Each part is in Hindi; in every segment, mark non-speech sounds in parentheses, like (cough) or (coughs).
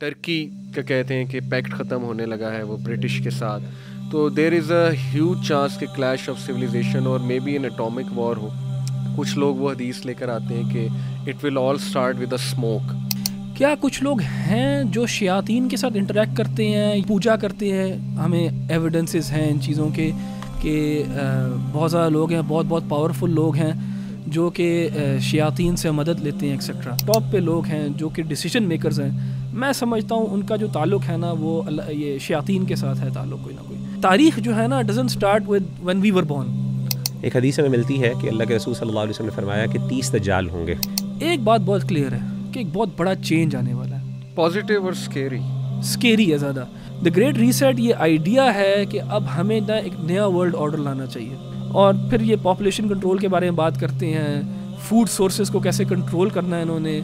टर्की का कहते हैं कि पैक्ट ख़त्म होने लगा है वो ब्रिटिश के साथ तो there is a huge chance के क्लैश ऑफ सिविलाइजेशन और maybe an atomic war हो कुछ लोग वो हदीस लेकर आते हैं कि it will all start with a smoke क्या कुछ लोग हैं जो शयातीन के साथ इंटरेक्ट करते हैं पूजा करते हैं हमें एविडेंसेस हैं इन चीज़ों के कि बहुत ज़्यादा लोग हैं बहुत बहुत पावरफुल लोग हैं जो कि शयातीन से मदद लेते हैं एक्सेट्रा टॉप पे लोग हैं जो कि डिसीजन मेकर्स हैं मैं समझता हूँ उनका जो ताल्लुक है ना वो ये शयातीन के साथ है ताल्लुक कोई ना कोई तारीख जो है ना doesn't start with one we were born एक हदीस में मिलती है कि अल्लाह के रसूल सल्लल्लाहु अलैहि वसल्लम ने फरमाया कि तीस तजाल होंगे एक बात बहुत क्लियर है कि एक बहुत बड़ा चेंज आने वाला है पॉजिटिव और स्केरी स्केरी है ज़्यादा द ग्रेट रीसेट ये आइडिया है कि अब हमें ना एक नया वर्ल्ड ऑर्डर लाना चाहिए और फिर ये पॉपुलेशन कंट्रोल के बारे में बात करते हैं फूड सोर्सेज को कैसे कंट्रोल करना है इन्होंने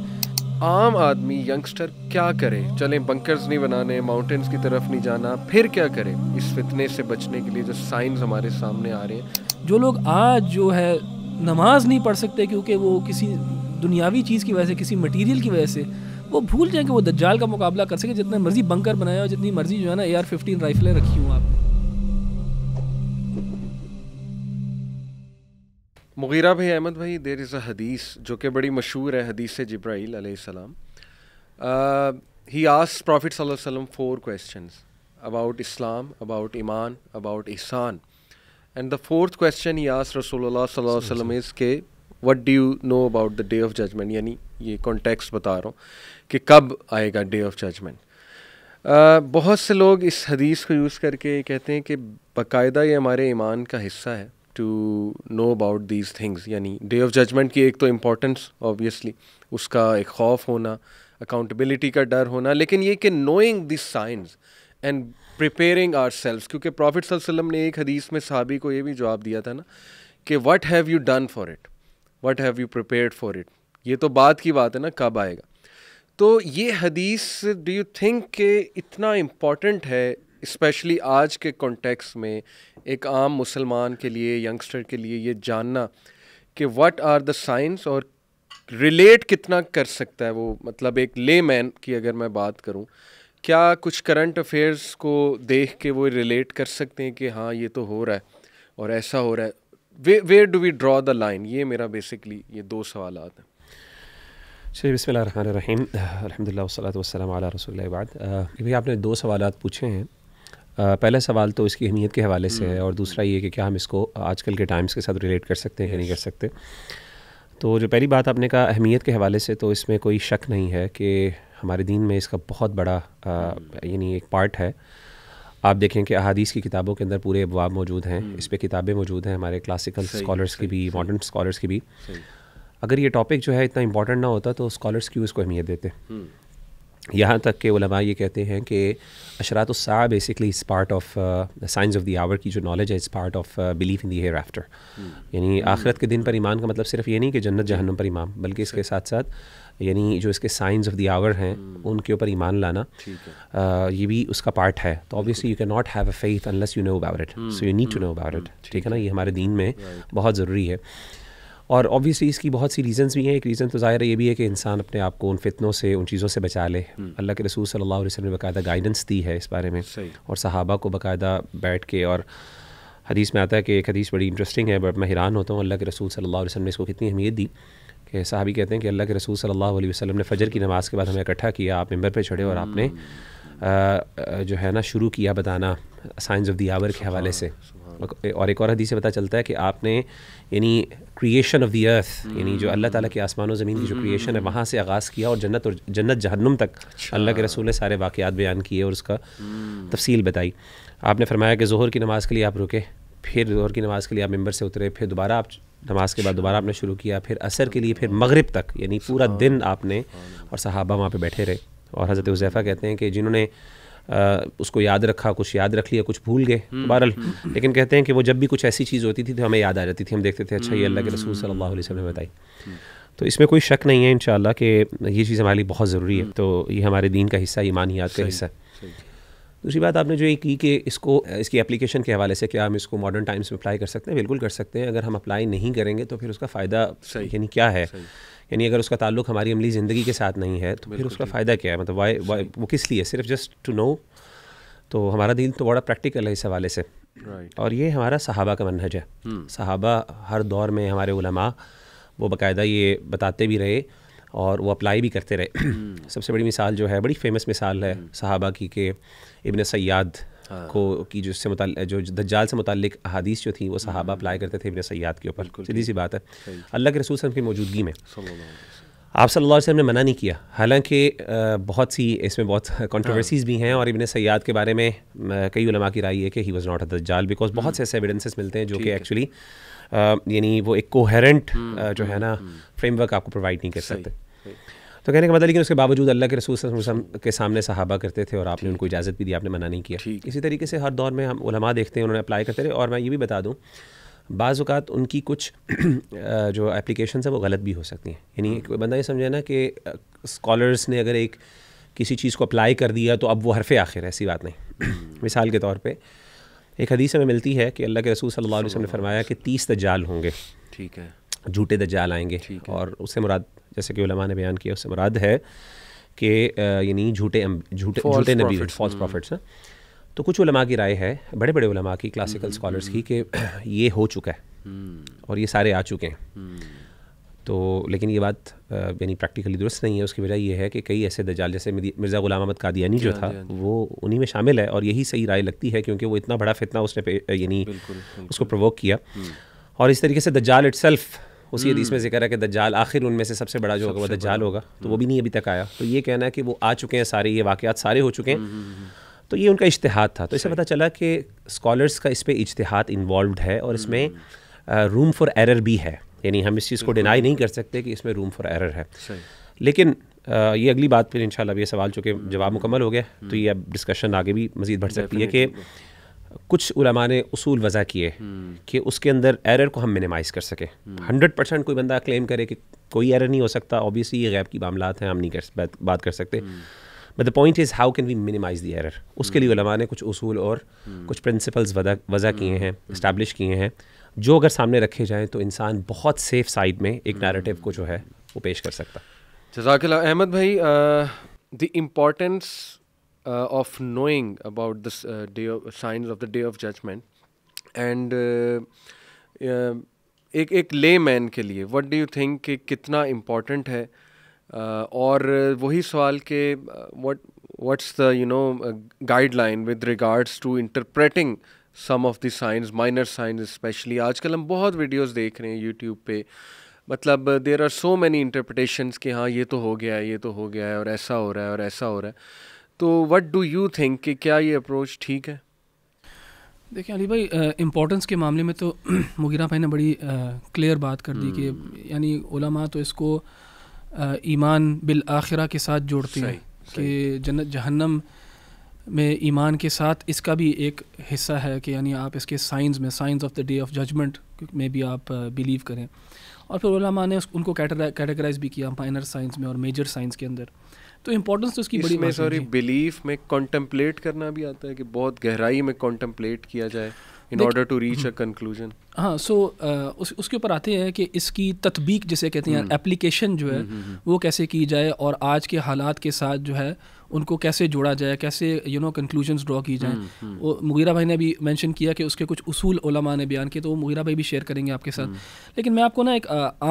आम आदमी यंगस्टर क्या करे चले बंकर्स नहीं बनाने माउंटेन्स की तरफ नहीं जाना फिर क्या करे इस फितने से बचने के लिए जो साइंस हमारे सामने आ रहे हैं जो लोग आज जो है नमाज नहीं पढ़ सकते क्योंकि वो किसी दुनियावी चीज़ की वजह से किसी मटेरियल की वजह से वो भूल जाएं कि वो दज्जाल का मुकाबला कर सके जितना मर्ज़ी बंकर बनाया हो जितनी मर्ज़ी जो है ना ए आर फिफ्टीन राइफलें रखी हूँ आपने मुगीरा भाई अहमद भाई देर इज़ अ हदीस जो कि बड़ी मशहूर है हदीस जब्राइल सलाम ही आस प्रॉफिट सल्लम four question about Islam about ईमान अबाउट एहसान and the fourth question he आस रसोल्ला इज़ के what do you know about the day of judgment यानी ये कॉन्टेक्स्ट बता रहा हूँ कि कब आएगा डे ऑफ जजमेंट बहुत से लोग इस हदीस को यूज़ करके कहते हैं कि बाकायदा ये हमारे ईमान का हिस्सा है to know about these things यानी डे ऑफ जजमेंट की एक तो इम्पोर्टेंस ऑब्वियसली उसका एक खौफ होना अकाउंटेबिलिटी का डर होना लेकिन ये कि knowing this science and preparing our self क्योंकि प्रॉफिट वसल्लम ने एक हदीस में साहबी को ये भी जवाब दिया था ना कि what have you done for it what have you prepare for it ये तो बात की बात है ना कब आएगा तो ये हदीस डू यू थिंक कि इतना इम्पॉर्टेंट है स्पेशली आज के कॉन्टेक्स में एक आम मुसलमान के लिए यंगस्टर के लिए ये जानना कि व्हाट आर द साइंस और रिलेट कितना कर सकता है वो मतलब एक ले मैन की अगर मैं बात करूं क्या कुछ करंट अफेयर्स को देख के वो रिलेट कर सकते हैं कि हाँ ये तो हो रहा है और ऐसा हो रहा है where do we draw the line ये मेरा बेसिकली ये दो सवाल हैं चलिए बिस्मिल रहीम अलहमदिल्ला वसलात वसलम रसोल बाद क्योंकि आपने दो सवाल पूछे हैं पहला सवाल तो इसकी अहमियत के हवाले से है और दूसरा ये कि क्या हम इसको आजकल के टाइम्स के साथ रिलेट कर सकते हैं या नहीं कर सकते तो जो पहली बात आपने कहा अहमियत के हवाले से तो इसमें कोई शक नहीं है कि हमारे दीन में इसका बहुत बड़ा यानी एक पार्ट है आप देखें कि अहादीस की किताबों के अंदर पूरे अबवाब मौजूद हैं हम्म। इस पर किताबें मौजूद हैं हमारे क्लासिकल स्कॉलर्स की भी मॉडर्न स्कॉलर्स की भी अगर ये टॉपिक जो है इतना इंपॉर्टेंट ना होता तो स्कॉलर्स क्यों इसको अहमियत देते हम्म। यहाँ तक के उलमा ये कहते हैं कि अशरातुस्सा बेसिकली इस part of science of the hour की जो नॉलेज है इस part of belief in hereafter यानी आखिरत के दिन पर ईमान का मतलब सिर्फ ये नहीं कि जन्नत जहन्नम पर ईमान बल्कि इसके साथ साथ यानी जो इसके साइंस ऑफ द आवर हैं hmm. उनके ऊपर ईमान लाना आ, uh, ये भी उसका पार्ट है तो obviously you can not have a faith unless you know about it so you need to know about it ठीक है ना ये हमारे दीन में बहुत ज़रूरी है और ऑब्वियसली इसकी बहुत सी रीज़न्स भी हैं एक रीज़न तो ज़ाहिर है ये भी है कि इंसान अपने आप को उन फितनों से उन चीज़ों से बचा ले हम्म। अल्लाह के रसूल सल्लल्लाहु अलैहि वसल्लम ने बाकायदा गाइडेंस दी है इस बारे में और सहाबा को बाकायदा बैठ के और हदीस में आता है कि एक हदीस बड़ी इंटरेस्टिंग है बट मैं हैरान होता हूँ अल्लाह के रसूल सल्ला वसम ने इसको कितनी अहमियत दी कि साहबी कहते हैं कि अल्लाह के रसूल सल्ला वसम ने फ़जर की नमाज़ के बाद हमें इकट्ठा किया आप मेम्बर पर चढ़े और आपने हम्म। जो है ना शुरू किया बताना साइंस ऑफ दी आवर के हवाले से और एक और हदीस से पता चलता है कि आपने यानी क्रिएशन ऑफ दी अर्थ यानी जो हम्म। अल्लाह ताला के आसमान ज़मीन की जो क्रिएशन हम्म। है वहाँ से आगाज़ किया और जन्नत और जन्नत जहन्नुम तक अच्छा। अल्लाह के रसूल ने सारे वाक़ात बयान किए और उसका हम्म। तफसील बताई आपने फरमाया कि जहर की नमाज़ के लिए आप रुके फिर ज़हर की नमाज़ के लिए आप मेम्बर से उतरे फिर दोबारा आप नमाज के बाद अच्छा। दोबारा आपने शुरू किया फिर असर के लिए फिर मगरब तक यानी पूरा दिन आपने और सहाबा वहाँ पर बैठे रहे और हज़रत हुजैफ़ा कहते हैं कि जिन्होंने उसको याद रखा कुछ याद रख लिया कुछ भूल गए हम्म, बहरल हम्म। लेकिन कहते हैं कि वो जब भी कुछ ऐसी चीज़ होती थी तो हमें याद आ जाती थी हम देखते थे अच्छा ये अल्लाह के रसूल सल्लल्लाहु अलैहि वसल्लम ने बताई हम्म। तो इसमें कोई शक नहीं है इन कि ये चीज़ हमारे लिए बहुत ज़रूरी है तो ये हमारे दीन का हिस्सा ईमानियात का हिस्सा है दूसरी बात आपने जो ये की कि इसको इसकी एप्लीकेशन के हवाले से क्या हम इसको मॉडर्न टाइम्स में अप्लाई कर सकते हैं बिल्कुल कर सकते हैं अगर हम अप्लाई नहीं करेंगे तो फिर उसका फ़ायदा यानी क्या है यानी अगर उसका ताल्लुक हमारी अमली ज़िंदगी के साथ नहीं है तो फिर उसका फ़ायदा क्या है मतलब वाई वाई वो किस लिए सिर्फ जस्ट टू नो तो हमारा दिल तो बड़ा प्रैक्टिकल है इस हवाले से और ये हमारा सहाबा का मनहज है हम्म। सहाबा हर दौर में हमारे उलमा वो बाकायदा ये बताते भी रहे और वो अप्लाई भी करते रहे हम्म। सबसे बड़ी मिसाल जो है बड़ी फेमस मिसाल है हम्म। सहाबा की के इबन सयाद हाँ। को की जो से मुताल जो दज्जाल से मुतलिक अहादीस जो थी वो सहाबा हम्म। अप्लाई करते थे इबन सयाद के ऊपर सीधी सी बात है अल्लाह के रसूल की मौजूदगी में आप सल्लल्लाहु अलैहि वसल्लम ने मना नहीं किया हालांकि बहुत सी इसमें बहुत कंट्रोवर्सीज हाँ। भी हैं और इबन सयाद के बारे में कई उलमा की राय है कि ही वाज नॉट अ दज्जाल बिकॉज हम्म। बहुत से ऐसे एविडेंसेस मिलते हैं जो कि एक्चुअली यानी वो एक कोहेरेंट हम्म, जो है ना फ्रेमवर्क आपको प्रोवाइड नहीं कर सकते तो कहने का मतलब लेकिन उसके बावजूद अल्लाह के रसूल के सामने सहाबा करते थे और आपने उनको इजाज़त भी दी आपने मना नहीं किया इसी तरीके से हर दौर में हम उलमा देखते हैं उन्होंने अप्लाई करते रहे और मैं ये भी बता दूँ बाज़ात उनकी कुछ (clears throat) जो एप्लीकेशन है वो गलत भी हो सकती हैं यानी हाँ। बंदा ये समझे ना कि स्कॉलर्स ने अगर एक किसी चीज़ को अप्लाई कर दिया तो अब वो हरफ आखिर ऐसी बात नहीं (clears throat) मिसाल के तौर पर एक हदीस में मिलती है कि अल्लाह के रसूल सल्लल्लाहु अलैहि वसल्लम ने फरमाया कि तीस दज्जाल होंगे ठीक है झूठे दज्जाल आएंगे और उससे मुराद जैसे कि उलमा ने बयान किया उससे मुराद है कि यानी झूठे झूठे झूठे नबी फॉल्स प्रॉफिट्स हैं तो कुछ उलमा की राय है बड़े बड़े उलमा की क्लासिकल हम्म। स्कॉलर्स की कि (clears throat) ये हो चुका है हम्म। और ये सारे आ चुके हैं हम्म। तो लेकिन ये बात यानी प्रैक्टिकली दुरुस्त नहीं है उसकी वजह यह है कि कई ऐसे दजाल जैसे मिर्ज़ा गुलाम अहमद कादियानी जो हाँ, था हाँ, वो उन्हीं में शामिल है और यही सही राय लगती है क्योंकि वो इतना बड़ा फितना उसने यानी उसको प्रवोक किया और इस तरीके से दजाल इट्सल्फ उसी हदीस में हम्म। जिक्र है कि दज्जाल आखिर उनमें से सबसे बड़ा जो होगा वो दज्जाल होगा तो वो हम्म। भी नहीं अभी तक आया तो ये कहना है कि वो आ चुके हैं सारे ये वाक़ात सारे हो चुके हैं हम्म, तो ये उनका इश्तहाद था तो इससे पता चला कि स्कॉलर्स का इस पर इश्तहाद इन्वॉल्व है और इसमें रूम फॉर एरर भी है यानी हम इस चीज़ को डिनाई नहीं कर सकते कि इसमें रूम फॉर एरर है लेकिन आ, ये अगली बात फिर इंशाल्लाह ये सवाल चूँकि जवाब मुकम्मल हो गया तो ये अब डिस्कशन आगे भी मज़ीद बढ़ सकती है कि कुछ उलमा ने असूल वज़ा किए हम्म। कि उसके अंदर एरर को हम मिनिमाइज़ कर सकें हंड्रेड हम्म। परसेंट कोई बंदा क्लेम करे कि कोई एरर नहीं हो सकता ऑब्वियसली ये गैप की मामला हैं हम नहीं कर बात कर सकते but the point is how can we minimize the error उसके लिए हम्म। उलमा ने कुछ उसूल और कुछ प्रिंसिपल्स वज़ा किए हैं इस्टबलिश किए हैं जो अगर सामने रखे जाएँ तो इंसान बहुत सेफ साइड में एक नैरेटिव को जो है वो पेश कर सकता जजाकिल अहमद भाई the importance uh, of knowing about this uh, day of signs of the day of judgment and uh, एक एक ले मैन के लिए वट डू यू थिंक कि कितना इम्पोर्टेंट है uh, और वही सवाल के what what's the you know guideline with regards to interpreting some of the signs minor signs specially आजकल हम बहुत वीडियोस देख रहे हैं यूट्यूब पे मतलब there are so many interpretation कि हाँ ये तो हो गया है ये तो हो गया है और ऐसा हो रहा है और ऐसा हो रहा है तो व्हाट डू यू थिंक कि क्या ये अप्रोच ठीक है देखिए अली भाई इम्पोर्टेंस के मामले में तो (clears throat) मुगिरा भाई ने बड़ी क्लियर बात कर दी कि हम्म। यानी ओलमा तो इसको ईमान बिल आखिरा के साथ जोड़ती हैं कि जन्नत जहन्नम में ईमान के साथ इसका भी एक हिस्सा है कि यानी आप इसके साइंस में signs of the day of judgment में भी आप बिलीव करें और फिर ओलामा ने उनको कैटेगराइज भी किया माइनर साइंस में और मेजर साइंस के अंदर तो इम्पोर्टेंस तो उसकी बड़ी में सॉरी बिलीफ में कॉन्टेम्पलेट करना भी आता है कि बहुत गहराई में कॉन्टेम्पलेट किया जाए in order to reach a conclusion हाँ सो उस उसके ऊपर आते हैं कि इसकी तत्बीक जिसे कहते हैं एप्लीकेशन हम्म। जो है हम्म, हम्म, वो कैसे की जाए और आज के हालात के साथ जो है उनको कैसे जोड़ा जाए कैसे यू नो कंक्लूजन ड्रॉ की जाएँ हम्म, हम्म। वो मुगीरा भाई ने भी मैंशन किया कि उसके कुछ उसूल ओलमा ने बयान किए तो वो मुगीरा भाई भी शेयर करेंगे आपके साथ हम्म। लेकिन मैं आपको ना एक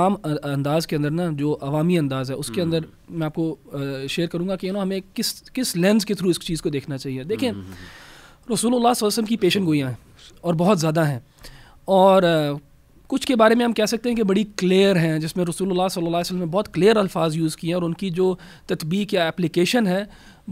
आम अंदाज़ के अंदर ना जो अवामी अंदाज़ है उसके अंदर मैं आपको शेयर करूँगा कि यू नो हमें किस किस लेंस के थ्रू इस चीज़ को देखना चाहिए देखें रसूल वसम की पेशन गोइयाँ हैं और बहुत ज़्यादा हैं और कुछ के बारे में हम कह सकते हैं कि बड़ी क्लियर हैं जिसमें रसूलुल्लाह सल्लल्लाहु अलैहि वसल्लम ने बहुत क्लियर अल्फाज यूज़ किए हैं और उनकी जो तदबीक या एप्लीकेशन है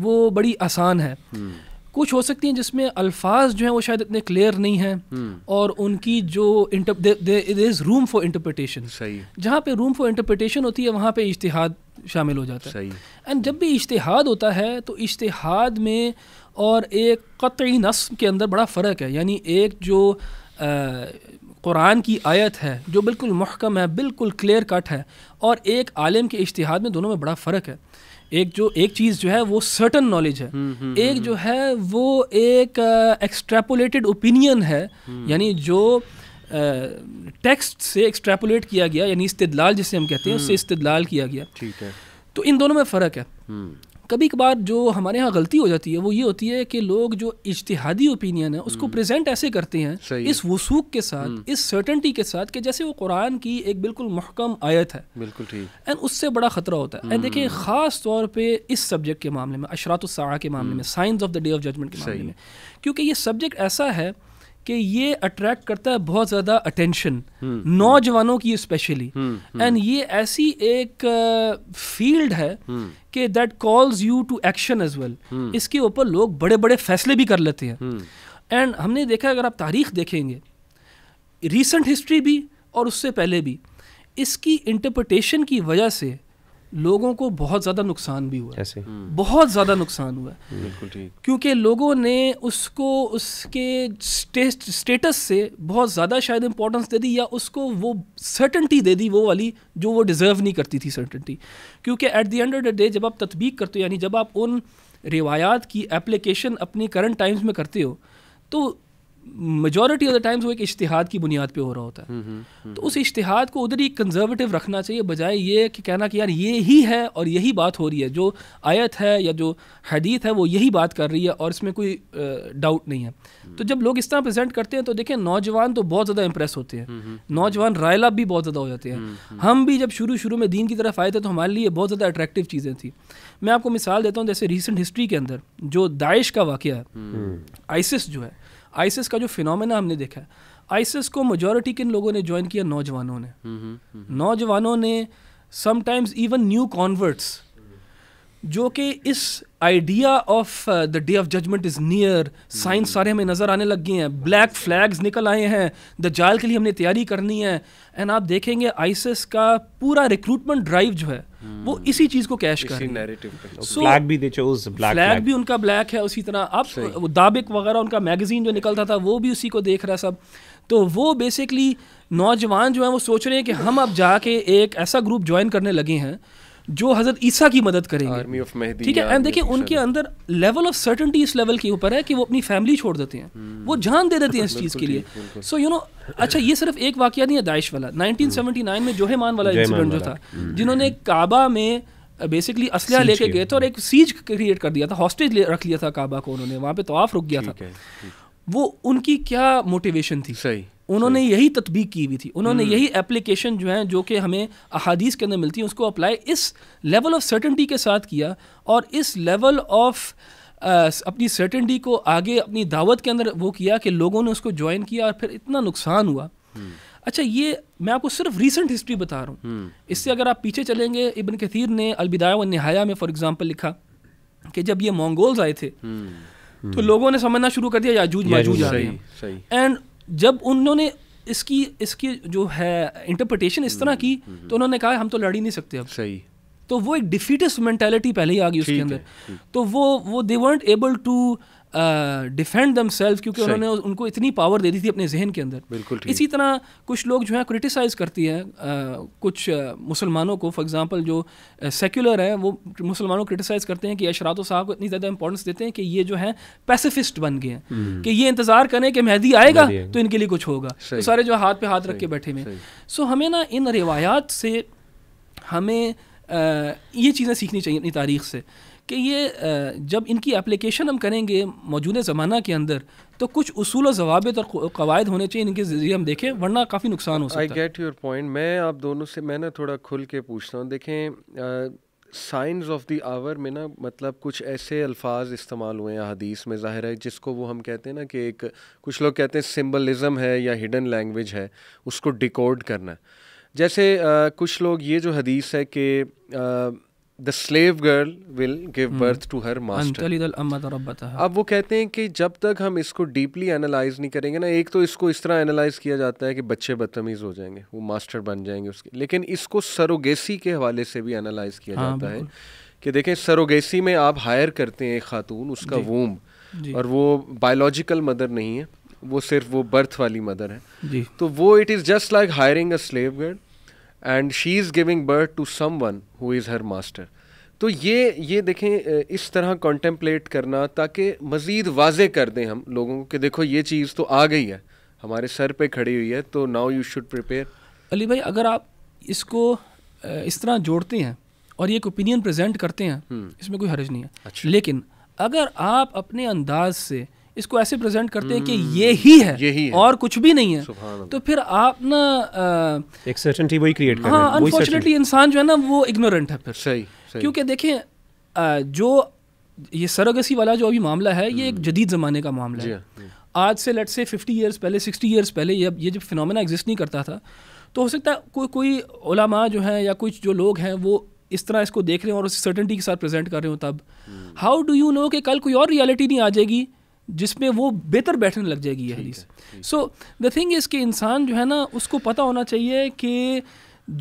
वो बड़ी आसान है हम्म। कुछ हो सकती हैं जिसमें अल्फाज जो हैं वो शायद इतने क्लियर नहीं हैं हम्म। और उनकी जो it is room for interpretation सही जहाँ पे रूम फॉर इंटरप्रटेशन होती है वहाँ पे इश्तहाद शामिल हो जाता है एंड जब भी इश्तहाद होता है तो इश्तहाद में और एक कतई नस्म के अंदर बड़ा फ़र्क है यानी एक जो कुरान की आयत है जो बिल्कुल महकम है बिल्कुल क्लियर कट है और एक आलिम के इश्तिहाद में दोनों में बड़ा फ़र्क है एक जो एक चीज़ जो है वो सर्टन नॉलेज है हम्म, हम्म, एक हम्म, जो है वो एक एक्सट्रेपोलेटेड ओपिनियन है यानी जो टेक्स्ट से एक्सट्रेपोलेट किया गया यानी इस्तदलाल जिसे हम कहते हैं उससे इस्तदलाल किया गया ठीक है तो इन दोनों में फ़र्क है कभी कभार जो हमारे यहाँ गलती हो जाती है वो ये होती है कि लोग जो इजतहादी ओपिनियन है उसको प्रेजेंट हम्म। ऐसे करते हैं इस वसूख के साथ हम्म। इस सर्टनटी के साथ कि जैसे वो कुरान की एक बिल्कुल महकम आयत है बिल्कुल ठीक एंड उससे बड़ा ख़तरा होता है एंड देखिए हम्म। ख़ास तौर पर इस सब्जेक्ट के मामले में अशरात के मामले में signs of the day of judgment के मामले में क्योंकि ये सब्जेक्ट ऐसा है कि ये अट्रैक्ट करता है बहुत ज़्यादा अटेंशन हम्म, हम्म। नौजवानों की स्पेशली हम्म, एंड ये ऐसी एक फील्ड uh, है कि that calls you to action as well इसके ऊपर लोग बड़े बड़े फैसले भी कर लेते हैं एंड हमने देखा अगर आप तारीख देखेंगे रिसेंट हिस्ट्री भी और उससे पहले भी इसकी इंटरप्रटेशन की वजह से लोगों को बहुत ज़्यादा नुकसान भी हुआ ऐसे हम्म। बहुत ज़्यादा नुकसान हुआ है बिल्कुल ठीक क्योंकि लोगों ने उसको उसके स्टेटस से बहुत ज़्यादा शायद इंपॉर्टेंस दे दी या उसको वो सर्टनटी दे दी वो वाली जो वो डिज़र्व नहीं करती थी सर्टनटी क्योंकि at the end of the day जब आप तदबीक करते हो यानी जब आप उन रिवायात की एप्लीकेशन अपनी करंट टाइम्स में करते हो तो मेजोरिटी ऑफ द टाइम्स वो एक इश्तिहाद की बुनियाद पे हो रहा होता है हुँ, हम्म, हुँ, हम्म, हम्म। तो उस इश्तिहाद को उधर ही कंजर्वेटिव रखना चाहिए बजाय ये कि कहना कि यार ये ही है और यही बात हो रही है जो आयत है या जो हदीत है वो यही बात कर रही है और इसमें कोई डाउट नहीं है तो जब लोग इस तरह प्रेजेंट करते हैं तो देखें नौजवान तो बहुत ज़्यादा इंप्रेस होते हैं नौजवान रायलाब भी बहुत ज़्यादा हो जाते हैं हम भी जब शुरू शुरू में दीन की तरफ आए थे तो हमारे लिए बहुत ज़्यादा अट्रैक्टिव चीज़ें थी मैं आपको मिसाल देता हूँ जैसे रिसेंट हिस्ट्री के अंदर जो दाइश का वाक़ है आइसिस जो है आइसिस का जो फिनोमेना हमने देखा है आइसिस को मेजोरिटी किन लोगों ने ज्वाइन किया नौजवानों ने हम्म, हम्म, हम्म, नौजवानों ने समटाइम्स इवन न्यू कॉन्वर्ट्स जो कि इस idea of the day of judgment is near signs सारे हमें नज़र आने लग गए हैं ब्लैक फ्लैग्स निकल आए हैं द जाल के लिए हमने तैयारी करनी है एंड आप देखेंगे आइसिस का पूरा रिक्रूटमेंट ड्राइव जो है वो इसी चीज को कैश कर ब्लैक भी ब्लैक भी उनका ब्लैक है उसी तरह अब दाबिक वगैरह उनका मैगजीन जो निकलता था वो भी उसी को देख रहा सब तो वो बेसिकली नौजवान जो है वो सोच रहे हैं कि हम अब जाके एक ऐसा ग्रुप ज्वाइन करने लगे हैं जो हजरत ईसा की मदद करेंगे ठीक है एंड देखिए उनके अंदर लेवल ऑफ सर्टनटी इस लेवल के ऊपर है कि वो अपनी फैमिली छोड़ देते हैं हम्म। वो जान दे देते हैं इस (laughs) चीज़ के लिए सो यू नो अच्छा ये सिर्फ एक वाक्य नहीं है दाइश वाला 1979 हम्म। में जोहेमान वाला इंसिडेंट जो था हम्म। जिन्होंने काबा में बेसिकली असलिया लेके गए थे और एक सीज क्रिएट कर दिया था हॉस्टेज रख लिया था काबा को उन्होंने वहाँ पे तो रुक गया था वो उनकी क्या मोटिवेशन थी सही उन्होंने यही तदबीक की हुई थी उन्होंने हम्म। यही एप्लीकेशन जो है जो कि हमें अहादीस के अंदर मिलती है उसको अप्लाई इस लेवल ऑफ सर्टनटी के साथ किया और इस लेवल ऑफ अपनी सर्टनटी को आगे अपनी दावत के अंदर वो किया कि लोगों ने उसको ज्वाइन किया और फिर इतना नुकसान हुआ हम्म। अच्छा ये मैं आपको सिर्फ रीसेंट हिस्ट्री बता रहा हूँ हम्म। इससे अगर आप पीछे चलेंगे इबन कथीर ने अलबिदाया व नहाया में फॉर एग्जांपल लिखा कि जब ये मंगोल्स आए थे तो लोगों ने समझना शुरू कर दिया याजूज आ रहे हैं एंड जब उन्होंने इसकी इसकी जो है इंटरप्रटेशन इस तरह हम्म, की हम्म। तो उन्होंने कहा हम तो लड़ ही नहीं सकते अब सही तो वो एक डिफीटिस मैंटेलिटी पहले ही आ गई उसके अंदर तो वो वो they weren't able to defend them self क्योंकि उन्होंने उनको इतनी पावर दे दी थी अपने जहन के अंदर बिल्कुल इसी तरह कुछ लोग जो है क्रिटिसाइज़ करती हैं कुछ मुसलमानों को फॉर एग्ज़ाम्पल जो सेक्युलर हैं वो मुसलमानों को क्रिटिसाइज़ करते हैं कि अशरात साहब को इतनी ज़्यादा इंपॉर्टेंस देते हैं कि ये जो है पैसिफिस्ट बन गए हैं हम्म। कि ये इंतज़ार करें कि मेहदी आएगा तो इनके लिए कुछ होगा तो सारे जो हाथ पे हाथ रख के बैठे हुए सो हमें ना इन रिवायात से हमें ये चीज़ें सीखनी चाहिए अपनी तारीख से कि ये जब इनकी एप्लीकेशन हम करेंगे मौजूदा ज़माना के अंदर तो कुछ असूल जवाबत और कवायद होने चाहिए इनके ज़रिए हम देखें वरना काफ़ी नुकसान हो सकता है आई गेट योर पॉइंट मैं आप दोनों से मैं ना थोड़ा खुल के पूछता हूँ देखें साइंस ऑफ द आवर में ना मतलब कुछ ऐसे अल्फाज इस्तेमाल हुए हैं हदीस में ज़ाहिर है जिसको वो हम कहते हैं ना कि एक कुछ लोग कहते हैं सिम्बलिज़म है या हिडन लैंग्वेज है उसको डिकोड करना जैसे आ, कुछ लोग ये जो हदीस है कि the slave girl will give birth to her master अब वो कहते हैं कि जब तक हम इसको डीपली एनालाइज नहीं करेंगे ना एक तो इसको इस तरह एनालाइज किया जाता है कि बच्चे बदतमीज़ हो जाएंगे वो मास्टर बन जाएंगे उसके लेकिन इसको सरोगेसी के हवाले से भी एनालाइज किया हाँ, जाता है कि देखें सरोगेसी में आप हायर करते हैं एक खातून उसका वोम और वो बायोलॉजिकल मदर नहीं है वो सिर्फ वो बर्थ वाली मदर है तो वो it is just like hiring a slave girl and she is giving birth to someone who is her master तो ये ये देखें इस तरह कॉन्टेम्पलेट करना ताकि मज़ीद वाजे कर दें हम लोगों को कि देखो ये चीज़ तो आ गई है हमारे सर पे खड़ी हुई है तो now you should prepare Ali भाई अगर आप इसको इस तरह जोड़ते हैं और ये एक ओपिनियन प्रेजेंट करते हैं हम्म। इसमें कोई हर्ज नहीं है अच्छा। लेकिन अगर आप अपने अंदाज से इसको ऐसे प्रेजेंट करते हैं कि हम्म। ये ही है यही है और कुछ भी नहीं है तो फिर आप ना एक सर्टेनिटी वही क्रिएट हाँ अनफॉर्चुनेटली इंसान जो है ना वो इग्नोरेंट है फिर सही, सही। क्योंकि देखें जो ये सरोगसी वाला जो अभी मामला है ये एक हम्म। जदीद ज़माने का मामला है हाँ, आज से लेट से फिफ्टी ईयर्स पहले सिक्सटी ईयर्स पहले ये ये जब फिनोमेना एग्जिस्ट नहीं करता था तो हो सकता है कोई कोई ओलामा जो हैं या कुछ जो लोग हैं वो इस तरह इसको देख रहे हो और उस सर्टेनिटी के साथ प्रेजेंट कर रहे हो तब हाउ डू यू नो कि कल कोई और रियलिटी नहीं आ जाएगी जिसमें वो बेहतर बैठने लग जाएगी ये हदीस सो द थिंग इज़ कि इंसान जो है ना उसको पता होना चाहिए कि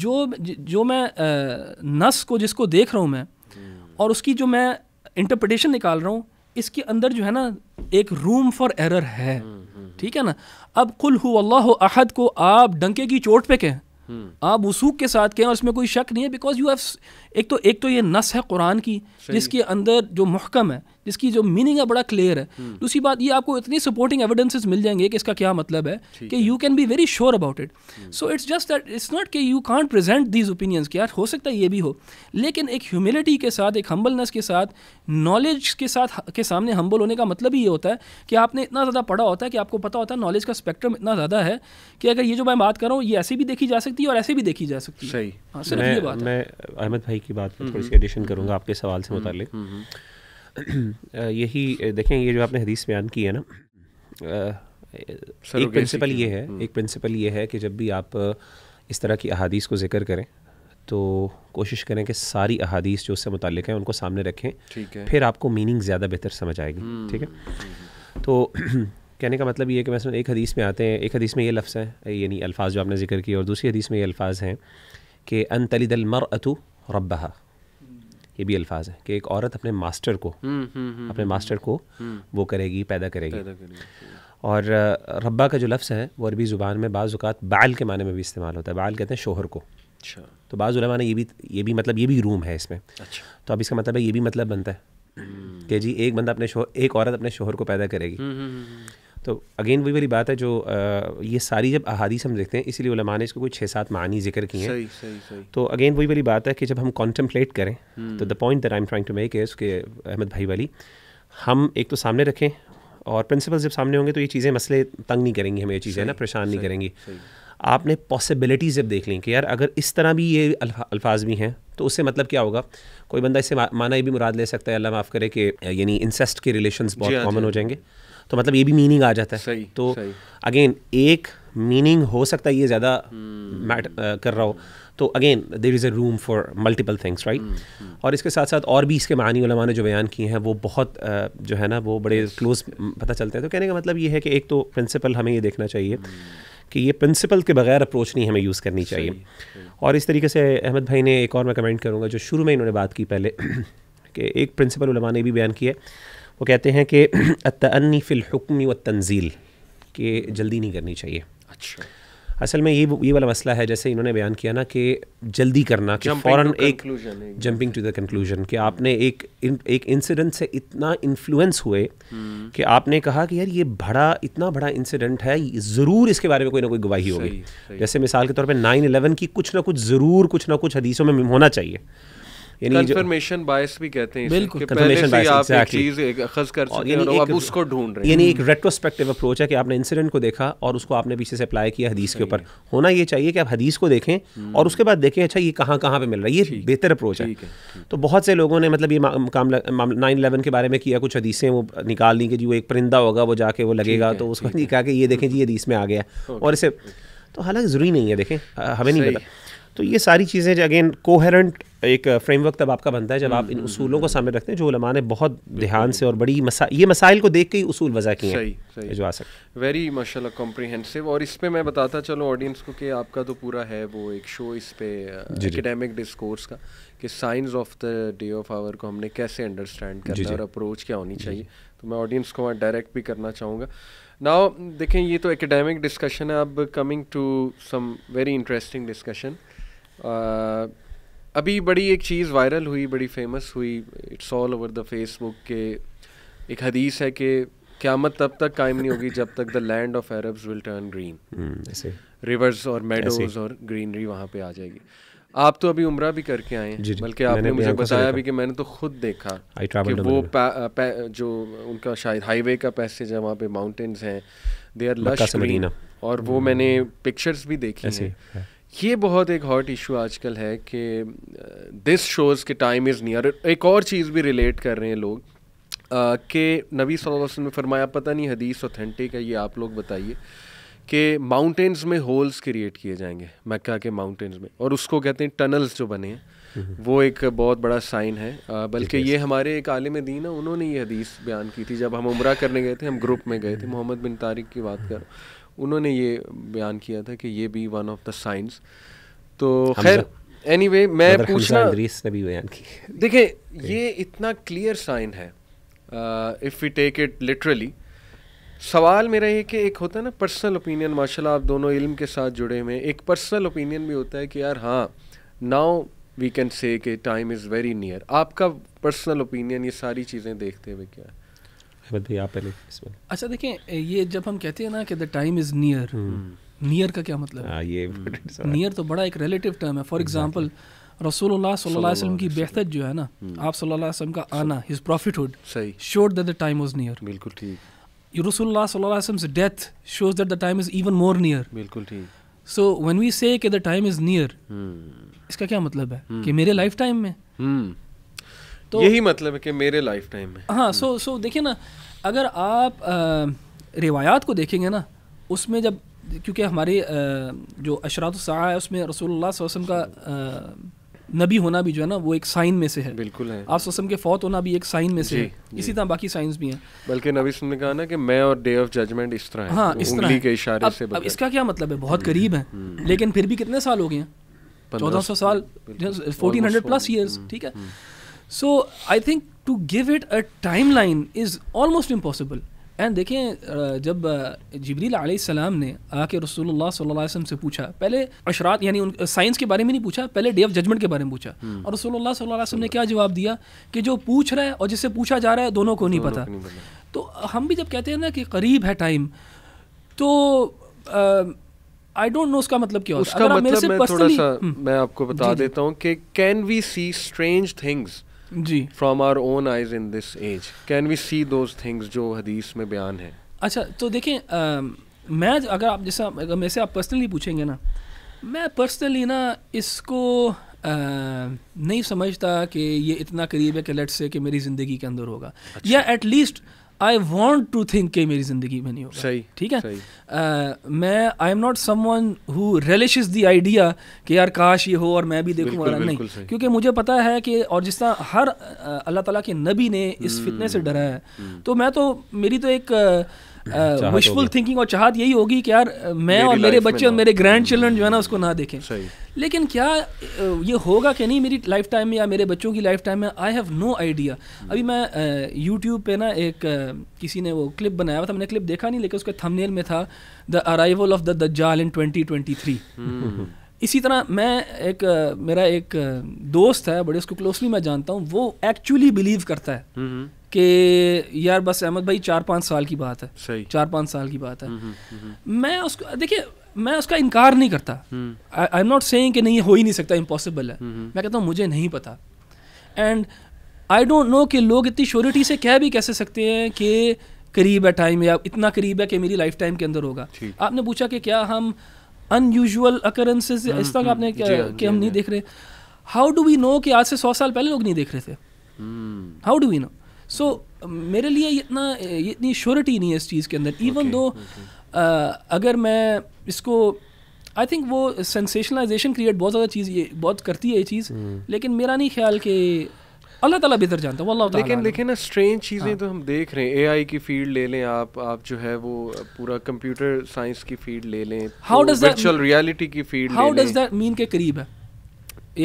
जो जो मैं आ, नस को जिसको देख रहा हूँ मैं हम्म। और उसकी जो मैं इंटरप्रटेशन निकाल रहा हूँ इसके अंदर जो है ना एक रूम फॉर एरर है हम्म, हम्म, ठीक है ना अब कुल हु अल्लाह अहद को आप डंके की चोट पे कहें आप उसूक के साथ कहें और इसमें कोई शक नहीं है बिकॉज यू हैव एक तो एक तो ये नस है कुरान की जिसके अंदर जो महकम है इसकी जो मीनिंग है बड़ा क्लियर है हम्म। दूसरी बात ये आपको इतनी सपोर्टिंग एविडेंसेस मिल जाएंगे कि इसका क्या मतलब है कि you can be very sure about it so it's just that it's not कि you can't present these opinions क्या हो सकता है ये भी हो लेकिन एक ह्यूमिलिटी के साथ एक हम्बलनेस के साथ नॉलेज के साथ के सामने हम्बल होने का मतलब ही ये होता है कि आपने इतना ज़्यादा पढ़ा होता है कि आपको पता होता है नॉलेज का स्पेक्ट्रम इतना ज़्यादा है कि अगर ये जो मैं बात कर रहा हूँ ये ऐसे भी देखी जा सकती है और ऐसे भी देखी जा सकती है सही हाँ, सिर्फ मैं, ये बात मैं अहमद भाई की बात हम्म, थोड़ी सी एडिशन हम्म। करूँगा आपके सवाल से मुतल यही देखें ये जो आपने हदीस बयान की है ना एक प्रिंसिपल ये है हम्म। एक प्रिंसिपल ये है कि जब भी आप इस तरह की अहादीस को जिक्र करें तो कोशिश करें कि सारी अहादीस जो उससे मुतल हैं उनको सामने रखें ठीक है। फिर आपको मीनिंग ज़्यादा बेहतर समझ आएगी हम्म, ठीक है हम्म, तो (clears throat) कहने का मतलब ये है कि मैं एक हदीस में आते हैं एक हदीस में ये लफ्ज़ है यानी अल्फाज जो आपने जिक्र किए और दूसरी हदीस में ये अल्फाज हैं कि अन तलिदल मर अतु रबहा ये भी अल्फाज हैं कि एक औरत अपने मास्टर को हम्म, हम्म, हम्म, अपने मास्टर को वो करेगी पैदा करेगी और रब्बा का जो लफ्ज़ है वो अरबी ज़ुबान में बाज़ात बाल के माने में भी इस्तेमाल होता है बाल कहते हैं शोहर को अच्छा तो बाज़ुलमा ने ये भी ये भी मतलब ये भी रूम है इसमें अच्छा तो अब इसका मतलब है ये भी मतलब बनता है कि जी एक बंदा अपने शोहर एक औरत अपने शोहर को पैदा करेगी तो अगेन वही वाली बात है जो आ, ये सारी जब अहादीस हम देखते हैं इसीलिए उलमा ने इसको कोई छः सात मानी जिक्र किए हैं सही, सही, तो अगेन वही वाली बात है कि जब हम कॉन्टम्पलेट करें हम्म। तो the point that I am trying to make है उसके अहमद भाई वाली हम एक तो सामने रखें और प्रिंसिपल जब सामने होंगे तो ये चीज़ें मसले तंग नहीं करेंगी हमें ये चीज़ें ना परेशान नहीं करेंगी आपने पॉसिबिलिटीज़ जब देख लें कि यार अगर इस तरह भी ये अल्फाज भी हैं तो उससे मतलब क्या होगा कोई बंदा इससे माना ये भी मुराद ले सकता है अल्लाह माफ़ करे कि यानी इंसेस्ट के रिलेशन बहुत कॉमन हाँ, हो हाँ। जाएंगे तो मतलब ये भी मीनिंग आ जाता है सही तो अगेन एक मीनिंग हो सकता है ये ज़्यादा मैट हम्म। कर रहा हो तो again there is a room for multiple things right और इसके साथ साथ और भी इसके मानी वाला ने जो बयान किए हैं वो बहुत uh, जो है ना वो बड़े क्लोज पता चलते हैं तो कहने का मतलब ये है कि एक तो प्रिंसिपल हमें ये देखना चाहिए हम्म। कि ये प्रिंसिपल के बगैर अप्रोच नहीं हमें यूज़ करनी चाहिए और इस तरीके से अहमद भाई ने एक और मैं कमेंट करूँगा जो शुरू में इन्होंने बात की पहले (clears throat) कि एक प्रिंसिपल ने भी बयान किया है वो कहते हैं कि (clears throat) तन्नी फ़िलहुक्मी व तंजील कि जल्दी नहीं करनी चाहिए अच्छा असल में ये ये वाला मसला है जैसे इन्होंने बयान किया ना कि जल्दी करना कि फ़ौरन एक जंपिंग टू द कंक्लूजन कि आपने एक एक इंसिडेंट से इतना इन्फ्लुएंस हुए हम्म। कि आपने कहा कि यार ये बड़ा इतना बड़ा इंसिडेंट है ज़रूर इसके बारे में कोई ना कोई गवाही होगी जैसे मिसाल के तौर पर नाइन इलेवन की कुछ ना कुछ ज़रूर कुछ ना कुछ हदीसों में होना चाहिए कंफर्मेशन बायस भी कहते हैं बिल्कुल कंफर्मेशन बायस आप exactly. चीज अखज कर चुके हैं अब उसको ढूंढ रहे हैं यानी एक रेट्रोस्पेक्टिव हम्म। अप्रोच है कि आपने इंसिडेंट को देखा और उसको आपने पीछे से अप्लाई किया हदीस के ऊपर होना ये चाहिए कि आप हदीस को देखें और हम्म। उसके बाद देखें अच्छा ये कहाँ कहाँ पे मिल रहा है ये बेहतर अप्रोच है तो बहुत से लोगों ने मतलब ये नाइन इलेवन के बारे में किया कुछ हदीसें वो निकाल ली कि जी वो एक परिंदा होगा वो जाके वो लगेगा तो उसको कहा कि ये देखें जी ये हदीस में आ गया और इसे तो हालांकि ज़रूरी नहीं है देखें हमें नहीं पता तो ये सारी चीज़ें अगेन कोहेरेंट एक फ्रेमवर्क तब आपका बनता है जब आप इन हम्म, हम्म, उसूलों हम्म, को सामने रखते हैं जो उलमा ने बहुत ध्यान से और बड़ी मसा ये मसाइल को देख के ही उसूल वजह किए सही सही जो आ सकते वेरी माशा कॉम्प्रीहेंसिव और इस पर मैं बताता चलो ऑडियंस को कि आपका तो पूरा है वो एक शो इस पे एकेडमिक डिस्कोर्स का कि साइंस ऑफ द डे ऑफ आवर को हमने कैसे अंडरस्टैंड करना है और अप्रोच क्या होनी चाहिए तो मैं ऑडियंस को वहाँ डायरेक्ट भी करना चाहूँगा नाउ देखें ये तो एकेडमिक डिस्कशन है अब coming to some very interesting discussion अभी बड़ी एक चीज़ वायरल हुई बड़ी फेमस हुई it's all over the Facebook के एक हदीस है कि क्यामत तब तक कायम नहीं होगी जब तक the land of Arabs will turn green rivers और मेडोज और ग्रीनरी वहाँ पे आ जाएगी आप तो अभी उम्र भी करके आए हैं बल्कि आपने मुझे बताया भी कि मैंने तो खुद देखा कि वो पा, पा, जो उनका शायद हाईवे का पैसेज है वहाँ पे माउंटेन्स हैं दे आर लश और वो hmm. मैंने पिक्चर्स भी देखी हैं ये बहुत एक हॉट इशू आजकल है कि दिस uh, शोज़ के टाइम इज़ नियर एक और चीज़ भी रिलेट कर रहे हैं लोग uh, कि नबी सल्लल्लाहु अलैहि वसल्लम ने फरमाया पता नहीं हदीस ऑथेंटिक है ये आप लोग बताइए कि माउंटेन्स में होल्स क्रिएट किए जाएंगे मक्का के माउंटेन्स में और उसको कहते हैं टनल्स जो बने हैं हम्म। वो एक बहुत बड़ा साइन है uh, बल्कि ये हमारे एक आलिम दीन है उन्होंने ये हदीस बयान की थी जब हम उम्र करने गए थे हम ग्रुप में गए थे हम्म। मोहम्मद बिन तारिक की बात करो उन्होंने ये बयान किया था कि ये भी वन ऑफ द साइंस तो खैर एनी anyway, मैं पूछना ने भी बयान की देखें ये इतना क्लियर साइन है if we take it literally सवाल मेरा ये कि एक होता है ना पर्सनल ओपिनियन माशाल्लाह आप दोनों इल्म के साथ जुड़े हुए एक पर्सनल ओपिनियन भी होता है कि यार हाँ now we can say time is very near आपका पर्सनल ओपिनियन ये सारी चीज़ें देखते हुए क्या है बताइए आप अच्छा देखें ये जब हम कहते हैं ना कि the time is near near का क्या मतलब हाँ, हम्म। है ये नियर तो बड़ा एक रिलेटिव टर्म है फॉर एग्जाम्पल रसूलुल्लाह सल्लल्लाहु अलैहि वसल्लम की बेहतर जो है ना हम्म। आप सल्लल्लाहु अलैहि वसल्लम का आना हिज प्रॉफिटहुड सही showed that the time was near बिल्कुल ठीक रसूलुल्लाह सल्लल्लाहु अलैहि वसल्लम death shows that the time is even more near बिल्कुल ठीक सो व्हेन वी से कि द टाइम इज नियर इसका क्या मतलब है हम्म। कि मेरे लाइफ टाइम में तो यही मतलब है कि मेरे लाइफ टाइम में हाँ सो सो देखिए ना अगर आप रिवायात को देखेंगे ना उसमें जब क्योंकि हमारे जो अशरात है उसमें रसूलुल्लाह वसम का नबी होना भी जो है ना वो एक साइन में से है बिल्कुल है आप वसम के फौत होना भी एक साइन में से है इसी तरह बाकी साइंस भी हैं बल्कि नबी ने कहा ना कि मैं और डे ऑफ जजमेंट इस तरह हाँ इस तरह के इशारे अब, से अब इसका क्या मतलब है बहुत हम्म, करीब है हम्म, लेकिन फिर भी कितने साल हो गए हैं चौदह सौ साल फोर्टीन हंड्रेड प्लस ईयर्स ठीक है हम्म। So I think to give it a time line is almost impossible and देखें जब जबरील आलाम ने आके रसूलुल्लाह वसल्लम से पूछा पहले अशरात यानी उन साइंस के बारे में नहीं पूछा पहले डे ऑफ जजमेंट के बारे में पूछा हम्म। और रसूलुल्लाह वसल्लम ने क्या जवाब दिया कि जो पूछ रहा है और जिससे पूछा जा रहा है दोनों को नहीं पता तो हम भी जब कहते हैं ना कि करीब है टाइम तो आई डोंट नो उसका मतलब क्या उसका मतलब मैं थोड़ा सा हम्म। मैं आपको बता देता हूँ कि can we see strange things जी from our own eyes in this age can we see those things जो हदीस में बयान है अच्छा तो देखें आ, मैं अगर आप जैसा अगर मेरे से आप पर्सनली पूछेंगे ना मैं पर्सनली ना इसको आ, नहीं समझता कि ये इतना करीब है कि लेट से कि मेरी ज़िंदगी के अंदर होगा अच्छा। या at least I want to think कि मेरी ज़िंदगी में नहीं होगा सही ठीक है मैं I am not some who relish is the idea कि यार काश ये हो और मैं भी देखूँ वाला नहीं क्योंकि मुझे पता है कि और जिस तरह हर अल्लाह ताला के नबी ने इस हम्म, फितने से डरा है हम्म। तो मैं तो मेरी तो एक uh, विशफुल uh, थिंकिंग और चाहत यही होगी कि यार uh, मैं और मेरे बच्चे और मेरे ग्रैंड चिल्ड्रन जो है ना उसको ना देखें लेकिन क्या uh, ये होगा कि नहीं मेरी लाइफ टाइम में या मेरे बच्चों की लाइफ टाइम में आई हैव नो आइडिया अभी मैं यूट्यूब पे ना एक किसी ने वो क्लिप बनाया हुआ था मैंने क्लिप देखा नहीं लेकिन उसके थंबनेल में था द अराइवल ऑफ द जाल इन ट्वेंटी ट्वेंटी थ्री इसी तरह मैं एक मेरा एक दोस्त है बड़े उसको क्लोजली मैं जानता हूँ वो एक्चुअली बिलीव करता है हम्म, हम्म। कि यार बस अहमद भाई चार पाँच साल की बात है सही चार पाँच साल की बात है हम्म, हम्म, हम्म, मैं उसको देखिए मैं उसका इनकार नहीं करता आई एम नॉट सेइंग कि नहीं ये हो ही नहीं सकता इम्पॉसिबल है मैं कहता हूँ मुझे नहीं पता एंड आई डोंट नो कि लोग इतनी श्योरिटी से कह भी कैसे सकते हैं कि करीब है टाइम या इतना करीब है कि मेरी लाइफ टाइम के अंदर होगा आपने पूछा कि क्या हम अनयूजल अकरेंसेज इस तरह आपने क्या हाँ, कि हम हाँ, नहीं देख रहे हाउ डू वी नो कि आज से सौ साल पहले लोग नहीं देख रहे थे how do we know so so, मेरे लिए इतना इतनी श्योरिटी नहीं है इस चीज़ के अंदर इवन दो uh, अगर मैं इसको आई थिंक वो सेंसेशनलाइजेशन क्रिएट बहुत ज़्यादा चीज़ ये बहुत करती है ये चीज़ hmm. लेकिन मेरा नहीं ख्याल कि अल्लाह ताला बेहतर जानता है अल्लाह लेकिन देखिए ना स्ट्रेंज चीज़ें हाँ। तो हम देख रहे हैं एआई की फील्ड ले लें आप आप जो है वो पूरा कंप्यूटर साइंस की फील्ड ले लें हाउ डज रियलिटी की field how does that mean के करीब है ए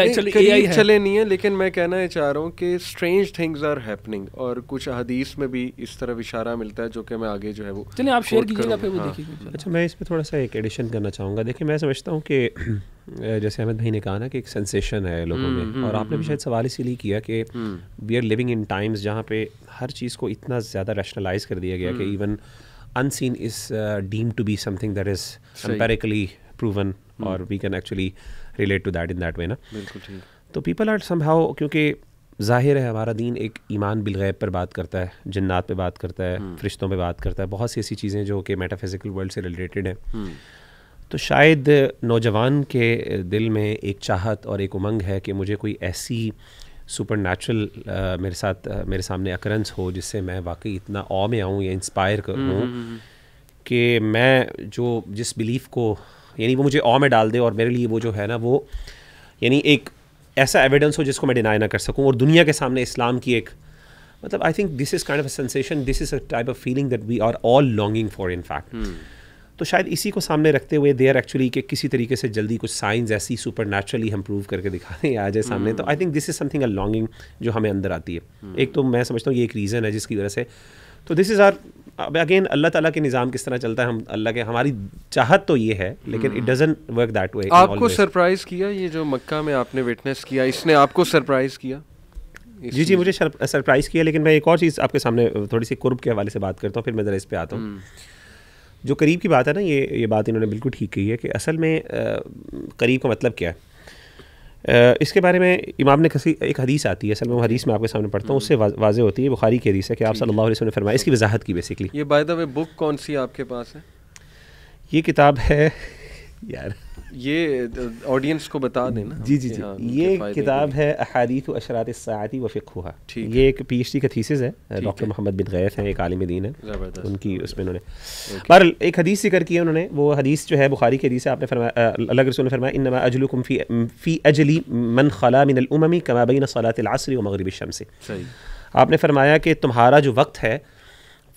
आई चले एआई चले नहीं है लेकिन मैं कहना चाह रहा हूँ कि स्ट्रेंज थिंग्स आर हैपनिंग और कुछ हदीस में भी इस तरह इशारा मिलता है जो कि मैं आगे जो है वो चलिए आप शेयर कीजिएगा फिर वो हाँ। देखिए अच्छा मैं इस पर थोड़ा सा एक एडिशन करना चाहूँगा देखिए मैं समझता हूँ कि (clears throat) जैसे अहमद भाई ने कहा ना कि एक सेंसेशन है लोगों में हम्म, हम्म, और आपने भी हम्म, शायद सवाल इसीलिए किया कि we are living in times जहाँ पे हर चीज़ को इतना ज़्यादा रैशनलाइज कर दिया गया कि even unseen is deem to be something that is empirically proven और we can actually relate to that in that way ना तो पीपल आर समहाउ क्योंकि जाहिर है हमारा दीन एक ईमान बिलगैब पर बात करता है जन्नात पे बात करता है हम्म। फरिश्तों पे बात करता है बहुत सी ऐसी चीज़ें जो कि मेटाफिज़िकल वर्ल्ड से रिलेटेड हैं हम्म। तो शायद नौजवान के दिल में एक चाहत और एक उमंग है कि मुझे कोई ऐसी सुपर नेचुरल मेरे साथ मेरे सामने अक्रंस हो जिससे मैं वाकई इतना ओ में आऊँ या इंस्पायर हूँ हम्म, कि मैं जो जिस बिलीफ को यानी वो मुझे और में डाल दे और मेरे लिए वो जो है ना वो यानी एक ऐसा एविडेंस हो जिसको मैं डिनाई ना कर सकूँ और दुनिया के सामने इस्लाम की एक मतलब I think this is kind of a sensation this is a type of feeling that we are all longing for in fact तो शायद इसी को सामने रखते हुए दे आर एक्चुअली कि किसी तरीके से जल्दी कुछ साइंस ऐसी सुपर नेचुरली हम प्रूव करके दिखा दें आ जाए सामने hmm. तो I think this is something a longing जो हमें अंदर आती है hmm. एक तो मैं समझता हूँ ये एक रीज़न है जिसकी वजह से तो दिस इज़ आर अब अगेन अल्लाह ताला के निज़ाम किस तरह चलता है हम अल्लाह के हमारी चाहत तो ये है लेकिन it doesn't work that way आपको सरप्राइज किया ये जो मक्का में आपने विटनेस किया इसने आपको सरप्राइज किया जी जी मुझे सरप्राइज़ किया लेकिन मैं एक और चीज़ आपके सामने थोड़ी सी कुर्ब के हवाले से बात करता हूँ फिर मैं ज़रा इस पर आता हूँ हम्म। जो करीब की बात है ना ये ये बात इन्होंने बिल्कुल ठीक कही है कि असल में करीब का मतलब क्या है इसके बारे में इमाम ने किसी एक हदीस आती है असल में हदीस में आपके सामने पढ़ता हूँ हम्म। उससे वाजे होती है बुखारी की हदीस है कि आप सल्लल्लाहु अलैहि वसल्लम ने फरमाया इसकी वजाहत की बेसिकली ये बाय द वे बुक कौन सी आपके पास है ये किताब है यार ये ऑडियंस को बता देना जी जी जी हाँ, ये किताब है अहादीत अशरात सयाती व फ़िकुहा ये एक पी एच डी का थीसिस है डॉक्टर मोहम्मद बिन गैस हैं एक आलिम दीन है उनकी उसमें उन्होंने बहर एक हदीस जिक्र की है उन्होंने वो हदीस जो है बुखारी की हदीस है आपने फरमाया अल्लाह रसूल ने फरमाया इनमा अजलुकुम फी अजली मन खला मिन अलउममी कमा बैन सलात अलअस्र व मगरिब शम्स आपने फरमाया कि तुम्हारा जो वक्त है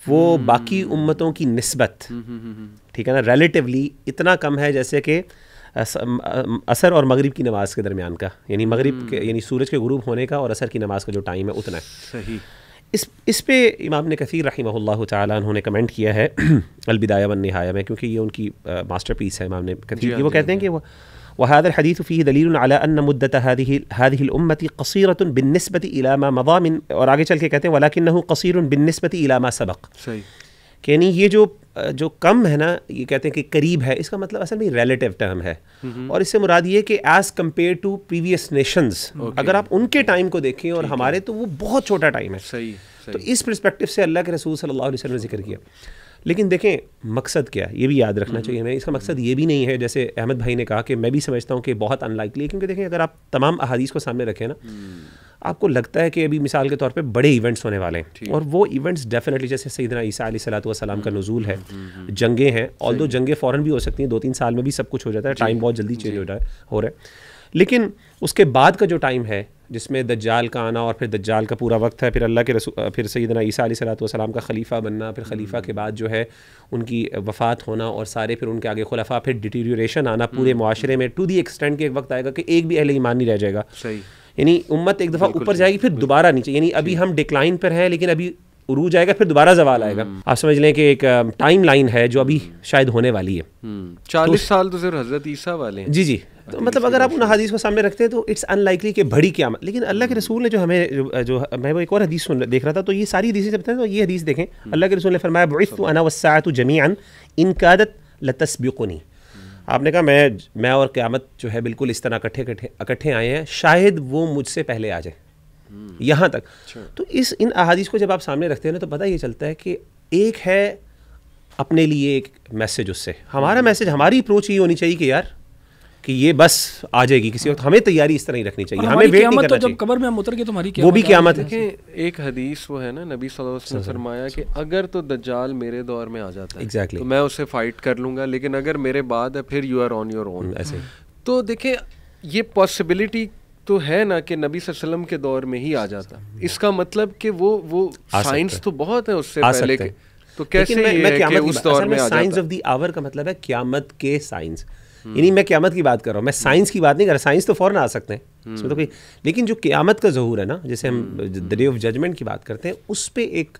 वो हम्म। बाकी उम्मतों की नस्बत हम्म, हम्म, ठीक है ना रिलेटिवली इतना कम है जैसे कि असर और मगरिब की नमाज़ के दरमियान का यानी मगरिब के हम्म। यानी सूरज के गुरूब होने का और असर की नमाज़ का जो टाइम है उतना है सही इस इस पे इमाम ने कसीर रही ताला उन्होंने कमेंट किया है (clears throat) अलबिदाया वन नहाया में क्योंकि ये उनकी मास्टर पीस है इमाम ने कसीर की वो हाँ कहते हैं हाँ कि वह وهذا الحديث فيه دليل على أن مدة هذه هذه الأمة قصيرة بالنسبة إلى ما مضى من और आगे चल के कहते हैं ولكنه قصير بالنسبة إلى ما سبق कि यानी ये जो जो कम है ना ये कहते हैं कि करीब है इसका मतलब असल में रिलेटिव टर्म है और इससे मुराद ये कि as compare to previous nations अगर आप उनके टाइम को देखें और हमारे तो वो बहुत छोटा टाइम है सही, तो सही। तो इस परस्पेक्टिव से अल्लाह के रसूल सल्लल्लाहु अलैहि वसल्लम ने जिक्र किया लेकिन देखें मकसद क्या है ये भी याद रखना हम्म। चाहिए हमें इसका मकसद ये भी नहीं है जैसे अहमद भाई ने कहा कि मैं भी समझता हूँ कि बहुत अनलाइकली है क्योंकि देखें अगर आप तमाम अहादीस को सामने रखें ना हम्म। आपको लगता है कि अभी मिसाल के तौर पे बड़े इवेंट्स होने वाले हैं और वो इवेंट्स डेफिनेटली जैसे सईदना ईसा सलाम का हम्म, नजूल है जंगे हैं ऑल दो जंगे फ़ौरन भी हो सकती हैं दो तीन साल में भी सब कुछ हो जाता है टाइम बहुत जल्दी चेंज हो रहा है हो रहा है लेकिन उसके बाद का जो टाइम है जिसमें दज्जाल का आना और फिर दज्जाल का पूरा वक्त है फिर अल्लाह के रसू फिर सैदना ईसा सलाम का खलीफा बनना फिर खलीफा हम्म। के बाद जो है उनकी वफात होना और सारे फिर उनके आगे खुलफा फिर डिटीरियोरेशन आना पूरे माशरे हम्म। में टू दी एक्सटेंड के एक वक्त आएगा कि एक भी अहल ईमान नहीं रह जाएगा यानी उम्मत एक दफ़ा ऊपर जाएगी फिर दोबारा नीचे यानी अभी हम डिक्लाइन पर हैं लेकिन अभी उरूज आएगा फिर दोबारा जवाल आएगा हम्म। आप समझ लें कि एक टाइम लाइन है जो अभी शायद होने वाली है हम्म। चालीस तो साल तो सिर्फ हजरत ईसा वाले हैं जी जी तो मतलब अगर आप उन हदीस को सामने रखते हैं तो इट्स अनलाइकली कि बड़ी क्या लेकिन अल्लाह के रसूल ने जो हमें जो, जो मैं वो एक और हदीस सुन देख रहा था तो ये सारी हदीसें जब तो ये हदीस देखें हम्म। अल्लाह के रसूल ने फरमाया बुस्त अना वसात जमीन इन इनकादत लतस्बिकुनी आपने कहा मैं मैं और क़्यामत जो है बिल्कुल इस तरह इकट्ठे इकट्ठे इकट्ठे आए हैं शायद वो मुझसे पहले आ जाए यहाँ तक अच्छा। तो इस इन अहादीस को जब आप सामने रखते हैं ना तो पता ये चलता है कि एक है अपने लिए एक मैसेज उससे हमारा मैसेज हमारी अप्रोच ये होनी चाहिए कि यार कि ये बस आ जाएगी किसी वक्त हमें तैयारी इस तरह ही रखनी चाहिए हमें वेट नहीं तो करना तो जब कबर में हम उतर गए तुम्हारी वो भी क्यामत है एक हदीस वो है ना नबी सल्लल्लाहु अलैहि फरमाया कि अगर तो दज्जाल मेरे दौर में आ जाता है exactly. तो मैं उसे फाइट कर लूंगा लेकिन अगर मेरे बाद है फिर you are on your own ऐसे तो देखिये ये पॉसिबिलिटी तो है ना कि नबी वसल्लम के दौर में ही आ जाता इसका मतलब कि वो वो साइंस तो बहुत है उससे पहले के तो कैसे मैं, मैं क्या उस दौर में साइंस ऑफ द आवर का मतलब है क्यामत के साइंस यानी हम्म। मैं क्यामत की बात कर रहा हूँ मैं हम्म। साइंस की बात नहीं कर रहा साइंस तो फ़ौरन आ सकते हैं उसमें तो हम्म। कोई लेकिन जो क्यामत का जहूर है ना जैसे हम द डे ऑफ जजमेंट की बात करते हैं उस पर एक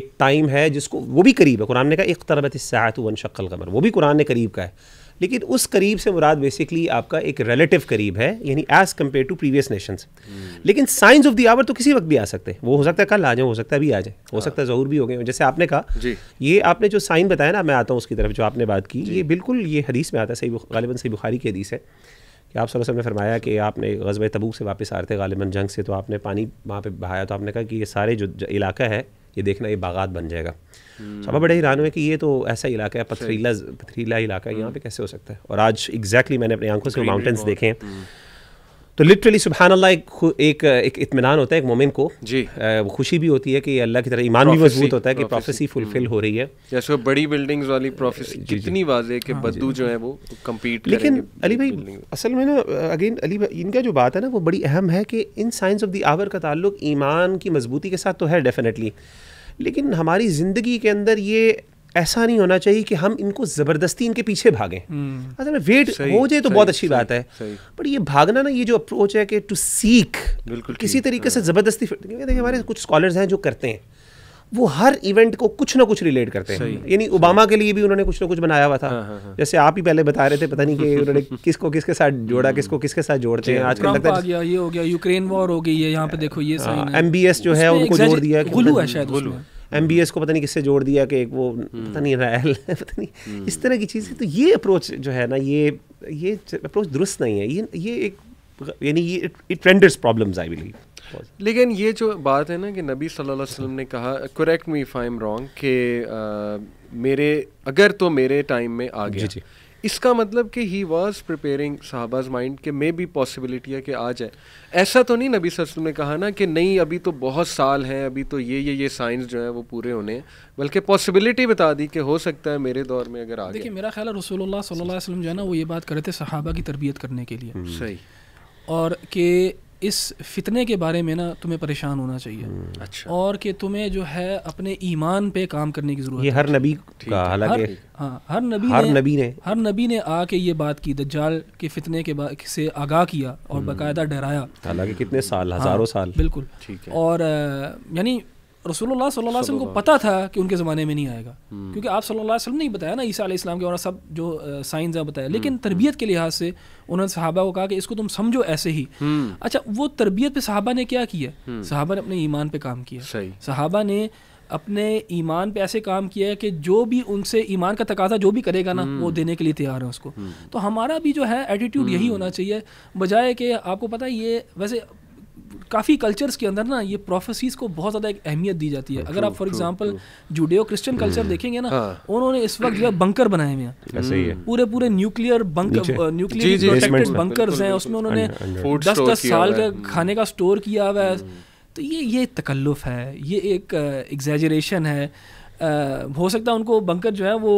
एक टाइम है जिसको वो भी करीब है कुरान ने कहा एक तरबत सहायत वन शक्ल कमर वो भी कुरान ने करीब का है लेकिन उस करीब से मुराद बेसिकली आपका एक रिलेटिव करीब है यानी as compare to previous nations लेकिन साइंस ऑफ द आवर तो किसी वक्त भी आ सकते हैं वो हो सकता है कल आ जाए हो सकता है भी आ जाए हो हाँ। सकता है जरूर भी हो गए जैसे आपने कहा ये आपने जो साइन बताया ना मैं आता हूँ उसकी तरफ जो आपने बात की ये बिल्कुल ये हदीस में आता है सही गालिबा सही बुखारी की हदीस है कि आप सल्लल्लाहु अलैहि वसल्लम ने फरमाया कि आपने गजब तबूक से वापस आ रहे थे गालिबा जंग से तो आपने पानी वहाँ पर बहाया तो आपने कहा कि ये सारे जो इलाका है ये देखना ये बागात बन जाएगा तो hmm. आप बड़े हैरान हुए कि ये तो ऐसा इलाका है पथरीला पथरीला इलाका है यहाँ hmm. पे कैसे हो सकता है और आज एग्जैक्टली मैंने अपनी आंखों से माउंटेंस देखे हैं hmm. तो लिटरली सुबहान अल्लाह एक एक एक इतमान होता है एक मोमिन को जी आ, खुशी भी होती है कि अल्लाह की तरह ईमान भी मजबूत होता है कि प्रोफेसी फुलफिल हो रही है जैसे सो बड़ी बिल्डिंग्स वाली प्रोफेसी कितनी वाजे कि हाँ, बद्दू जो है वो कम्पीट लेकिन अली भाई असल में ना अगेन अली भाई इनका जो बात है ना वो बड़ी अहम है कि in signs of the hour का ताल्लुक ईमान की मजबूती के साथ तो है डेफिनेटली लेकिन हमारी ज़िंदगी के अंदर ये ऐसा नहीं होना चाहिए कि हम इनको ज़बरदस्ती इनके पीछे भागें हम्म। अगर वेट हो जाए तो बहुत अच्छी बात है बट ये भागना ना ये जो अप्रोच है कि टू सीख बिल्कुल किसी तरीके से हाँ। ज़बरदस्ती देखिए हमारे कुछ स्कॉलर्स हैं जो करते हैं वो हर इवेंट को कुछ ना कुछ रिलेट करते हैं यानी ओबामा के लिए भी उन्होंने कुछ ना कुछ बनाया हुआ था हाँ, हाँ, हाँ। जैसे आप ही पहले बता रहे थे पता नहीं कि (laughs) उन्होंने किसको किसके साथ जोड़ा हम्म। किसको किसके साथ जोड़ते हैं हाँ। आजकल लगता है ये हो गया यूक्रेन वॉर हो गई है यहाँ पे देखो ये एम बी हाँ, जो है उनको जोड़ दिया है एम को पता नहीं किससे जोड़ दिया कि वो हम्म। पता नहीं रायल (laughs) पता नहीं हम्म। इस तरह की चीज़ें तो ये अप्रोच जो है ना ये ये अप्रोच दुरुस्त नहीं है ये ये एक यानी ये it renders problems I believe लेकिन ये जो बात है ना कि नबी सल्लल्लाहु अलैहि वसल्लम ने कहा correct me if I am wrong कि मेरे अगर तो मेरे टाइम में आ गया जी जी इसका मतलब कि ही वॉज प्रिपेयरिंग साहबाज माइंड के मे बी पॉसिबिलिटी है कि आ जाए ऐसा तो नहीं नबी वसल्लम ने कहा ना कि नहीं अभी तो बहुत साल हैं अभी तो ये ये ये साइंस जो है वो पूरे होने बल्कि पॉसिबिलिटी बता दी कि हो सकता है मेरे दौर में अगर आ देखिए मेरा ख्याल है अलैहि सल्लम जो है ना वो ये बात करे थे सहाबा की तरबियत करने के लिए हम्म। सही और कि इस फितने के बारे में ना तुम्हें परेशान होना चाहिए हम्म। अच्छा और कि तुम्हें जो है अपने ईमान पे काम करने की ज़रूरत ये हर नबी का हालांकि हर, हाँ हर नबी हर ने, नबी ने हर नबी ने आके ये बात की दज्जाल के फितने के से आगाह किया और हम्म। बाकायदा डराया हालांकि कितने साल हाँ, हज़ारों साल बिल्कुल और यानी रसोल्ला वसल्लम को पता था कि उनके ज़माने में नहीं आएगा हम्म। क्योंकि आप सल्लल्लाहु अलैहि वसल्लम ने बताया ना ईसा इस्लाम के और सब जो साइंस है बताया लेकिन हम्म। तरबियत के लिहाज से उन्होंने साहबा को कहा कि इसको तुम समझो ऐसे ही हम्म। अच्छा वो तरबियत पे साहबा ने क्या किया साहबा ने अपने ईमान पे काम किया साहबा ने अपने ईमान पे ऐसे काम किया है कि जो भी उनसे ईमान का तकाजा जो भी करेगा ना वो देने के लिए तैयार है उसको तो हमारा भी जो है एटीट्यूड यही होना चाहिए बजाय कि आपको पता है ये वैसे काफ़ी कल्चर्स के अंदर ना ये प्रोफेसीज को बहुत ज़्यादा एक अहमियत दी जाती है अगर आप for example Judeo Christian culture देखेंगे ना हाँ. उन्होंने इस वक्त जो है बंकर बनाए हुए हैं hmm. पूरे पूरे nuclear bunker nuclear protected bunkers हैं उसमें उन्होंने दस दस साल का hmm. खाने का स्टोर किया हुआ है hmm. तो ये ये तकल्लुफ़ है ये एक एग्जेजरेशन है हो सकता है उनको बंकर जो है वो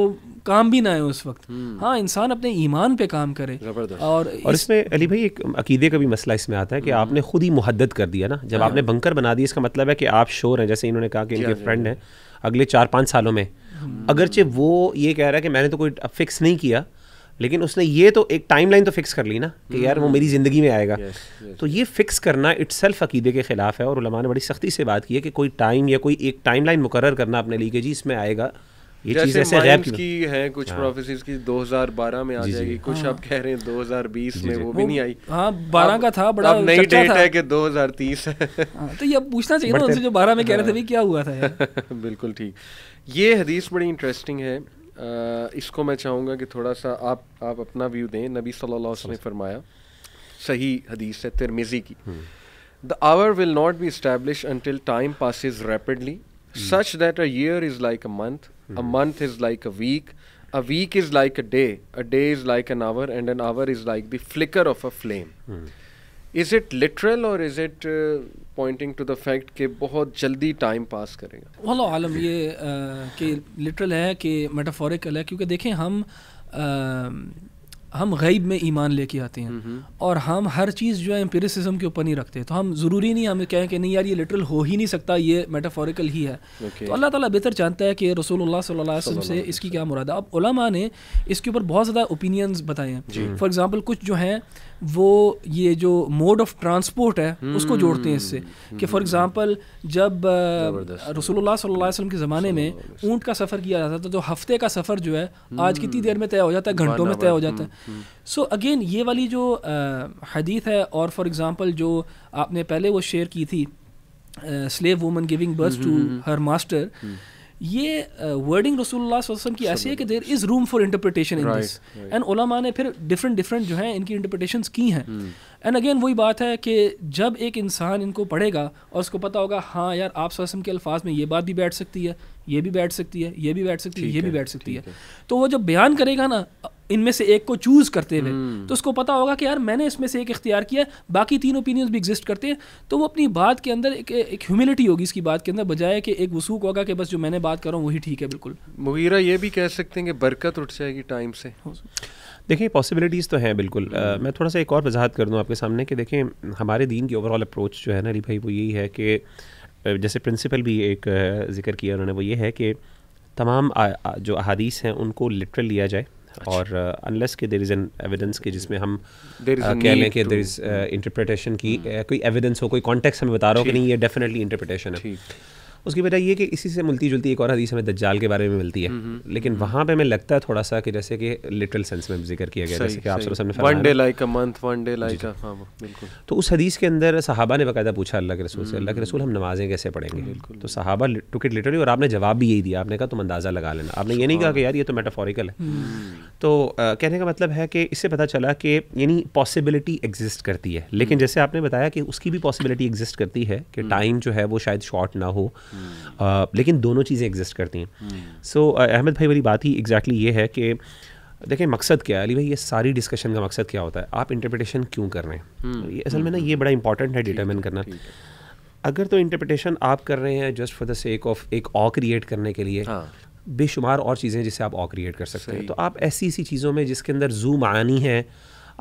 काम भी ना आए उस वक्त हम्म। हाँ इंसान अपने ईमान पे काम करे और और इस... इसमें अली भाई एक अकीदे का भी मसला इसमें आता है कि हम्म। आपने खुद ही मुहदत कर दिया ना जब हाँ। आपने बंकर बना दिया इसका मतलब है कि आप शोर हैं जैसे इन्होंने कहा कि इनके फ्रेंड हाँ हाँ हैं अगले चार पाँच सालों में हम्म। अगरचे वो ये कह रहा है कि मैंने तो कोई फिक्स नहीं किया लेकिन उसने ये तो एक टाइम तो फिक्स कर ली ना कि यार वो hmm. मेरी ज़िंदगी में आएगा yes, yes. तो ये फिक्स करना इट सेल्फ अकीदे के ख़िलाफ़ है और उलमा ने बड़ी सख्ती से बात की है कि कोई टाइम या कोई एक टाइमलाइन मुकर करना अपने लिए कि जी इसमें आएगा ये चीज़ ऐसे गैप की की है कुछ प्रोफेसीज हाँ। की 2012 में आ जाएगी कुछ हाँ। आप कह रहे हैं 2020 में वो भी नहीं आई हाँ बारह का था बड़ा नई डेट है कि 2030 है हाँ, तो ये पूछना चाहिए ना उनसे जो बारह में कह रहे थे क्या हुआ था (laughs) बिल्कुल ठीक ये हदीस बड़ी इंटरेस्टिंग है इसको मैं चाहूँगा कि थोड़ा सा आप आप अपना व्यू दें नबी सल्लल्लाहु अलैहि वसल्लम ने फरमाया सही हदीस है तिरमिजी की the hour will not be establish until time pass rapidly such that a year is like a month a month is like a week a week is like a day a day is like an hour and an hour is like the flicker of a flame is it literal और is it pointing to the fact कि बहुत जल्दी टाइम पास करेगा वो आलम ये आ, कि लिटरल है कि मेटाफोरिकल है क्योंकि देखें हम आ, हम गैब में ईमान लेके आते हैं और हम हर चीज़ जो है एम्पेरिसिज्म के ऊपर नहीं रखते तो हम ज़रूरी नहीं हम कहें कि नहीं यार ये लिटरल हो ही नहीं सकता ये मेटाफोरिकल ही है okay. तो अल्लाह ताला बेहतर जानता है कि रसूलुल्लाह सल्लल्लाहु अलैहि वसल्लम से इसकी क्या मुराद है अब उलमा ने इसके ऊपर बहुत ज़्यादा ओपिनियंस बताए हैं फॉर एग्ज़ाम्पल कुछ जो हैं वो ये जो मोड ऑफ ट्रांसपोर्ट है hmm. उसको जोड़ते हैं इससे कि फॉर एग्ज़ाम्पल hmm. जब uh, रसूलुल्लाह सल्लल्लाहु अलैहि के ज़माने में ऊँट का सफ़र किया जाता था तो हफ्ते का सफ़र जो है hmm. आज कितनी देर में तय हो जाता है घंटों में तय हो जाता है सो अगेन ये वाली जो हदीत uh, है और फॉर एग्ज़ाम्पल जो आपने पहले वो शेयर की थी slave woman giving birth to her master ये वर्डिंग रसूल वसम की ऐसी है कि there is room for interpretation in this and ओलामा ने फिर डिफरेंट डिफरेंट जो हैं इनकी इंटरप्रिटेशन की हैं एंड hmm. अगेन वही बात है कि जब एक इंसान इनको पढ़ेगा और उसको पता होगा हाँ यार आप वसम के अल्फाज में ये बात भी बैठ सकती है ये भी बैठ सकती है ये भी बैठ सकती है ये भी बैठ सकती है तो वो जब बयान करेगा ना इनमें से एक को चूज़ करते हुए हम्म। तो उसको पता होगा कि यार मैंने इसमें से एक इख्तियार किया बाकी तीन ओपिनियंस भी एग्जिस्ट करते हैं तो वो अपनी बात के अंदर एक एक ह्यूमिलिटी होगी इसकी बात के अंदर बजाय कि एक वसूक होगा कि बस जो मैंने बात कर रहा हूँ वही ठीक है बिल्कुल मुगीरा ये भी कह सकते हैं कि बरकत उठ जाएगी टाइम से हाँ देखिए पॉसिबिलिटीज़ तो हैं बिल्कुल आ, हम्म। मैं थोड़ा सा एक और वजाहत कर दूँ आपके सामने कि देखें हमारे दीन की ओवरऑल अप्रोच जो है ना अली भाई वो यही है कि जैसे प्रिंसिपल भी एक जिक्र किया उन्होंने वो ये है कि तमाम जो अहादीस हैं उनको लिटरल लिया जाए और अनलेस के देर इज़ एन एविडेंस के जिसमें हम uh, कह लें कि देर इज़ इंटरप्रिटेशन की hmm. uh, कोई एविडेंस हो कोई कॉन्टेक्स हमें बता रहा हो कि नहीं ये डेफिनेटली इंटरप्रिटेशन है उसकी वजह ये कि इसी से मिलती जुलती एक और हदीस हमें दज्जाल के बारे में मिलती है हम्म, हम्म। लेकिन वहाँ पे हमें लगता है थोड़ा सा कि जैसे कि लिटरल सेंस में जिक्र किया गया जैसे कि आप सबने one day like a month one day like a बिल्कुल तो उस हदीस के अंदर सहाबा ने बकायदा पूछा अल्लाह के रसूल से अल्लाह के हम्म। रसूल हम नमाजें कैसे पढ़ेंगे तो सहाबा टुक इट लिटरली और आपने जवाब भी यही दिया आपने कहा तुम अंदाज़ा लगा लेना आपने ये नहीं कहा कि यार ये तो मेटाफोरिकल है तो कहने का मतलब है कि इससे पता चला कि यानी पॉसिबिलिटी एग्जिस्ट करती है लेकिन जैसे आपने बताया कि उसकी भी पॉसिबिलिटी एग्जिस्ट करती है कि टाइम जो है वो शायद शॉर्ट ना हो लेकिन दोनों चीज़ें एग्जिस्ट करती हैं सो अहमद भाई वाली बात ही एग्जैक्टली ये है कि देखें मकसद क्या है अली भाई ये सारी डिस्कशन का मकसद क्या होता है आप इंटरप्रिटेशन क्यों कर रहे हैं हम्म। असल में ना ये बड़ा इंपॉर्टेंट है डिटर्मिन करना अगर तो इंटरप्रिटेशन आप कर रहे हैं just for the sake of एक ऑ क्रिएट करने के लिए हाँ। बेशुमार और चीज़ें जिसे आप ऑ क्रिएट कर सकते हैं तो आप ऐसी ऐसी चीज़ों में जिसके अंदर जू मानी है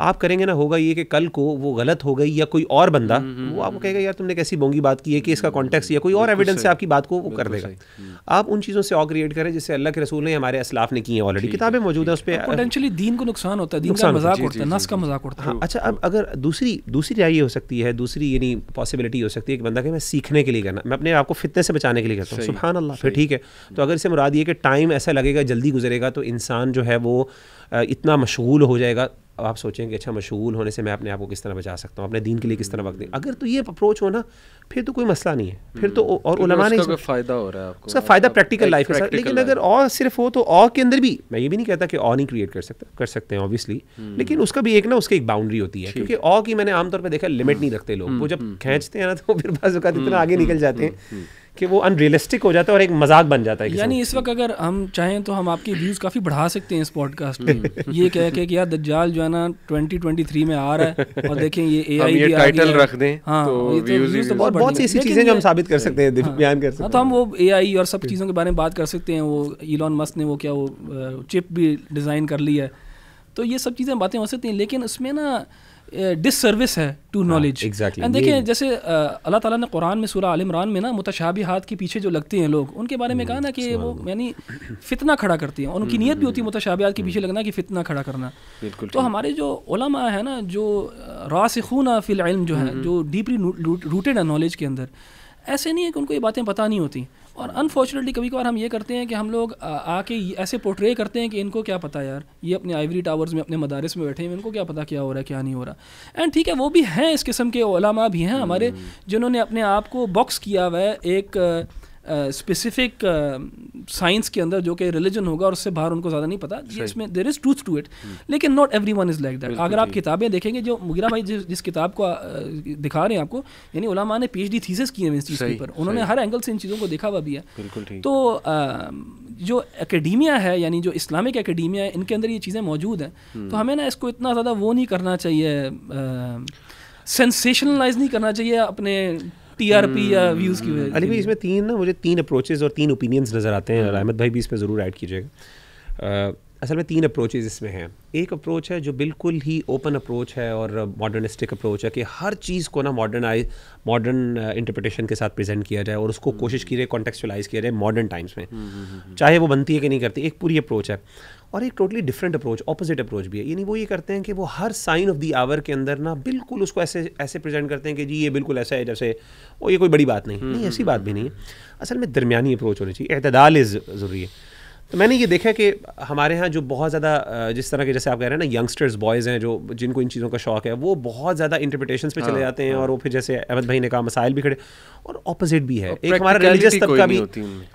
आप करेंगे ना होगा ये कि कल को वो गलत हो गई या कोई और बंदा हम्म, हम्म, वो आपको हम्म, कहेगा यार तुमने कैसी बोंगी बात की है कि इसका कॉन्टेक्स या कोई और एविडेंस से आपकी बात को वो कर देगा आप उन चीज़ों से और क्रिएट करें जिससे अल्लाह के रसूल ने हमारे असलाफ ने किए हैं ऑलरेडी किताबें मौजूद है उस पर दीन को नुकसान होता है नुकसान मजाक उड़ता है नस का मजाक उड़ता है अच्छा अब अगर दूसरी दूसरी राय हो सकती है दूसरी यानी पॉसिबिलिटी हो सकती है कि बंदा कहे मैं सीखने के लिए करना मैं अपने आप को फितने से बचाने के लिए करता हूँ सुबहान अल्लाह फिर ठीक है तो अगर इसे मुराद ये कि टाइम ऐसा लगेगा जल्दी गुजरेगा तो इंसान जो है वो इतना मशगूल हो जाएगा अब आप सोचेंगे अच्छा मशगूल होने से मैं अपने आप को किस तरह बचा सकता हूँ अपने दीन के लिए किस तरह वक्त दें अगर तो ये अप्रोच हो ना फिर तो कोई मसला नहीं है फिर तो हम्म। और उसका ने इसका फ़ायदा हो रहा है आपको उसका फ़ायदा प्रैक्टिकल लाइफ है लेकिन अगर और सिर्फ हो तो और के अंदर भी मैं ये भी नहीं कहता कि और नहीं क्रिएट कर सकता कर सकते हैं ऑब्वियसली हम्म। लेकिन उसका भी एक ना उसकी एक बाउंड्री होती है क्योंकि और की मैंने आमतौर पर देखा लिमिट हम्म। नहीं रखते लोग वो जब खींचते हैं ना तो फिर बाज़ इतना आगे निकल जाते हैं कि वो अनरियलिस्टिक हो जाता है और एक मजाक बन जाता है यानी इस वक्त अगर हम चाहें तो हम आपकी व्यूज़ काफ़ी बढ़ा सकते हैं इस पॉडकास्ट (laughs) में ये कह के कि यार दज्जाल जो है ना 2023 में आ रहा है (laughs) और देखें ये एआई आई टाइटल रख दें हाँ तो तो तो बहुत सी ऐसी चीज़ें जो हम साबित कर सकते हैं हाँ। बयान कर सकते हैं हाँ, तो हम वो ए और सब चीज़ों के बारे में बात कर सकते हैं वो इलॉन मस्क ने वो क्या वो चिप भी डिज़ाइन कर ली है तो ये सब चीज़ें बातें हो सकती हैं लेकिन उसमें ना डिसर्विस है टू नॉलेज एंड देखिए जैसे अल्लाह ताला ने कुरान में सूरह आल इमरान में ना मुतशाबी हाथ के पीछे जो लगते हैं लोग उनके बारे में हम्म, कहा ना कि वो यानी फितना खड़ा करती हैं और उनकी हम्म, नीयत भी हम्म, होती है मुतशाबी के पीछे लगना कि फितना खड़ा करना तो हमारे जो ओलमा है ना जो रासखूना फिल इल्म जो है जो डीपली रूटेड है नॉलेज के अंदर ऐसे नहीं है कि उनको ये बातें पता नहीं होती और अनफॉर्चुनेटली कभी कभार हम ये करते हैं कि हम लोग आके ऐसे पोर्ट्रे करते हैं कि इनको क्या पता यार ये अपने आइवरी टावर्स में अपने मदारस में बैठे हैं इनको क्या पता क्या हो रहा है क्या नहीं हो रहा एंड ठीक है वो भी हैं इस किस्म के ओलामा भी हैं हमारे हम्म। जिन्होंने अपने आप को बॉक्स किया हुआ है एक स्पेसिफिक साइंस के अंदर जो कि रिलीजन होगा और उससे बाहर उनको ज़्यादा नहीं पता इसमें there is truth to it लेकिन not everyone is like that अगर आप किताबें देखेंगे जो मुगिरा भाई जिस, जिस किताब को दिखा रहे हैं आपको यानी उलामा ने पी थीसिस किए हैं इस चीज़ के ऊपर उन्होंने हर एंगल से इन चीज़ों को देखा हुआ भी है तो जो एकेडमिया है यानी जो इस्लामिक एकेडमिया है इनके अंदर ये चीज़ें मौजूद हैं हम्म। तो हमें ना इसको इतना ज़्यादा वो नहीं करना चाहिए सेंसेशनलाइज नहीं करना चाहिए अपने टीआरपी या व्यूज hmm. की वजह अली भाई इसमें तीन ना मुझे तीन अप्रोचेज और तीन ओपिनियंस नज़र आते हैं hmm. अहमद भाई भी इसमें ज़रूर ऐड कीजिएगा असल में तीन अप्रोचेज इसमें हैं एक अप्रोच है जो बिल्कुल ही ओपन अप्रोच है और मॉडर्निस्टिक अप्रोच है कि हर चीज़ को ना मॉडर्नाइज मॉडर्न इंटरप्रिटेशन के साथ प्रेजेंट किया जाए और उसको hmm. कोशिश की जाए कॉन्टेक्चुलाइज किया जाए मॉडर्न टाइम्स में चाहे वो बनती है कि नहीं करती एक पूरी अप्रोच है और एक totally different approach opposite approach भी है यानी वो ये करते हैं कि वो हर साइन ऑफ दी आवर के अंदर ना बिल्कुल उसको ऐसे ऐसे प्रेजेंट करते हैं कि जी ये बिल्कुल ऐसा है जैसे वो ये कोई बड़ी बात नहीं नहीं ऐसी बात भी नहीं है असल में दरमिया अप्रोच होनी चाहिए अतदाल ज़रूरी है तो मैंने ये देखा कि हमारे यहाँ जो बहुत ज़्यादा जिस तरह के जैसे आप कह रहे हैं ना यंगस्टर्स बॉयज़ हैं जो जिनको इन चीज़ों का शौक है वो बहुत ज़्यादा इंटरप्रिटेशन पे चले हाँ, जाते हैं हाँ। और वो फिर जैसे अहमद भाई ने कहा मसाइल भी खड़े और अपोजिट भी है एक हमारा रिलीजियस तबका भी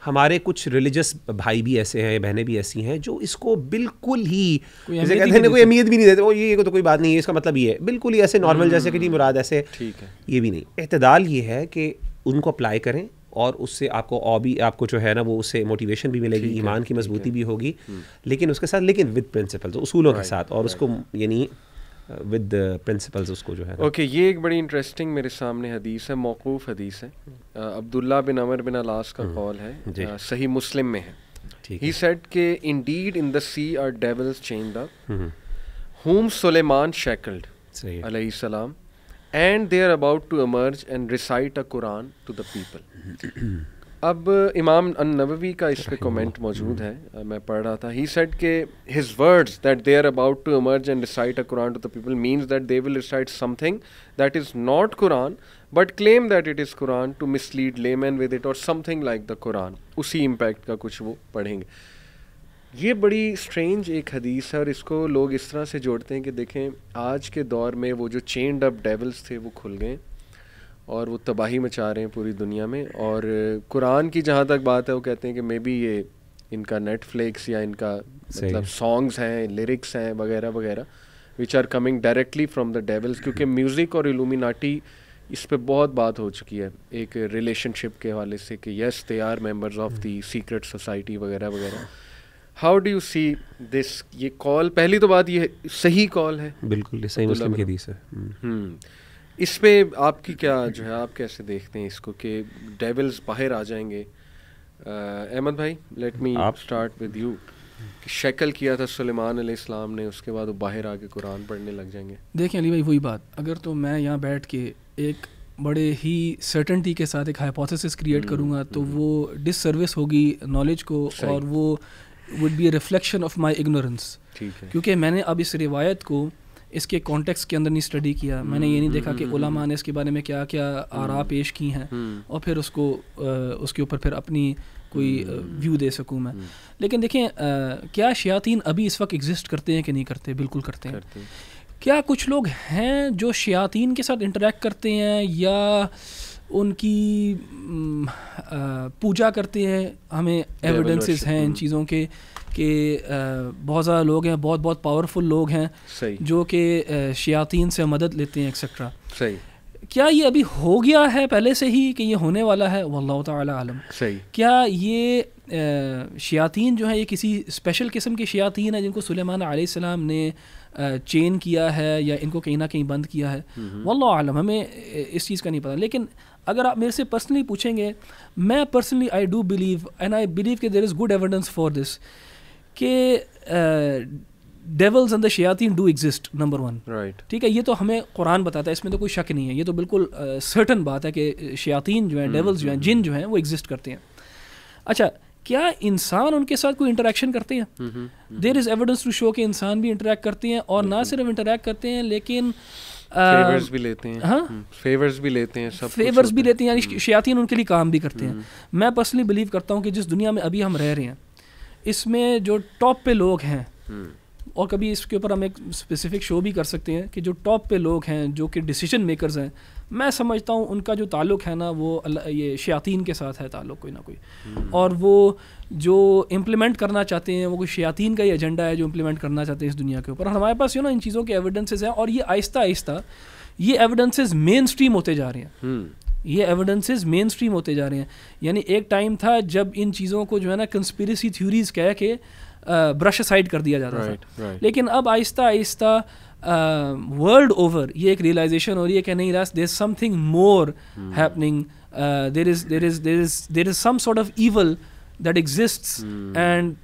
हमारे कुछ रिलीजियस भाई भी ऐसे हैं बहनें भी ऐसी हैं जो इसको बिल्कुल ही जैसे कहते हैं कोई अहमियत भी नहीं देते वो ये तो कोई बात नहीं है इसका मतलब ये है बिल्कुल ही ऐसे नॉर्मल जैसे कि नहीं हम्म। मुराद ऐसे ठीक है ये भी नहीं अतदाल ये है कि उनको अप्लाई करें और उससे आपको और भी आपको जो है ना वो उससे मोटिवेशन भी मिलेगी ईमान की मजबूती भी होगी हम्म। लेकिन उसके साथ लेकिन विद प्रिंसिपल्स उसूलों के साथ और उसको यानी विद uh, प्रिंसिपल्स उसको जो है ओके okay, ये एक बड़ी इंटरेस्टिंग मेरे सामने हदीस है मौकूफ़ हदीस है uh, Abdullah bin Amr bin al As का हम्म, कॉल है आ, uh, सही मुस्लिम में है ही सेड के indeed in the sea are devils chained the whom Sulaiman shackled अलैहिस्सलाम and they are about to emerge and recite a Quran to the people. अब इमाम नबवी का इस पर कमेंट मौजूद है मैं पढ़ रहा था ही सेड के his words that they are about to emerge and recite a Quran to the people means that they will recite something that is not Quran but claim that it is Quran to mislead layman with it और समथिंग लाइक द कुरान उसी इम्पैक्ट का कुछ वो पढ़ेंगे ये बड़ी स्ट्रेंज एक हदीस है और इसको लोग इस तरह से जोड़ते हैं कि देखें आज के दौर में वो जो चेंड अप डेवल्स थे वो खुल गए और वो तबाही मचा रहे हैं पूरी दुनिया में और कुरान की जहाँ तक बात है वो कहते हैं कि मे बी ये इनका नेटफ्लिक्स या इनका मतलब सॉन्ग्स हैं लिरिक्स हैं वगैरह वगैरह which are coming directly from the devils क्योंकि म्यूज़िक और इलूमिनाटी इस पर बहुत बात हो चुकी है एक रिलेशनशिप के हवाले से कि yes they are members of the secret society वगैरह वगैरह how do you see this ये कॉल पहली तो बात ये सही कॉल है बिल्कुल सही मुस्लिम की हदीस है हम्म। हम्म। इस पे आपकी क्या जो है आप कैसे देखते हैं इसको कि डेविल्स बाहर आ जाएंगे अहमद भाई लेट मी आप स्टार्ट विद यू शक्ल किया था सलेमान ने उसके बाद वो बाहर आके कुरान पढ़ने लग जाएंगे देखें अली भाई वही बात अगर तो मैं यहाँ बैठ के एक बड़े ही सर्टनटी के साथ एक हाइपोथेसिस हम्म, क्रिएट करूँगा तो वो डिससर्विस होगी नॉलेज को और वो would be reflection of my ignorance क्योंकि मैंने अब इस रिवायत को इसके कॉन्टेक्स्ट के अंदर नहीं स्टडी किया मैंने ये नहीं देखा कि हम्म, उलमा हम्म, ने इसके बारे में क्या क्या हम्म, आरा पेश की हैं और फिर उसको उसके ऊपर फिर अपनी कोई व्यू दे सकूँ मैं लेकिन देखें आ, क्या शयातीन अभी इस वक्त एग्जिस्ट करते हैं कि नहीं करते बिल्कुल करते हैं क्या कुछ लोग हैं जो शयातीन के साथ इंटरेक्ट करते हैं या उनकी पूजा करते हैं हमें एविडेंसेस हैं इन हम्म। चीज़ों के कि बहुत ज़्यादा लोग हैं बहुत बहुत पावरफुल लोग हैं जो कि शयातीन से मदद लेते हैं एक्सेट्रा सही क्या ये अभी हो गया है पहले से ही कि ये होने वाला है वल्लाह ताला आलम सही क्या ये शयातीन जो है ये किसी स्पेशल किस्म के शयातीन है जिनको सुलेमान आसमाम ने चेन किया है या इनको कहीं ना कहीं बंद किया है वल्ल आलम हमें इस चीज़ का नहीं पता लेकिन अगर आप मेरे से पर्सनली पूछेंगे मैं personally I do believe and I believe कि there is good evidence for this के डेवल्स एंड द शयातीन do exist number one right ठीक है ये तो हमें कुरान बताता है इसमें तो कोई शक नहीं है ये तो बिल्कुल सर्टन uh, बात है कि शयातीन जो हैं डेवल्स जो हैं जिन जो हैं वो एग्जिस्ट करते हैं अच्छा क्या इंसान उनके साथ कोई इंटरेक्शन करते हैं there is evidence to show कि इंसान भी इंटरेक्ट करते हैं और ना हम्म, हम्म। सिर्फ इंटरेक्ट करते हैं लेकिन फेवर्स भी लेते हैं हाँ फेवर्स हम्म, भी लेते हैं सब फेवर्स भी लेते हैं यानी शयातीन उनके लिए काम भी करते हैं मैं पर्सनली बिलीव करता हूँ कि जिस दुनिया में अभी हम रह रहे हैं इसमें जो टॉप पे लोग हैं और कभी इसके ऊपर हम एक स्पेसिफिक शो भी कर सकते हैं कि जो टॉप पे लोग हैं जो कि डिसीजन मेकर्स हैं मैं समझता हूँ उनका जो ताल्लुक़ है ना वो ये शयातीन के साथ है ताल्लुक़ कोई ना कोई हम्म। और वो जो इम्प्लीमेंट करना चाहते हैं वो कोई शयातीन का ही एजेंडा है जो इम्प्लीमेंट करना चाहते हैं इस दुनिया के ऊपर और हमारे पास यू ना इन चीज़ों के एविडेंसेज हैं और ये आहिस्ता आहिस्ता ये एविडेंसेज मेन स्ट्रीम होते जा रहे हैं हम्म। ये एविडेंसेज मेन स्ट्रीम होते जा रहे हैं यानी एक टाइम था जब इन चीज़ों को जो है ना कंस्पिरसी थ्यूरीज कह के ब्रश साइड कर दिया जाता right, था right. लेकिन अब आहिस्ता आहिस्ता वर्ल्ड ओवर ये एक रियलाइजेशन हो रही है कि नहीं रास there something more happening there is there is there is there is some sort of evil that exists and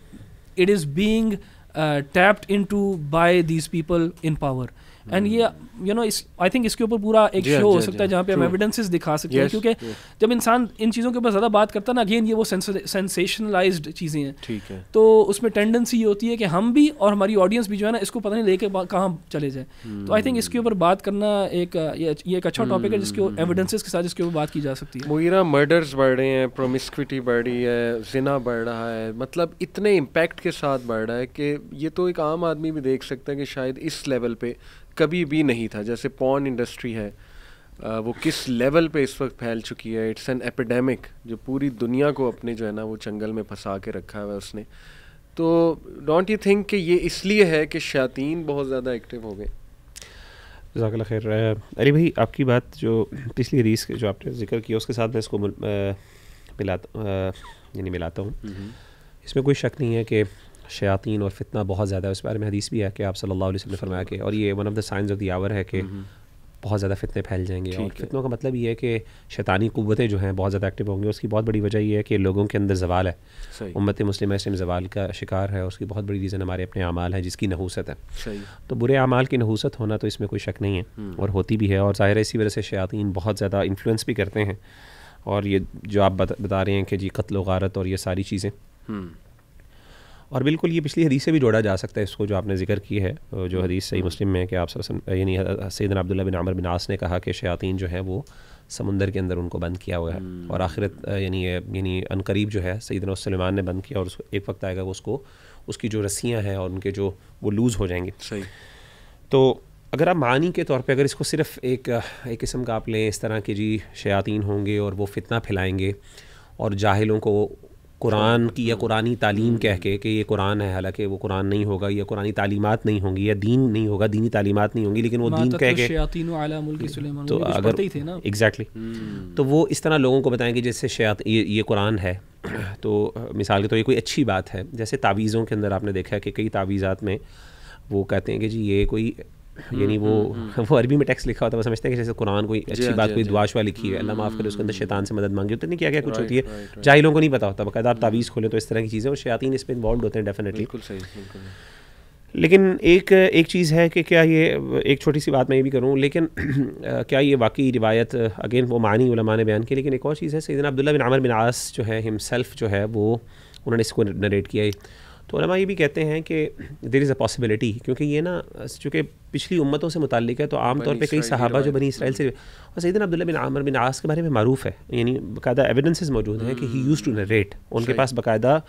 it is being uh, tapped into by these people in power and ये यू नो इस आई थिंक इसके ऊपर पूरा एक शो हो सकता है जहाँ पे हम एविडेंसेस दिखा सकते हैं क्योंकि जब इंसान इन चीज़ों के ऊपर ज़्यादा बात करता है ना अगेन ये वो सेंसेशनलाइज चीज़ें हैं ठीक है तो उसमें टेंडेंसी ये होती है कि हम भी और हमारी ऑडियंस भी जो है ना इसको पता नहीं लेके कहाँ चले जाए तो आई थिंक इसके hmm. ऊपर बात करना एक ये एक अच्छा टॉपिक है जिसके एविडेंसिस hmm. के साथ जिसके ऊपर बात की जा सकती है मुहिरा मर्डर्स बढ़ रहे हैं प्रोमिस्क्विटी बढ़ रही है जिना बढ़ रहा है मतलब इतने इम्पैक्ट के साथ बढ़ रहा है कि ये तो एक आम आदमी भी देख सकता है कि शायद इस लेवल पे कभी भी नहीं था जैसे पॉन इंडस्ट्री है वो किस लेवल पे इस वक्त फैल चुकी है इट्स एन एपिडेमिक जो पूरी दुनिया को अपने जो है ना वो चंगल में फंसा के रखा हुआ है उसने तो डोंट यू थिंक कि ये इसलिए है कि शातीन बहुत ज़्यादा एक्टिव हो गए जजाकल खैर अरे भाई आपकी बात जो पिछली रीस जो आपने जिक्र किया उसके साथ मैं इसको मिलाता यानी मिलाता हूँ हम्म। इसमें कोई शक नहीं है कि शयातीन और फितना बहुत ज़्यादा है उस बारे में हदीस भी है कि आप सल्लल्लाहु अलैहि वसल्लम ने फरमाया कि और ये one of the signs of the hour है कि बहुत ज़्यादा फितने फैल जाएंगे और फितनों का मतलब ये है कि शैतानी क़वतें जो हैं बहुत ज़्यादा एक्टिव होंगी उसकी बहुत बड़ी वजह यह है कि लोगों के अंदर जवाल है उम्मत मुस्लिम इस जवाल का शिकार है उसकी बहुत बड़ी रीज़न हमारे अपने अमाल है जिसकी नहूसत है तो बुरे अमाल की नहूसत होना तो इसमें कोई शक नहीं है हम्म। और होती भी है और ज़ाहिर इसी वजह से शयातीन बहुत ज़्यादा इन्फ्लुएंस भी करते हैं और ये जो आप बता रहे हैं कि जी कत्ल वारत और ये सारी चीज़ें हम्म। और बिल्कुल ये पिछली हदीस से भी जोड़ा जा सकता है इसको जो आपने जिक्र की है जो हदीस सही हम्म। मुस्लिम में कि आप यानी सैदन अब्दुल्ला बिन आमर बिन आस ने कहा कि शयातीन जो है वो समुंदर के अंदर उनको बंद किया हुआ है हम्म। और आखिरत यानी यानी अनकरीब जो है सैदन सलमान ने बंद किया और उसको एक वक्त आएगा वो उसको उसकी जो रस्सियाँ हैं और उनके जो वो लूज़ हो जाएंगी सही तो अगर आप मानी के तौर पे अगर इसको सिर्फ एक एक किस्म का आप लें इस तरह के जी शयातीन होंगे और वो फितना फैलाएंगे और जाहिलों को कुरान की या कुरानी तालीम कह के कि ये कुरान है हालांकि वो कुरान नहीं होगा या कुरानी तालीमत नहीं होंगी या दीन नहीं होगा दीनी तालीमत नहीं होंगी लेकिन वो दीन कह तो के तो अगर एग्जैक्टली हम्म। तो वो इस तरह लोगों को बताएं कि जैसे शयात ये कुरान है (clears throat) तो मिसाल के तौर तो ये कोई अच्छी बात है जैसे तावीज़ों के अंदर आपने देखा है कि कई तावीज़ात में वो कहते हैं कि जी ये कोई यानी हम्म, वो हम्म, हम्म। (laughs) वो अरबी में टेक्स्ट लिखा होता है समझते हैं कि जैसे कुरान कोई अच्छी हाँ, बात कोई हाँ, दुआशवा लिखी है अल्लाह माफ़ करे उसके अंदर शैतान से मदद मांगी होती है क्या क्या कुछ होती है जाहिलों को नहीं पता होता बकायदा आप तावीज़ खोलें तो इस तरह की चीज़ें और शयातीन इस पर इन्वॉल्व होते हैं डेफिनेटली लेकिन एक एक चीज़ है कि क्या ये एक छोटी सी बात मैं ये भी करूँ लेकिन (clears throat) क्या ये वाकई रिवायत अगेन वो मानी उलमा ने बयान की लेकिन एक और चीज़ है सैदना अब्दुल्ला बिन आमर बिन आस जो है हिमसेल्फ जो है वो उन्होंने इसको नरेट किया है तो ये भी कहते हैं कि देर इज़ अ पॉसिबिलिटी क्योंकि ये ना चूँकि पिछली उम्मतों से मुतलिक है तो आमतौर पर कई सहाबा जो बनी इसराइल से और सईदन अब्दुल्ला बिन आमर बिन आस के बारे में मरूफ़ है यानी बाकायदा एविडेंसेस मौजूद हैं कि ही यूज़ टू नरेट उनके पास बाकायदा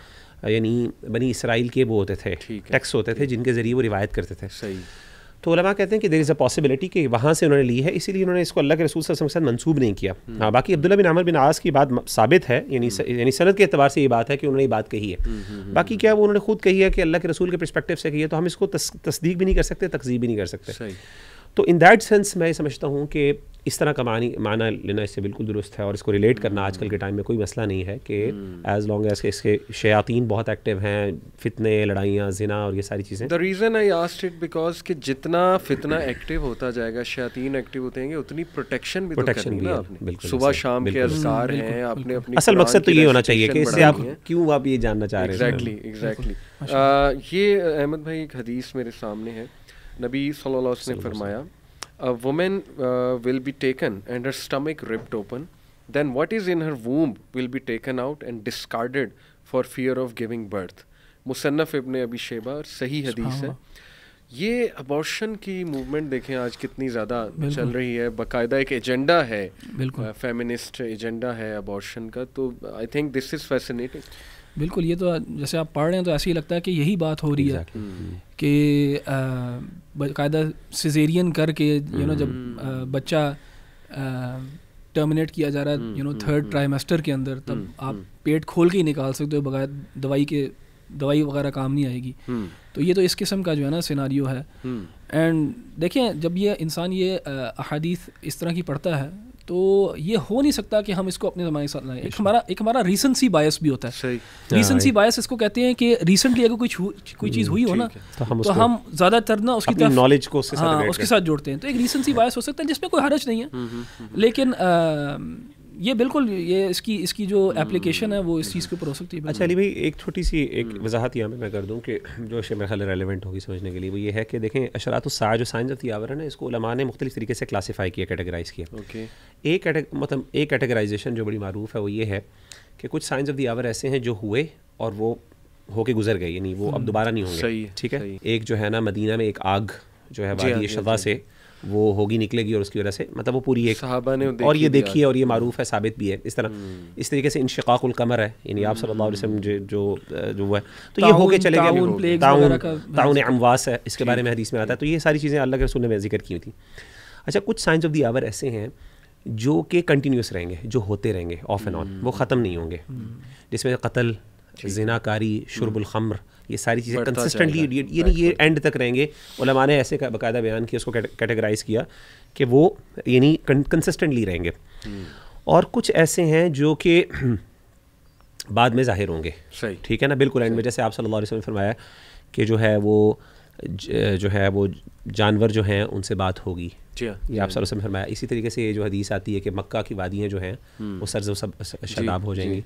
यानी बनी इसराइल के वो होते थे टैक्स होते थे जिनके ज़रिए वो रिवायत करते थे सही तो उलमा कहते हैं कि देर इज़ अ पॉसिबिलिटी कि वहाँ से उन्होंने ली है इसीलिए उन्होंने इसको अल्लाह के रसूल के साथ मंसूब नहीं किया हम्म। हाँ बाकी अब्दुल्ला बिन आमर बिन आस की बात साबित है यानी हम्म। यानी सनत के अतबार से ये बात है कि उन्होंने ये बात कही है हम्म, बाकी क्या वो उन्होंने खुद कही है कि अल्लाह के रसूल के परस्पेक्टिव से कही है तो हम इसको तस्दीक भी नहीं कर सकते तकजीब भी नहीं कर सकते तो इन दैट सेंस मैं समझता हूँ कि इस तरह का मानी माना लेना इससे बिल्कुल दुरुस्त है और इसको रिलेट करना हम्म। आजकल के टाइम में कोई मसला नहीं है कि एज लॉन्ग एज इसके शयातीन बहुत एक्टिव हैं फितने लड़ाइयाँ जिना और ये सारी चीज़ें the reason I asked it because कि जितना फितना एक्टिव होता जाएगा शयातीन एक्टिव होते हैं उतनी प्रोटेक्शन भी प्रोटेक्शन तो भी बिल्कुल सुबह शाम के अजकार हैं आपने अपनी असल मकसद तो ये होना चाहिए कि इससे आप क्यों आप ये जानना चाह रहे हैं एग्जैक्टली एग्जैक्टली ये अहमद भाई एक हदीस मेरे सामने है नबी सल्लल्लाहु अलैहि वसल्लम ने फरमाया a woman uh, will be taken and her stomach ripped open. Then what is in her womb will be taken out and discarded for fear of giving birth. Musannaf Ibn Abi Shaybah और सही हदीस है ये अबॉर्शन की मूवमेंट देखें आज कितनी ज़्यादा चल रही है बकायदा एक एजेंडा है फेमिनिस्ट एजेंडा uh, है अबॉर्शन का तो I think this is fascinating बिल्कुल ये तो जैसे आप पढ़ रहे हैं तो ऐसे ही लगता है कि यही बात हो रही exactly. है कि बायदा सिजेरियन करके यू नो hmm. जब आ, बच्चा टर्मिनेट किया जा रहा है यू नो थर्ड ट्राइमेस्टर के अंदर तब hmm, आप hmm. पेट खोल के ही निकाल सकते हो बगैर दवाई के दवाई वगैरह काम नहीं आएगी तो ये तो इस किस्म का जो है ना सिनारियो है एंड देखें जब ये इंसान ये अहादीथ इस तरह की पढ़ता है तो ये हो नहीं सकता कि हम इसको अपने ज़माने के साथ लाएं एक अच्छा। हमारा एक हमारा रिसेंसी बायस भी होता है रिसेंसी बायस हाँ, इसको कहते हैं कि रिसेंटली अगर कोई कोई चीज़ हुई हो हम्म, ना तो हम, तो हम ज़्यादातर ना उसकी तरफ नॉलेज को उसके हाँ, साथ जोड़ते हैं तो एक रिसेंसी बायस हाँ। हो सकता है जिसमें कोई हरज नहीं है हम्म, हम्म, लेकिन ये बिल्कुल ये इसकी इसकी जो एप्लीकेशन है वो इस चीज़ के ऊपर हो सकती है अच्छा अली भाई एक छोटी सी एक हम्म। वजाहत यहाँ पे मैं कर दूँ कि जो मेरे ख्याल रेलिवेंट होगी समझने के लिए वो ये है कि देखें अशरात सा जो साइंस ऑफ दियावर है ना इसको उलमा ने मुख्तलिफ तरीके से क्लासीफाई किया कैटेगराइज किया ओके एक मतलब एक कैटेगराइजेशन जो बड़ी मरूफ है वो ये है कि कुछ साइंस ऑफ दियावर ऐसे हैं जो हुए और वो होके गुजर गए यानी वो अब हम्म। दोबारा नहीं होंगे ठीक है एक जो है ना मदीना में एक आग जो है वादी हाँ, हाँ, से वो होगी निकलेगी और उसकी वजह से मतलब वो पूरी एक ने और ये देखी है और ये मारूफ है साबित भी है इस तरह हम्म। इस तरीके से इनशाकुल कमर है यानी आप सल्लल्लाहो अलैहि वसल्लम हम्म। जो जो है तो ये होके चले गए ताउन अमवास है इसके बारे में हदीस में आता है तो ये सारी चीज़ें अल्लाह रसूल ने जिक्र की थी अच्छा कुछ साइंस ऑफ दी आवर ऐसे हैं जो कि कंटिन्यूस रहेंगे जो होते रहेंगे ऑफ एंड ऑन वो हम्म। ख़त्म नहीं होंगे जिसमें कत्ल जिनाकारी शुरबुलखमर ये सारी चीज़ें कंसिस्टेंटली यानी ये एंड तक रहेंगे उलमा ने ऐसे बाकायदा बयान किया उसको कैटेगराइज किया कि वो यानी कंसिस्टेंटली रहेंगे हम्म। और कुछ ऐसे हैं जो कि बाद में जाहिर होंगे ठीक है ना बिल्कुल एंड में जैसे आप सल्लल्लाहु अलैहि वसल्लम ने फरमाया कि जो है वो जो है वो जानवर जो हैं उनसे बात होगी हाँ, ये आप सल्लल्लाहु फरमाया इसी तरीके से ये जो हदीस आती है कि मक्का की वादियाँ जो हैं हम्म। वो सरज सब शराब हो जाएंगी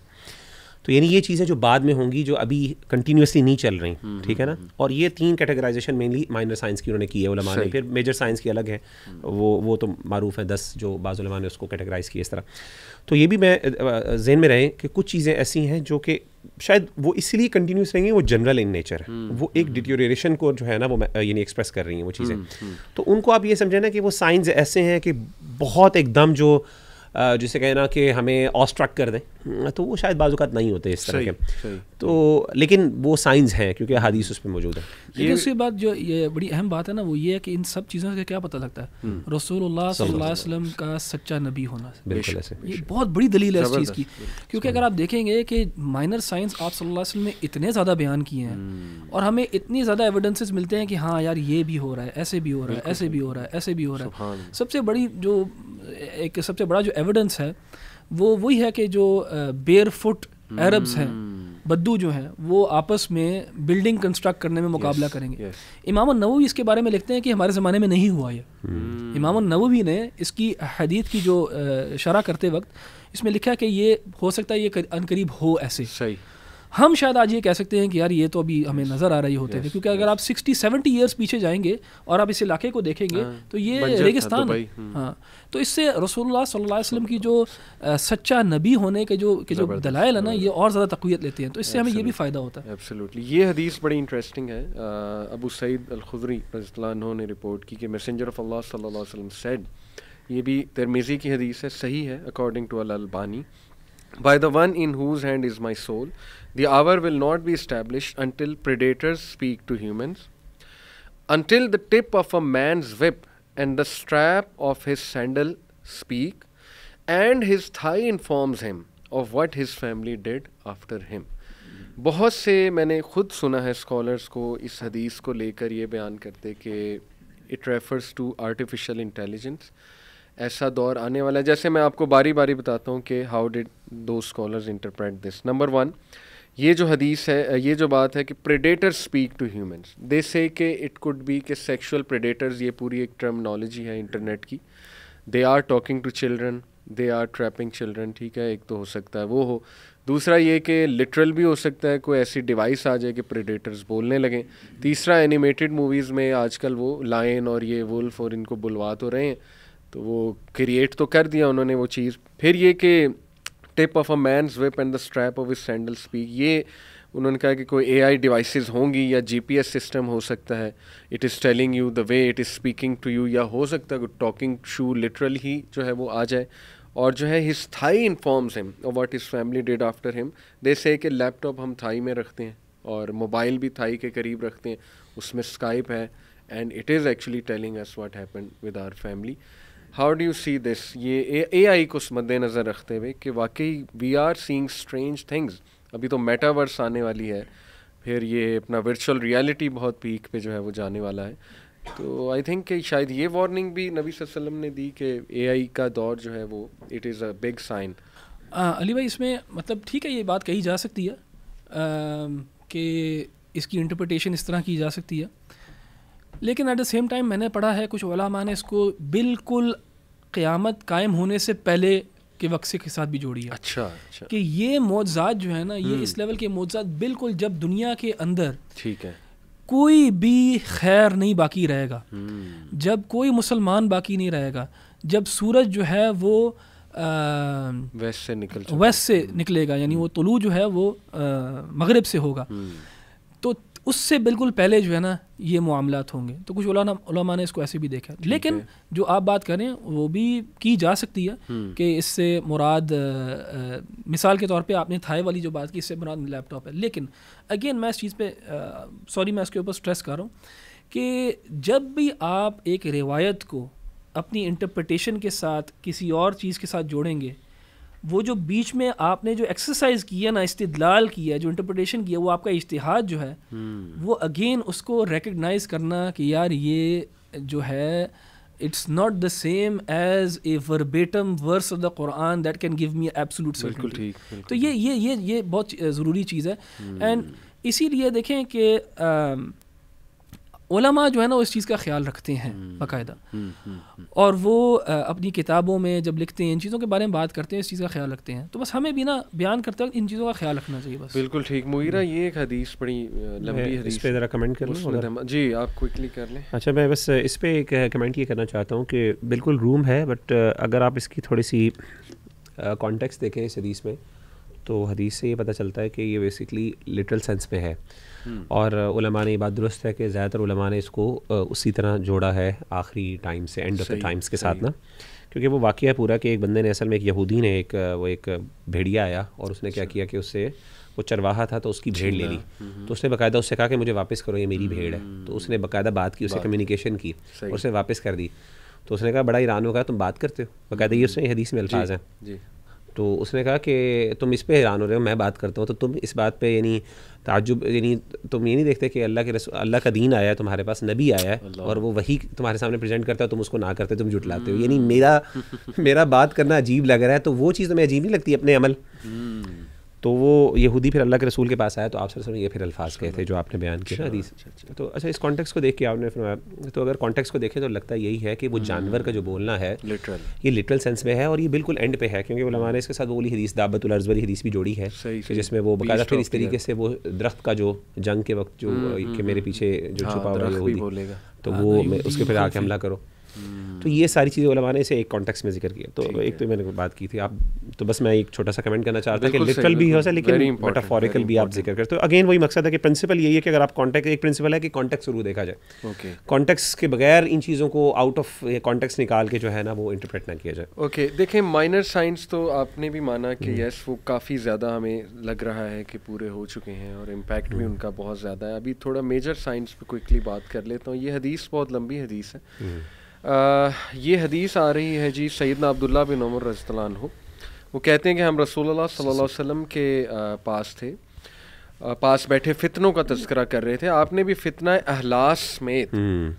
तो यानी ये चीज़ें जो बाद में होंगी जो अभी कंटिन्यूसली नहीं चल रही हम्म, ठीक है ना हम्म, और ये हम्म। तीन कैटेगराइजेशन मेनली माइनर साइंस की उन्होंने की है उलमा ने फिर मेजर साइंस की अलग है वो वो तो मरूफ है दस जो बाज़ुलमा ने उसको कैटेगराइज किया इस तरह तो ये भी मैं जहन में रहें कि कुछ चीज़ें ऐसी हैं जो कि शायद वो इसलिए कंटिन्यूस रहेंगी वो जनरल इन नेचर है वो एक डिटोरेशन को जो है ना वो यानी एक्सप्रेस कर रही हैं वो चीज़ें तो उनको आप ये समझें ना कि वो साइंस ऐसे हैं कि बहुत एकदम जो जिसे कहना कि हमें ऑस्ट्रक कर दें हम्म, तो वो शायद बाजूक नहीं होते इस तरह के तो लेकिन वो साइंस हैं क्योंकि हदीस उस पर मौजूद है ये उसकी बात जो ये बड़ी अहम बात है ना वो ये है कि इन सब चीज़ों से क्या पता लगता है हम्म। रसूल वसलम का सच्चा नबी होना बिल्कुल ऐसे ये बहुत बड़ी दलील है इस चीज़ की क्योंकि अगर आप देखेंगे कि माइनर साइंस आप सल्लल्लाहु ने इतने ज़्यादा बयान किए हैं हम्म। और हमें इतनी ज़्यादा एविडेंसेस मिलते हैं कि हाँ यार ये भी हो रहा है ऐसे भी हो रहा है ऐसे भी हो रहा है ऐसे भी हो रहा है सबसे बड़ी जो एक सबसे बड़ा जो एविडेंस है वो वही है कि जो बेयर फुट अरब्स हैं बद्दू जो हैं वो आपस में बिल्डिंग कंस्ट्रक्ट करने में मुकाबला yes, करेंगे yes. इमाम नववी इसके बारे में लिखते हैं कि हमारे ज़माने में नहीं हुआ ये hmm. इमाम नववी ने इसकी हदीत की जो शरह करते वक्त इसमें लिखा है कि ये हो सकता है ये अनकरीब हो ऐसे सही हम शायद आज ये कह सकते हैं कि यार ये तो अभी हमें नज़र आ रही होते yes, थे क्योंकि yes. अगर आप सिक्सटी सेवेंटी ईयर्स पीछे जाएंगे और आप इस इलाके को देखेंगे हाँ, तो ये रेगिस्तान है हम्म। हाँ तो इससे रसोल्ला वसल्लम की जो आ, सच्चा नबी होने के जो के जो दलाइल है ना ये और ज़्यादा तकवीत लेते हैं तो इससे हमें ये भी फ़ायदा होता है एब्सोल्युटली ये हदीस बड़ी इंटरेस्टिंग है अबू सईद अलखुदरी ने रिपोर्ट की कि मैसेंजर ऑफ अल्लाह सल्लल्लाहु अलैहि वसल्लम सेड ये भी तिरमिजी की हदीस है सही है according to al Albani by the one in whose hand is my soul The hour will not be established until predators speak to humans, until the tip of a man's whip and the strap of his sandal speak, and his thigh informs him of what his family did after him. बहुत से मैंने खुद सुना है स्कॉलर्स को इस हदीस को लेकर ये बयान करते कि it refers to artificial intelligence ऐसा दौर आने वाला है जैसे मैं आपको बारी बारी बताता हूँ कि how did the scholars interpret this number one ये जो हदीस है ये जो बात है कि predator speak to humans they say कि इट कुड बी के सेक्शुअल प्रेडेटर्स ये पूरी एक टर्मनोलॉजी है इंटरनेट की they are talking to children they are trapping children ठीक है एक तो हो सकता है वो हो दूसरा ये कि लिटरल भी हो सकता है कोई ऐसी डिवाइस आ जाए कि प्रेडेटर्स बोलने लगें तीसरा एनिमेटेड मूवीज़ में आजकल वो लायन और ये वुल्फ और इनको बुलवा तो रहे हैं तो वो क्रिएट तो कर दिया उन्होंने वो चीज़ फिर ये कि tip of a man whip and the strap of his sandal speak ये उन्होंने कहा कि कोई एआई डिवाइसेस होंगी या जीपीएस सिस्टम हो सकता है it is telling you the way it is speaking to you या हो सकता है टॉकिंग शू लिटरल ही जो है वो आ जाए और जो है हिज थाई इन्फॉर्म्स हिम और what his family did after him they say कि लैपटॉप हम थाई में रखते हैं और मोबाइल भी थाई के करीब रखते हैं उसमें स्काइप है and it is actually telling us what happen with our family how do you see this ये ए आई को मद्देनज़र रखते हुए कि वाकई we are seeing strange things अभी तो मेटावर्स आने वाली है फिर ये अपना वर्चुअल रियलिटी बहुत पीक पे जो है वो जाने वाला है तो आई थिंक कि शायद ये वार्निंग भी नबी वसल्लम ने दी कि आई का दौर जो है वो it is a big sign Ali भाई इसमें मतलब ठीक है ये बात कही जा सकती है कि इसकी इंटरप्रटेशन इस तरह की जा सकती है लेकिन एट द सेम टाइम मैंने पढ़ा है कुछ ओलामा ने इसको बिल्कुल क़्यामत कायम होने से पहले के वक्से के साथ भी जोड़ी है अच्छा, अच्छा। कि ये मोजात जो है ना ये हम्म। इस लेवल के मोजात बिल्कुल जब दुनिया के अंदर ठीक है कोई भी खैर नहीं बाकी रहेगा हम्म। जब कोई मुसलमान बाकी नहीं रहेगा जब सूरज जो है वो वेस्ट से निकल वेस्ट से हम्म। निकलेगा यानी वो तलू जो है वो मगरब से होगा तो उससे बिल्कुल पहले जो है ना ये मामला होंगे तो कुछ उलामा ने इसको ऐसे भी देखा लेकिन जो आप बात करें वो भी की जा सकती है हम्म। कि इससे मुराद आ, आ, मिसाल के तौर पे आपने थाई वाली जो बात की इससे मुराद लैपटॉप है लेकिन अगेन मैं इस चीज़ पे सॉरी मैं इसके ऊपर स्ट्रेस कर रहा हूँ कि जब भी आप एक रिवायत को अपनी इंटरप्रटेशन के साथ किसी और चीज़ के साथ जोड़ेंगे वो जो बीच में आपने जो एक्सरसाइज किया ना इस्तलाल किया जो इंटरप्रटेशन किया वो आपका इश्तिहाद जो है हम्म। वो अगेन उसको रिकगनाइज करना कि यार ये जो है it's not the same as a verbatim verse of the Quran that can give me absolute certainty तो ये ये ये ये बहुत ज़रूरी चीज़ है एंड हम्म। इसीलिए देखें कि ओलमा जो है ना उस चीज़ का ख्याल रखते हैं हम्म, बाकायदा हम्म, हम्म, और वो अपनी किताबों में जब लिखते हैं इन चीज़ों के बारे में बात करते हैं इस चीज़ का ख्याल रखते हैं तो बस हमें भी ना बयान करते वक्त इन चीज़ों का ख्याल रखना चाहिए बस बिल्कुल ठीक मुहिरा ये एक हदीस बड़ी लंबी हदीस पे ज़रा कमेंट कर लें जी आप क्विकली कर लें अच्छा मैं बस इस पर एक कमेंट ये करना चाहता हूँ कि बिल्कुल रूम है बट अगर आप इसकी थोड़ी सी कॉन्टेक्स देखें इस हदीस में तो हदीस से ये पता चलता है कि ये बेसिकली लिटरल सेंस में है हम्म। और उलमा ने ये बात दुरुस्त है कि ज़्यादातर उलमा ने इसको उसी तरह जोड़ा है आखिरी टाइम से एंड ऑफ द टाइम्स के साथ ना क्योंकि वो वाक़ है पूरा कि एक बंदे ने असल में एक यहूदी ने एक वो एक भेड़िया आया और उसने क्या अच्छा। किया कि उससे वो चरवाहा था तो उसकी भेड़ ले ली हम्म, हम्म। तो उसने बाकायदा उससे कहा कि मुझे वापस करो ये मेरी भेड़ है तो उसने बाकायदा बात की उससे कम्युनिकेशन की और उसने वापस कर दी तो उसने कहा बड़ा ईरान होगा तुम बात करते हो बकायदा ये उसने हदीस में अल्फाज हैं तो उसने कहा कि तुम इस पे हैरान हो रहे हो मैं बात करता हूँ तो तुम इस बात पे यानी ताजुब यानी तुम ये नहीं देखते कि अल्लाह के अल्लाह का दीन आया है तुम्हारे पास नबी आया है और वो वही तुम्हारे सामने प्रेजेंट करता है तुम उसको ना करते तुम जुटलाते हो हम्म। यानी मेरा मेरा बात करना अजीब लग रहा है तो वो चीज़ तुम्हें तो अजीब नहीं लगती अपने अमल हम्म। तो वो यहूदी फिर अल्लाह के रसूल के पास आया तो आप सर ये फिर अल्फाज कहे थे जो आपने बयान किया अच्छा, हदीस अच्छा, अच्छा। तो अच्छा इस कॉन्टेक्स्ट को देख के आपने तो अगर कॉन्टेक्स्ट को देखें तो लगता यही है कि वो हम्म। जानवर का जो बोलना है लिटरल ये लिटरल सेंस में है और ये बिल्कुल एंड पे है क्योंकि हमारे इसके साथ बोली हदीस दाबत अर्ज वाली हदीस भी जोड़ी है जिसमें वो बकायदा फिर इस तरीके से वो दरख्त का जो जंग के वक्त जो हम्म, हम्म, मेरे पीछे जो हाँ, छुपा हुआ है तो हाँ, वो उसके फिर आके हमला करो तो ये सारी चीज़ें वाला ने इसे एक कॉन्टेक्स में जिक्र किया तो एक तो मैंने बात की थी आप तो बस मैं एक छोटा सा कमेंट करना चाहता था कि लिटरल भी हो सकता लेकिन मेटाफोरिकल भी आप जिक्र करते हो अगेन वही मकसद है कि प्रिंसिपल यही है कि अगर आप कॉन्टेक्ट एक प्रिंसिपल है कि कॉन्टेक्ट जरूर देखा जाए कॉन्टेक्ट के बगैर इन चीज़ों को आउट ऑफ कॉन्टेक्ट निकाल के जो है ना वो इंटरप्रेट ना किया जाए ओके देखें माइनर साइंस तो आपने भी माना कि यस हम्म। वो काफ़ी ज़्यादा हमें लग रहा है कि पूरे हो चुके हैं और इम्पैक्ट भी हम्म। उनका बहुत ज़्यादा है अभी थोड़ा मेजर साइंस पर क्विकली बात कर लेता हूँ ये हदीस बहुत लंबी हदीस है हम्म। ये हदीस आ रही है जी सैदना अब्दुल्ला बिन उमर रजतलान हो वो कहते हैं कि हम रसूल अलैहि वसल्लम के पास थे पास बैठे फितनों का तस्करा कर रहे थे आपने भी फितना अहलास समेत हम्म।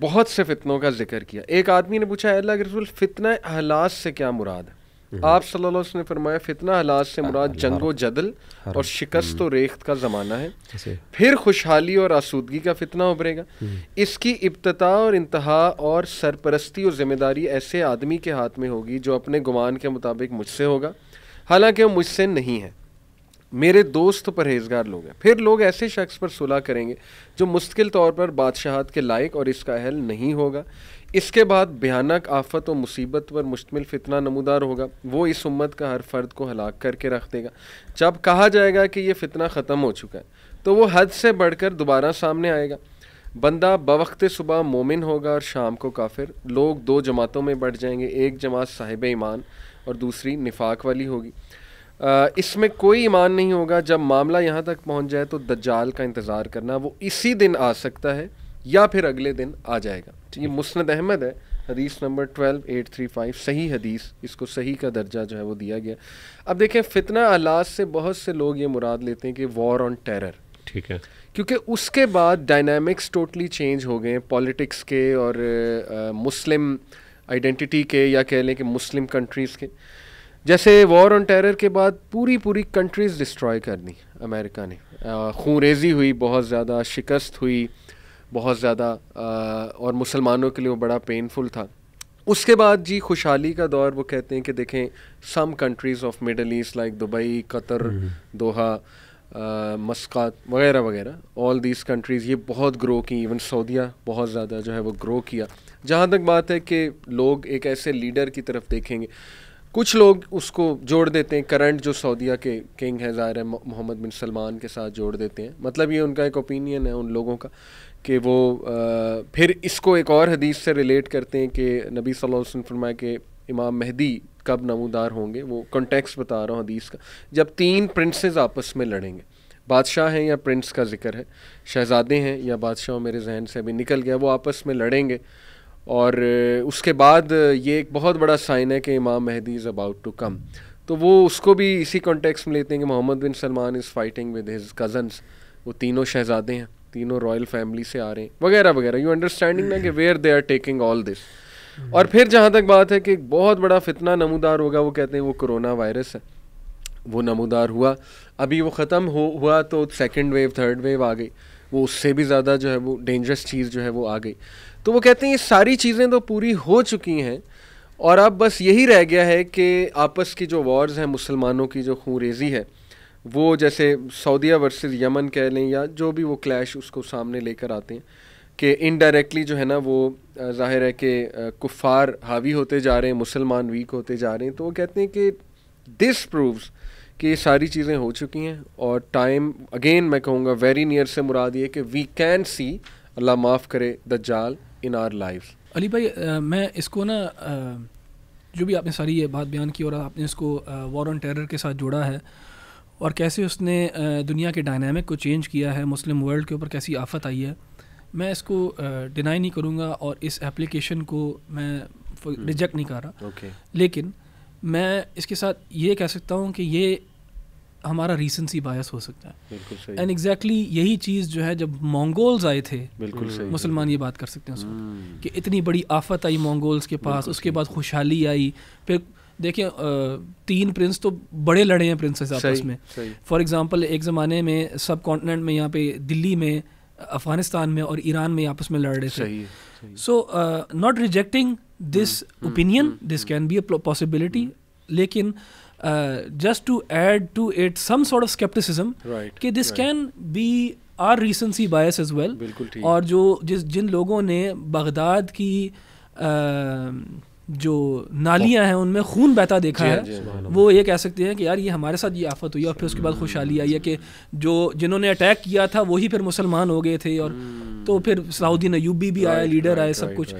बहुत से फितनों का जिक्र किया एक आदमी ने पूछा अल्लाह के रसूल फितना अहलास से क्या मुराद है हम्म। आप सल्लल्लाहु अलैहि वसल्लम ने फरमाया फितना हालात से मुराद जंगो जदल और शिकस्त हम्म। रेख्त का ज़माना है फिर खुशहाली और आसूदगी का फितना उभरेगा हम्म। इसकी इब्तदा और इंतहा और सरपरस्ती और ज़िम्मेदारी ऐसे आदमी के हाथ में होगी जो अपने गुमान के मुताबिक मुझसे होगा हालांकि वो मुझसे नहीं है मेरे दोस्त परहेजगार लोग हैं फिर लोग ऐसे शख्स पर सुलह करेंगे जो मुश्किल तौर पर बादशाहत के लायक और इसका अहल नहीं होगा इसके बाद भयानक आफत और मुसीबत पर मुश्तमिल फितना नमदार होगा वो इस उम्मत का हर फर्द को हलाक करके रख देगा जब कहा जाएगा कि ये फितना ख़त्म हो चुका है तो वो हद से बढ़कर दोबारा सामने आएगा बंदा बवक्त सुबह मोमिन होगा और शाम को काफिर लोग दो जमातों में बढ़ जाएंगे एक जमात साहिब ईमान और दूसरी निफाक वाली होगी इसमें कोई ईमान नहीं होगा जब मामला यहाँ तक पहुँच जाए तो दज्जाल का इंतज़ार करना वो इसी दिन आ सकता है या फिर अगले दिन आ जाएगा ये मुस्ंद अहमद है हदीस number twelve eight three five सही हदीस इसको सही का दर्जा जो है वो दिया गया अब देखें फितना आलाज से बहुत से लोग ये मुराद लेते हैं कि वॉर ऑन टेरर ठीक है क्योंकि उसके बाद डायनामिक्स टोटली चेंज हो गए पॉलिटिक्स के और आ, मुस्लिम आइडेंटिटी के या कह लें कि मुस्लिम कंट्रीज़ के जैसे वॉर ऑन टेरर के बाद पूरी पूरी कंट्रीज़ डिस्ट्रॉय कर दी अमेरिका ने खूरेजी हुई बहुत ज़्यादा शिकस्त हुई बहुत ज़्यादा और मुसलमानों के लिए वो बड़ा पेनफुल था उसके बाद जी खुशहाली का दौर वो कहते हैं कि देखें some countries of Middle East like Dubai Qatar Doha Muscat वगैरह वगैरह ऑल दीज कंट्रीज़ ये बहुत ग्रो की इवन सऊदिया बहुत ज़्यादा जो है वो ग्रो किया जहाँ तक बात है कि लोग एक ऐसे लीडर की तरफ देखेंगे कुछ लोग उसको जोड़ देते हैं करंट जो सऊदीया के किंग है ज़ाहिर है मोहम्मद बिन सलमान के साथ जोड़ देते हैं मतलब ये उनका एक ओपिनियन है उन लोगों का कि वो आ, फिर इसको एक और हदीस से रिलेट करते हैं कि नबी सल्लल्लाहु अलैहि वसल्लम फरमाया कि इमाम मेहदी कब नमूदार होंगे वो कॉन्टेक्स्ट बता रहा हूँ हदीस का जब तीन प्रिंसेस आपस में लड़ेंगे बादशाह हैं या प्रिंस का जिक्र है शहजादे हैं या बादशाह मेरे जहन से अभी निकल गया वो आपस में लड़ेंगे और उसके बाद ये एक बहुत बड़ा साइन है कि Imam Mahdi is about to come तो वो उसको भी इसी कॉन्टेक्स्ट में लेते हैं कि Mohammed bin Salman is fighting with his cousins वो तीनों शहजादे हैं तीनों रॉयल फैमिली से आ रहे हैं वगैरह वगैरह यू अंडरस्टैंडिंग ना कि where they are taking all this और फिर जहाँ तक बात है कि बहुत बड़ा फितना नमूदार होगा वो कहते हैं वो कोरोना वायरस है वो नमूदार हुआ अभी वो ख़त्म हो हुआ तो सेकेंड वेव थर्ड वेव आ गई वो उससे भी ज़्यादा जो है वो डेंजरस चीज़ जो है वो आ गई तो वो कहते हैं ये सारी चीज़ें तो पूरी हो चुकी हैं और अब बस यही रह गया है कि आपस की जो वॉर्स हैं मुसलमानों की जो खून रेज़ी है वो जैसे सऊदीया वर्सेस यमन कह लें या जो भी वो क्लैश उसको सामने लेकर आते हैं कि इनडायरेक्टली जो है ना वो जाहिर है कि कुफ़ार हावी होते जा रहे हैं मुसलमान वीक होते जा रहे हैं तो वो कहते हैं कि दिस प्रूव्स कि ये सारी चीज़ें हो चुकी हैं और टाइम अगेन मैं कहूँगा वेरी नियर से मुराद ये कि वी कैन सी अल्लाह माफ़ करे द जाल इन आर लाइफ अली भाई आ, मैं इसको ना जो भी आपने सारी ये बात बयान की और आपने इसको वॉर ऑन टेरर के साथ जोड़ा है और कैसे उसने दुनिया के डायनामिक को चेंज किया है मुस्लिम वर्ल्ड के ऊपर कैसी आफत आई है मैं इसको डिनाई नहीं करूँगा और इस एप्लीकेशन को मैं रिजेक्ट hmm. नहीं कर रहा okay. लेकिन मैं इसके साथ ये कह सकता हूँ कि ये हमारा रीसेंसी बायस हो सकता है एंड एग्जैक्टली exactly यही चीज़ जो है जब मंगोल्स आए थे मुसलमान ये बात कर सकते हैं उसमें हम्म। कि इतनी बड़ी आफत आई मंगोल्स के पास उसके बाद खुशहाली आई फिर देखिए तीन प्रिंस तो बड़े लड़े हैं प्रिंसेस आपस में फॉर एग्जांपल एक ज़माने में सब कॉन्टिनेंट में यहाँ पे दिल्ली में अफगानिस्तान में और ईरान में आपस में लड़ रहे थे so not rejecting this opinion this can be a possibility hmm, hmm, लेकिन uh, just to add to it some कि this can be our recency bias as well और जो जिस जिन लोगों ने बगदाद की uh, जो नालियां हैं उनमें खून बहता देखा है वो ये कह सकते हैं कि यार ये हमारे साथ ये आफत हुई और फिर उसके बाद खुशहाली आई है कि जो जिन्होंने अटैक किया था वही फिर मुसलमान हो गए थे और हम्म। तो फिर सलाउद्दीन अयूबी भी आया लीडर आए सब कुछ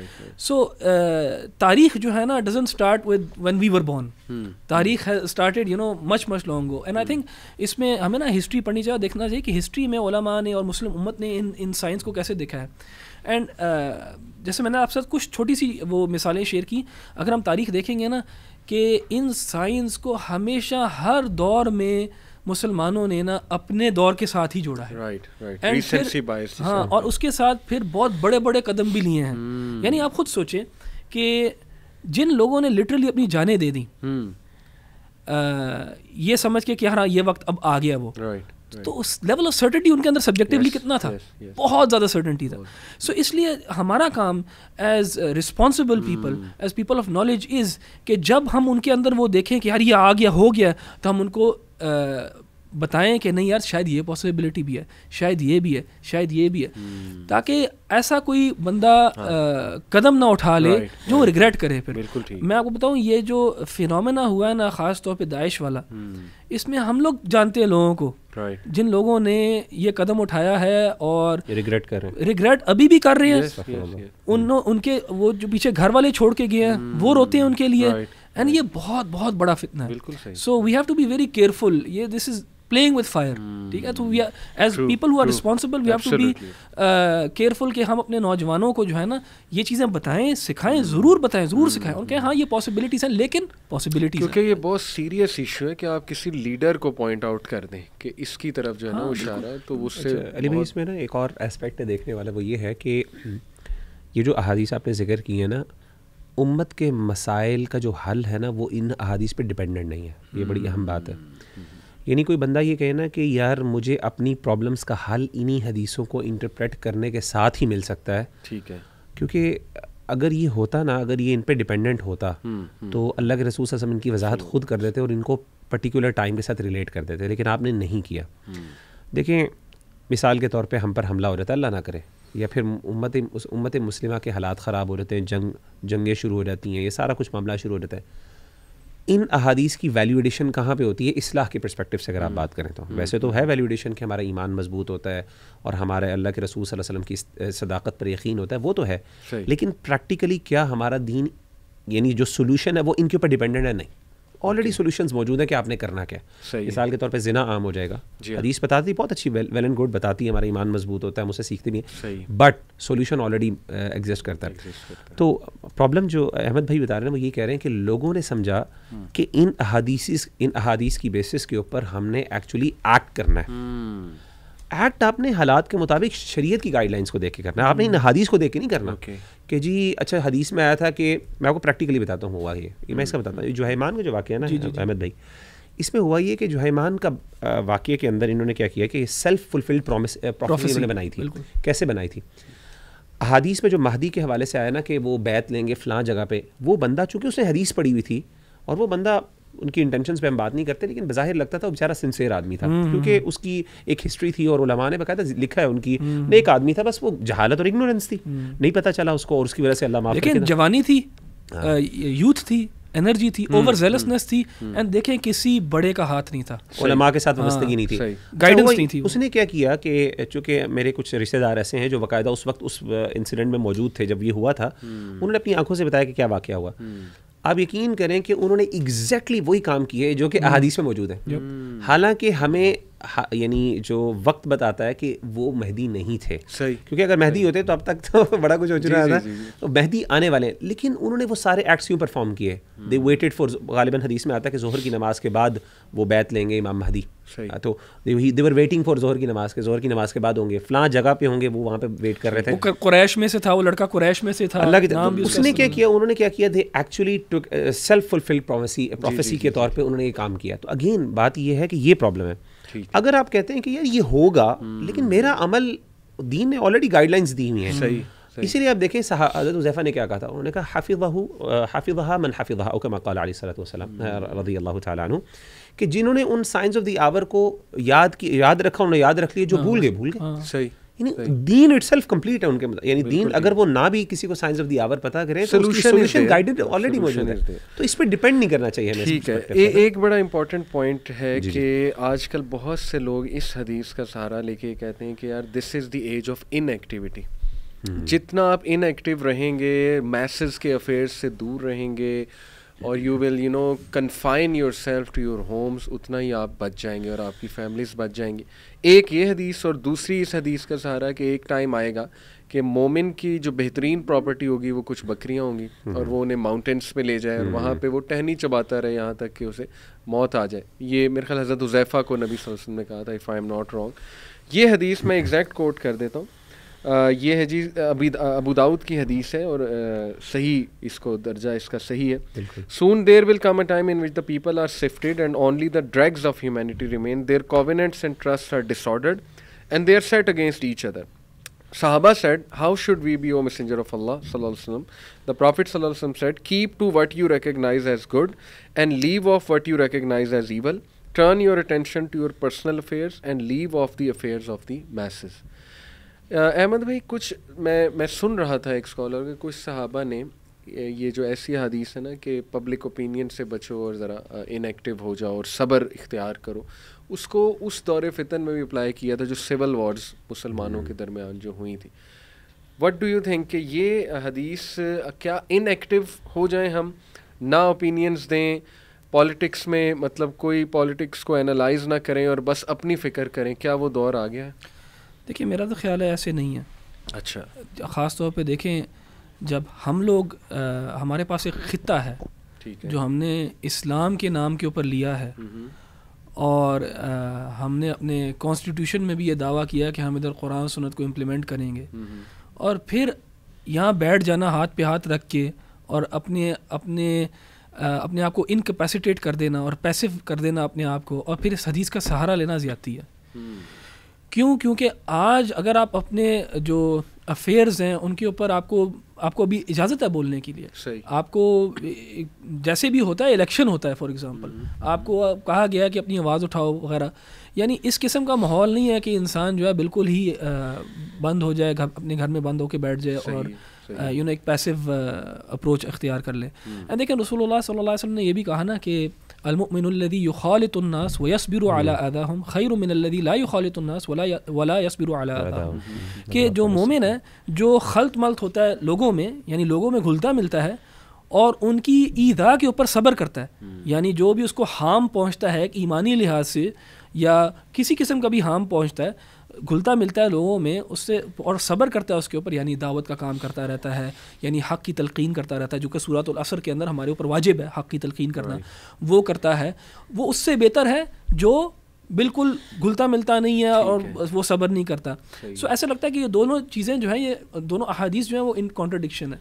सो uh, तारीख जो है ना doesn't start with one we were born तारीख started you know much much long go and I think इसमें हमें ना हिस्ट्री पढ़नी चाहिए देखना चाहिए कि हिस्ट्री में ओलामा ने और मुस्लिम उम्मत ने इन इन साइंस को कैसे देखा है एंड जैसे मैंने आपसे कुछ छोटी सी वो मिसालें शेयर की अगर हम तारीख देखेंगे ना कि इन साइंस को हमेशा हर दौर में मुसलमानों ने ना अपने दौर के साथ ही जोड़ा है राइट राइट एंड हाँ और उसके साथ फिर बहुत बड़े बड़े कदम भी लिए हैं hmm. यानी आप खुद सोचें कि जिन लोगों ने लिटरली अपनी जानें दे दी hmm. हम्म। आ, ये समझ के कि हाँ ये वक्त अब आ गया वो right. तो उस लेवल ऑफ सर्टेनिटी उनके अंदर सब्जेक्टिवली yes, कितना था yes, yes. बहुत ज़्यादा सर्टेनिटी था सो so, इसलिए हमारा काम as responsible people as people of knowledge is कि जब हम उनके अंदर वो देखें कि यार ये आ गया हो गया तो हम उनको uh, बताएं कि नहीं यार शायद ये पॉसिबिलिटी भी है शायद ये भी है शायद ये भी है hmm. ताकि ऐसा कोई बंदा हाँ. आ, कदम ना उठा ले जो रिग्रेट करे फिर मैं आपको बताऊं ये जो फिनोमेना हुआ है ना ख़ास तौर पे दाइश वाला hmm. इसमें हम लोग जानते हैं लोगों को जिन लोगों ने ये कदम उठाया है और रिग्रेट कर रहे हैं रिग्रेट अभी भी कर रहे हैं उन hmm. उनके वो जो पीछे घर वाले छोड़ के गए हैं वो रोते हैं उनके लिए एंड ये बहुत बहुत बड़ा फितना है so we have to be very careful ये this is playing with fire ठीक है तो we as people who are responsible we have to be careful कि हम अपने नौजवानों को जो है ना ये चीज़ें बताएं सिखाएं hmm. ज़रूर बताएं ज़रूर hmm. सिखाएं और कहें हाँ ये पॉसिबिलिटीज़ हैं लेकिन पॉसिबिलिटी क्योंकि ये बहुत सीरियस इशू है कि आप किसी लीडर को पॉइंट आउट कर दें कि इसकी तरफ जो है ना इशारा हाँ, है तो उससे अच्छा, अली भाई इसमें ना एक और एस्पेक्ट देखने वाला वो ये है कि ये जो अहादीस आपने जिक्र की है ना उम्मत के मसाइल का जो हल है ना वो इन अहादीस पे डिपेंडेंट नहीं है ये बड़ी अहम बात है hmm. यानी कोई बंदा ये कहे ना कि यार मुझे अपनी प्रॉब्लम्स का हल इन्हीं हदीसों को इंटरप्रेट करने के साथ ही मिल सकता है ठीक है क्योंकि अगर ये होता ना अगर ये इन पर डिपेंडेंट होता हम्म, हम्म। तो अल्लाह के रसूल असम इनकी वजाहत खुद कर देते और इनको पर्टिकुलर टाइम के साथ रिलेट कर देते लेकिन आपने नहीं किया हम्म। देखें मिसाल के तौर पे हम पर हमला हो जाता है अल्लाह ना करे या फिर उम्मत उस उम्मत मुस्लिमा के हालात ख़राब हो जाते हैं जंग जंगें शुरू हो जाती हैं ये सारा कुछ मामला शुरू हो जाता है इन अहादीस की वैल्यू एडिशन कहाँ पे होती है इसलाह के परस्पेक्टिव से अगर आप हम्म। बात करें तो हम्म। वैसे तो है वैल्यू एडिशन कि हमारा ईमान मजबूत होता है और हमारे अल्लाह के रसूल वसल्लम की सदाकत पर यकीन होता है वो तो है लेकिन प्रैक्टिकली क्या हमारा दीन यानी जो सोल्यूशन है वो इनके ऊपर डिपेंडेंट है नहीं ऑलरेडी सोल्यूशन मौजूद है कि आपने करना क्या मिसाल के तौर पर जिना आम हो जाएगा हाँ। हदीस बताती बहुत अच्छी वेल एंड गुड बताती है हमारा ईमान मजबूत होता है हम उसे सीखते भी हैं बट सोल्यूशन ऑलरेडी एग्जिस्ट करता है तो प्रॉब्लम जो अहमद भाई बता रहे हैं वो ये कह रहे हैं कि लोगों ने समझा हम्म। कि इन अहादीस इन अहादीस की बेसिस के ऊपर हमने एक्चुअली एक्ट करना है हम्म। एक्ट आपने हालात के मुताबिक शरीयत की गाइडलाइंस को देख के करना है आपने इन हदीस को देख के नहीं करना okay. कि जी अच्छा हदीस में आया था कि मैं आपको प्रैक्टिकली बताता हूँ हुआ ये मैं इसका hmm, बताता हूँ hmm. जुहैमान का जो वाक्य है ना अहमद भाई इसमें हुआ ये कि जुहैमान का वाक्य के अंदर इन्होंने क्या किया कि सेल्फ फुलफिल्ड प्रोमिस प्रोफेसी इन्होंने बनाई थी कैसे बनाई थी हदीस में जो महदी के हवाले से आया ना कि वो बैत लेंगे फ़लाँ जगह पर वो बंदा चूँकि उसने हदीस पढ़ी हुई थी और वो बंदा उनकी इंटेंशन पे हम बात नहीं करते लेकिन बाहिर लगता था बेचारा सिंसेर आदमी था हम्म। क्योंकि उसकी एक हिस्ट्री थी और उलमा ने बकायदा लिखा है उनकी हम्म। एक आदमी था बस वो जहालत और इग्नोरेंस थी हम्म। नहीं पता चला उसको और उसकी वजह से अल्लाह लेकिन जवानी थी यूथ हाँ। थी एनर्जी थी ओवर जेलसनेस थी एंड देखें किसी बड़े का हाथ नहीं था उलमा के साथ हाँ, वास्तगी नहीं थी गाइडेंस अच्छा, नहीं थी उसने क्या किया कि चूंकि मेरे कुछ रिश्तेदार ऐसे हैं जो बकायदा उस वक्त उस इंसिडेंट में मौजूद थे जब ये हुआ था उन्होंने अपनी आंखों से बताया कि क्या वाक्य हुआ आप यकीन करें कि उन्होंने एग्जैक्टली exactly वही काम किए जो कि हम्म। अहादीस में मौजूद है हालांकि हमें यानी जो वक्त बताता है कि वो मेहदी नहीं थे सही क्योंकि अगर मेहदी होते तो अब तक तो (laughs) बड़ा कुछ हो चुका था तो मेहदी आने वाले हैं लेकिन उन्होंने वो सारे एक्ट्स क्यों परफॉर्म किए दे वेटेड फॉर गालिबा हदीस में आता है कि जहर की नमाज़ के बाद वो बैत लेंगे इमाम महदी हाँ, तो देवर वेटिंग फॉर जोहर की नमाज के जोहर की नमाज के बाद होंगे फला जगह पे होंगे वो वहाँ पे वेट कर रहे थे कुरैश में से था वो लड़का कुरैश में से था अल्लाह की उसने क्या किया उन्होंने क्या किया they actually self fulfil prophecy के तौर पर उन्होंने ये काम किया तो अगेन बात यह है कि ये प्रॉब्लम है अगर आप कहते हैं कि यार ये होगा हम्म। लेकिन मेरा अमल दीन ने ऑलरेडी गाइडलाइंस दी हुई हैं इसीलिए आप देखें हजरत ने क्या कहा था उन्होंने कहा हाफिज़हू हाफिज़हा मन हाफिज़हा ओके मकाल सलाम रदी अल्लाह तु कि जिन्होंने उन साइंस ऑफ द आवर को याद की याद रखा उन्होंने याद रख लिया जो हाँ। भूल गए भूल गए हाँ। सही यानी दीन इट सेल्फ कम्प्लीट है उनके मतलब यानी दीन अगर वो ना भी किसी को साइंस ऑफ द आवर पता करें सोल्यूशन गाइडेड ऑलरेडी मौजूद है तो इस पर डिपेंड नहीं करना चाहिए ठीक है ए, एक बड़ा इंपॉर्टेंट पॉइंट है कि आजकल बहुत से लोग इस हदीस का सहारा लेके कहते हैं कि यार this is the age of inactivity जितना आप इनएक्टिव रहेंगे मैसेज के अफेयर्स से दूर रहेंगे और you will you know confine yourself to your homes उतना ही आप बच जाएंगे और आपकी फैमिलीज बच जाएंगी एक ये हदीस और दूसरी इस हदीस का सहारा कि एक टाइम आएगा कि मोमिन की जो बेहतरीन प्रॉपर्टी होगी वो कुछ बकरियाँ होंगी हम्म। और वो उन्हें माउंटेन्स में ले जाए और हम्म। वहाँ पे वो टहनी चबाता रहे यहाँ तक कि उसे मौत आ जाए ये मेरे ख्याल हज़रत हुजैफ़ा को नबी वसल्लम ने कहा था if I am not wrong ये हदीस मैं एग्जैक्ट कोट कर देता हूँ ये है जी अभी अबू दाऊद की हदीस है और आ, सही इसको दर्जा इसका सही है soon there will come a time in which the people are sifted and only the dregs of humanity remain their covenants and trust are disordered and they're set against each other साहबा said how should we be O messenger of Allah सल्लम द प्रॉफिट सल्लम said keep to what you recognise as good and leave off what you recognise as evil turn your attention to your personal affairs and leave off the affairs of the message Ahmad भाई कुछ मैं मैं सुन रहा था एक स्कॉलर के कुछ सहाबा ने ये जो ऐसी हदीस है ना कि पब्लिक ओपिनियन से बचो और ज़रा इनएक्टिव हो जाओ और सब्र इख्तियार करो उसको उस दौर फितन में भी अप्लाई किया था जो सिविल वॉर्स मुसलमानों के हम्म। दरमियान जो हुई थी वट डू यू थिंक कि ये हदीस क्या इनएक्टिव हो जाए हम ना ओपिनियंस दें पॉलिटिक्स में मतलब कोई पॉलिटिक्स को एनालाइज ना करें और बस अपनी फ़िक्र करें क्या वो दौर आ गया है देखिए मेरा तो ख्याल है ऐसे नहीं है अच्छा ख़ास तौर पे देखें जब हम लोग आ, हमारे पास एक ख़त्ता है, है जो हमने इस्लाम के नाम के ऊपर लिया है हम्म, हम्म। और आ, हमने अपने कॉन्स्टिट्यूशन में भी ये दावा किया कि हम इधर कुरान सुनत को इम्प्लीमेंट करेंगे हम्म, और फिर यहाँ बैठ जाना हाथ पे हाथ रख के और अपने अपने आ, अपने आप को इनकेपेसिटेट कर देना और पैसिव कर देना अपने आप को और फिर इस हदीस का सहारा लेना ज़्यादा है क्यों क्योंकि आज अगर आप अपने जो अफेयर्स हैं उनके ऊपर आपको आपको अभी इजाज़त है बोलने के लिए आपको जैसे भी होता है इलेक्शन होता है फॉर एग्जांपल हम्म। आपको कहा गया है कि अपनी आवाज़ उठाओ वगैरह यानी इस किस्म का माहौल नहीं है कि इंसान जो है बिल्कुल ही बंद हो जाए घर अपने घर में बंद होकर बैठ जाए और यू नो एक पैसिव अप्रोच अख्तियार कर लें एंड देखें रसूलुल्लाह सल्लल्लाहु ने यह भी कहा ना कि अलमिनदी युखालतन्नास व यसबिर अला हम खैर मिनदी ला युखालतन्नास वला वला यसबिर अला हम कि जो मोमिन है जो खलत मलत होता है लोगों में यानी लोगों में घुलता मिलता है और उनकी ईदा के ऊपर सब्र करता है यानी जो भी उसको हार्म पहुंचता है ईमानी लिहाज से या किसी किस्म का भी हार्म पहुंचता है घुलता मिलता है लोगों में उससे और सब्र करता है उसके ऊपर यानी दावत का काम करता रहता है यानी हक़ की तलकिन करता रहता है जो कि सूरत असर के अंदर हमारे ऊपर वाजिब है हक़ की तलकिन करना वो करता है वो उससे बेहतर है जो बिल्कुल घुलता मिलता नहीं है और है। वो सब्र नहीं करता सो ऐसा लगता है कि ये दोनों चीज़ें जो हैं ये दोनों अदीस जो है वो इन कॉन्ट्रडिक्शन है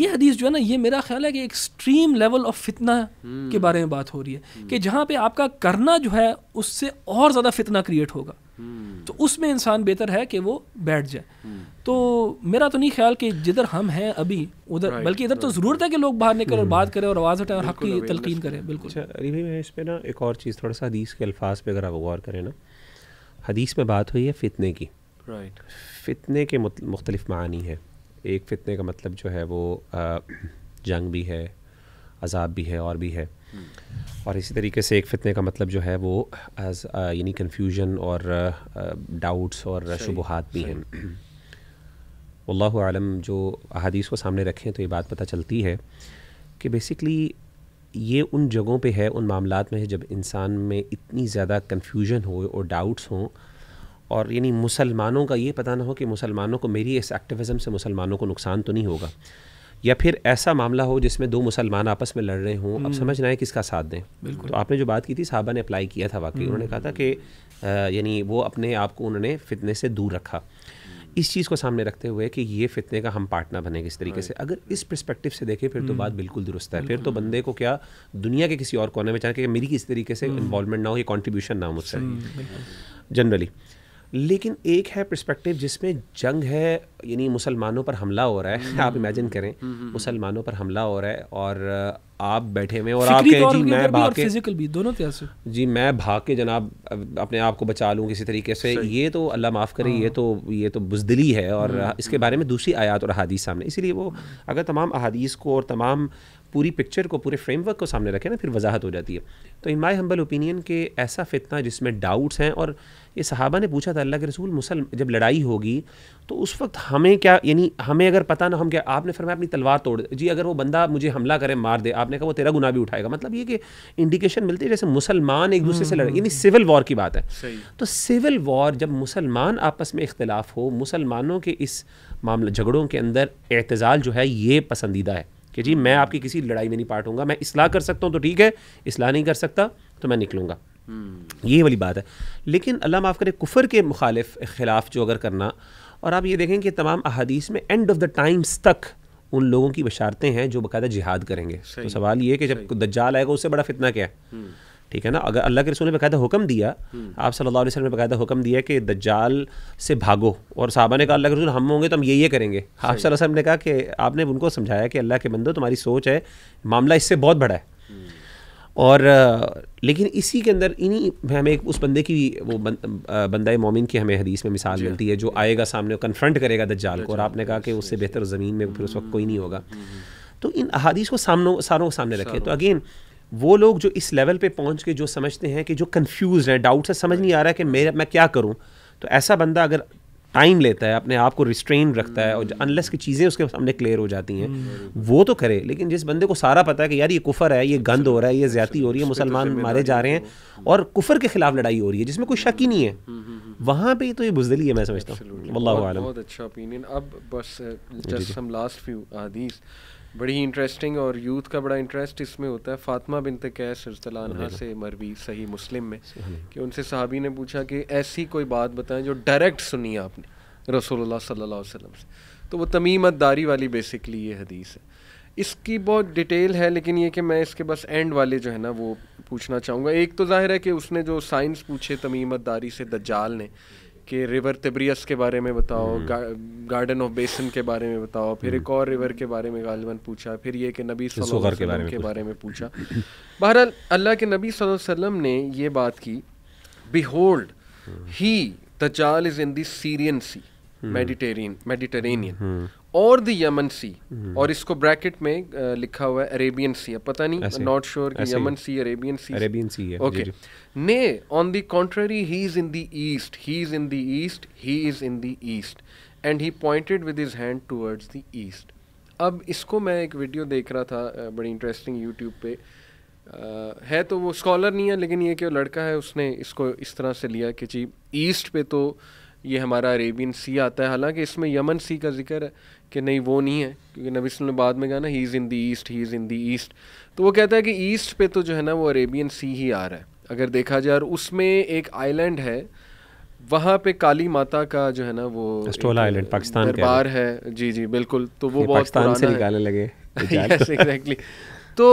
ये हदीस जो है ना ये मेरा ख्याल है कि एक्सट्रीम लेवल ऑफ फितना के hmm. बारे में बात हो रही है कि hmm. जहाँ पे आपका करना जो है उससे और ज़्यादा फितना क्रिएट होगा हम्म। तो उसमें इंसान बेहतर है कि वो बैठ जाए हम्म। तो मेरा तो नहीं ख्याल कि जिधर हम हैं अभी उधर बल्कि इधर तो ज़रूरत है कि लोग बाहर निकल और हम्म। बात करें और आवाज़ उठाएं और हक की तलकिन करें बिल्कुल अच्छा अरे भाई मैं इस पर ना एक और चीज़ थोड़ा सा हदीस के अल्फाज पे अगर आप गौर करें ना हदीस में बात हुई है फितने की राइट फितने के मुख्तलिफ मानी है एक फितने का मतलब जो है वो जंग भी है अजाब भी है और भी है और इसी तरीके से एक फितने का मतलब जो है वो एज uh, यानी कन्फ्यूजन और डाउट्स uh, uh, और शुबहत भी हैं अल्लाह (clears throat) आलम जो अहादीस को सामने रखें तो ये बात पता चलती है कि बेसिकली ये उन जगहों पे है उन मामला में है जब इंसान में इतनी ज़्यादा कन्फ्यूजन हो और डाउट्स हों और यानी मुसलमानों का ये पता ना हो कि मुसलमानों को मेरी इस एक्टिविज़म से मुसलमानों को नुकसान तो नहीं होगा या फिर ऐसा मामला हो जिसमें दो मुसलमान आपस में लड़ रहे हों अब हम्म। समझ ना है किसका साथ दें बिल्कुल तो आपने जो बात की थी साहबा ने अप्लाई किया था वाकई उन्होंने कहा था हम्म। कि यानी वो अपने आप को उन्होंने फितने से दूर रखा हम्म। इस चीज़ को सामने रखते हुए कि ये फितने का हम पार्टनर बने किस तरीके से अगर इस परस्पेक्टिव से देखें फिर तो बात बिल्कुल दुरुस्त है फिर तो बंदे को क्या दुनिया के किसी और कोने में चाहे कि मेरी किस तरीके से इन्वॉल्वमेंट ना हो या कॉन्ट्रीब्यूशन ना हो मुझसे जनरली लेकिन एक है प्रस्पेक्टिव जिसमें जंग है यानी मुसलमानों पर हमला हो रहा है हम्म, आप इमेजिन करें हम्म, हम्म, मुसलमानों पर हमला हो रहा है और आप बैठे हुए और आप कहें जी मैं भाग के फिजिकल भी दोनों तरह से जी मैं भाग के जनाब अपने आप को बचा लूँ किसी तरीके से ये तो अल्लाह माफ़ करे ये हाँ। तो ये तो बुजदली है और इसके बारे में दूसरी आयात और अहादीस सामने इसीलिए वो अगर तमाम अहादीस को और तमाम पूरी पिक्चर को पूरे फ्रेमवर्क को सामने रखें ना फिर वजाहत हो जाती है तो इन माई हम्बल ओपिनियन के ऐसा फितना जिसमें डाउट्स हैं और ये सहाबा ने पूछा था अल्लाह के रसूल मुसल जब लड़ाई होगी तो उस वक्त हमें क्या यानी हमें अगर पता ना हम क्या आपने फरमाया अपनी तलवार तोड़ जी अगर वो बंदा मुझे हमला करे मार दे आपने कहा वो तेरा गुना भी उठाएगा मतलब ये कि इंडिकेशन मिलती है जैसे मुसलमान एक दूसरे से लड़ हम्म। यानी सिविल वॉर की बात है तो सिविल वॉर जब मुसलमान आपस में इख्तलाफ हो मुसलमानों के इस मामले झगड़ों के अंदर एतजाल जो है ये पसंदीदा है कि जी मैं आपकी किसी लड़ाई में नहीं पार्ट मैं इसलाह कर सकता हूँ तो ठीक है इसलाह नहीं कर सकता तो मैं निकलूँगा हम्म। ये वाली बात है लेकिन अल्लाह माफ़ करे कुफर के मुखालिफ खिलाफ जो अगर करना और आप ये देखें कि तमाम अहदीस में एंड ऑफ द टाइम्स तक उन लोगों की बशारतें हैं जो बाकायदा जिहाद करेंगे तो सवाल ये कि जब दज्जाल आएगा उससे बड़ा फितना क्या है हम्म। ठीक है ना अगर अल्लाह के रसूल ने बकायदा हुक्म दिया हम्म। आप सल्लल्लाहु अलैहि वसल्लम ने बकायदा हुक्म दिया कि दज्जाल से भागो और साहबा ने कहा अल्लाह के रसूल हम होंगे तो हम ये ये करेंगे आप सल्लल्लाहु अलैहि वसल्लम ने कहा कि आपने उनको समझाया कि अल्लाह के बंदो तुम्हारी सोच है मामला इससे बहुत बड़ा है और लेकिन इसी के अंदर इन्हीं हमें एक उस बंदे की वो बंद, बंदा मोमिन की हमें हदीस में मिसाल मिलती है जो आएगा सामने कन्फ्रंट करेगा दज्जाल को और आपने कहा कि उससे बेहतर ज़मीन में फिर उस वक्त कोई नहीं होगा हम्म, हम्म, हम्म। तो इन अहादीस को सामने सारों के सामने रखें तो अगेन वो लोग जो इस लेवल पे पहुंच के जो समझते हैं कि जो कंफ्यूज हैं डाउट है समझ नहीं आ रहा है कि मेरा मैं क्या करूं तो ऐसा बंदा अगर टाइम लेता है अपने आप को रिस्ट्रेन रखता है और अनलेस की चीज़ें उसके सामने क्लियर हो जाती हैं हम्म। वो तो करे लेकिन जिस बंदे को सारा पता है कि यार ये कुफर है ये गंद हो रहा है ये ज्यादा हो रही है तो मुसलमान मारे जा रहे हैं और कुफर के खिलाफ लड़ाई हो रही है जिसमें कोई शक ही नहीं है हम्म, हम्म, वहाँ पे तो ये बुजदली है मैं समझता हूँ बहुत अच्छा ओपिनियन अब बस जस्ट सम लास्ट फ्यू हदीस बड़ी इंटरेस्टिंग और यूथ का बड़ा इंटरेस्ट इसमें होता है फातमा बिन कैस रजतला से मरवी सही मुस्लिम में कि उनसे साहबी ने पूछा कि ऐसी कोई बात बताएं जो डायरेक्ट सुनी आपने रसोल्ला सल्ला वसलम से तो वो तमीमत दारी वाली बेसिकली ये हदीस है इसकी बहुत डिटेल है लेकिन ये कि मैं इसके बस एंड वाले जो है ना वो पूछना चाहूँगा एक तो जाहिर है कि उसने जो साइंस पूछे तमीमत दारी से दजाल ने कि रिवर तिब्रियस के बारे में बताओ हम्म। गा, गार्डन ऑफ बेसन के बारे में बताओ फिर एक हम्म। और रिवर के बारे में गालिबा पूछा फिर ये कि नबी सल्लल्लाहु के, बारे में, के बारे में पूछा (coughs) बहरहाल अल्लाह के नबी वसल्लम ने ये बात की behold he Dajjal is in the Syrian sea Mediterranean Mediterranean और द यमन सी और इसको ब्रैकेट में लिखा हुआ है अरेबियन सी है पता नहीं नॉट श्योर कि Yemen sea Arabian sea Arabian sea है okay nay on the contrary he is in the east he is in the east he is in the east and he pointed with his hand towards the east अब इसको मैं एक वीडियो देख रहा था बड़ी इंटरेस्टिंग यूट्यूब पे Uh, है तो वो स्कॉलर नहीं है लेकिन ये कि लड़का है उसने इसको इस तरह से लिया कि जी ईस्ट पे तो uh, ये हमारा अरेबियन सी आता है हालांकि इसमें यमन सी का जिक्र है कि नहीं वो नहीं है क्योंकि नबी ने बाद में कहा ना he is in the east he is in the east तो वो कहता है कि ईस्ट पे तो जो है ना वो अरेबियन सी ही आ रहा है अगर देखा जाए और उसमें एक आइलैंड है वहाँ पे काली माता का जो है ना वो आइलैंड पाकिस्तान दरबार है जी जी बिल्कुल तो वो बहुत पाकिस्तान से निकालने लगे (laughs) यस एग्जैक्टली तो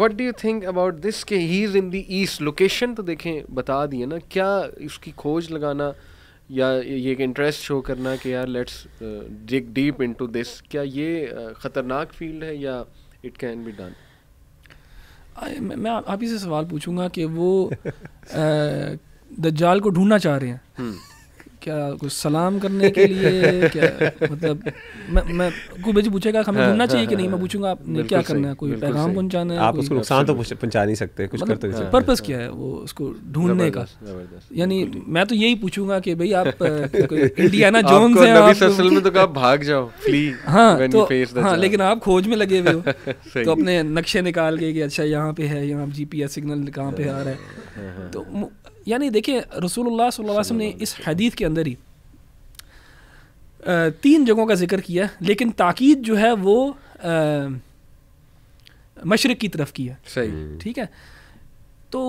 what do you think about this के he is in the east location तो देखें बता दिए ना क्या इसकी खोज लगाना या ये इंटरेस्ट शो करना कि यार let's dig deep into this क्या ये uh, ख़तरनाक फील्ड है या इट कैन बी डन मैं आप ही से सवाल पूछूंगा कि वो (laughs) uh, द जाल को ढूंढना चाह रहे हैं हम्म। क्या कुछ सलाम करने के लिए क्या (laughs) मतलब मैं मैं को मुझे पूछेगा हमें घूमना हाँ, हाँ, चाहिए कि हाँ, नहीं मैं पूछूंगा आपने क्या करना है कोई पैगाम पहुंचाना है आप उसको नुकसान तो पहुंचा नहीं सकते कुछ मतलब करते हैं पर्पस क्या है वो उसको ढूंढने का यानी मैं तो यही पूछूंगा कि भाई आप इंडियाना (laughs) जोन्स हैं आप असल में तो आप भाग जाओ फ्ली हाँ तो हां लेकिन आप खोज में लगे हुए हो (laughs) तो अपने नक्शे निकाल के कि अच्छा यहाँ पे है यहाँ जीपीएस सिग्नल कहाँ पे आ रहा है तो यानी देखिए रसूल सल्लल्लाहु ने इस हदीथ के अंदर ही तीन जगहों का जिक्र किया लेकिन ताकीद जो है वो मशरक़ की तरफ की है सही हम्म। ठीक है तो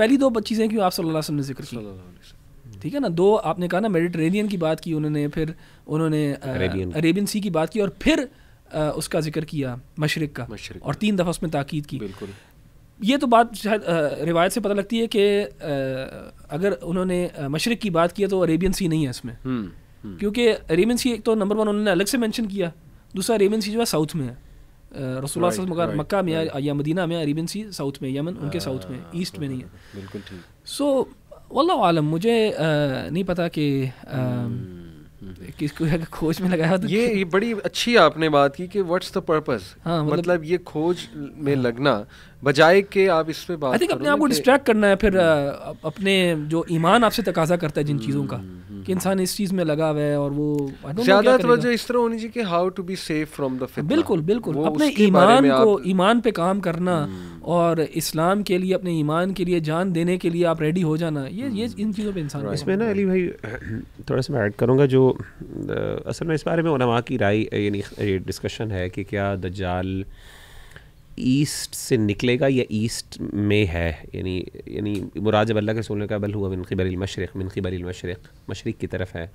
पहली दो चीज़ें क्यों आप सल्लल्लाहु अलैहि वसल्लम ने जिक्र की हम्म। ठीक है ना दो आपने कहा ना मेडिट्रेनियन की बात की उन्होंने फिर उन्होंने अरेबियन सी की बात की और फिर आ, उसका जिक्र किया मशरक़ का और तीन दफ़ा उसमें ताकीद की ये तो बात शायद रिवायत से पता लगती है कि अगर उन्होंने मशरक़ की बात की तो अरेबियन सी नहीं है इसमें हम्म, हम्म। क्योंकि अरेबियन सी एक तो नंबर वन उन्होंने अलग से मैंशन किया दूसरा अरेबियन सी जो है साउथ में है रसूल right, right, मक्का में right. या मदीना में अरेबियन सी साउथ में यमन उनके हाँ, साउथ में हाँ, ईस्ट में नहीं है हाँ, बिल्कुल ठीक सो वल्लाह आलम मुझे नहीं पता कि हम्म, किसको खोज में लगाया तो ये ये बड़ी अच्छी आपने बात की कि व्हाट्स द पर्पस मतलब ये खोज में लगना बजाय के आप इस पे बात अपने आप को डिस्ट्रैक्ट करना है फिर आ, अपने जो ईमान आपसे तकाजा करता है जिन हम्म, चीज़ों का हम्म, हम्म, कि इंसान इस चीज़ में लगा हुआ है और वो ज़्यादा तवज्जो इस तरह होनी चाहिए कि how to be safe from the फितना बिल्कुल बिल्कुल अपने ईमान को ईमान पे काम करना और इस्लाम के लिए अपने ईमान के लिए जान देने के लिए आप रेडी हो जाना ये ये इन चीज़ों पर इंसान इसमें ना अली भाई थोड़ा सा मैं ऐड करूँगा जो असल में इस बारे में उलमा की राय यानी डिस्कशन है कि क्या दज्जाल ईस्ट से निकलेगा या ईस्ट में है यानी यानी मुराज अल्लाह के सोने का बल हुआ मिनकी बरील मशरक़ मिनकी बरील मशरक़ मशरक़ की तरफ है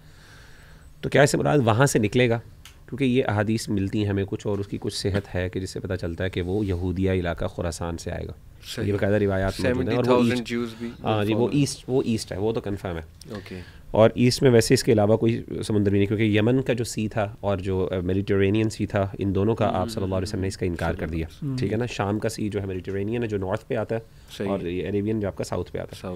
तो क्या इसे मुराद वहाँ से निकलेगा क्योंकि ये अहादीस मिलती हैं हमें कुछ और उसकी कुछ सेहत है कि जिससे पता चलता है कि वो यहूदिया इलाका खुरासान से आएगा ये बकायदा रिवायात और वो ईस्ट हाँ जी वो ईस्ट वो ईस्ट है वो तो कन्फर्म है ओके और ईस्ट में वैसे इसके अलावा कोई समुंदर भी नहीं क्योंकि यमन का जो सी था और जो मेडिटेरेनियन सी था इन दोनों का आप हम्म, सल्लल्लाहु अलैहि वसल्लम ने इसका इनकार कर दिया ठीक है ना शाम का सी जो है मेडिटेरेनियन है जो नॉर्थ पे आता है और अरेबियन जो आपका साउथ पे आता है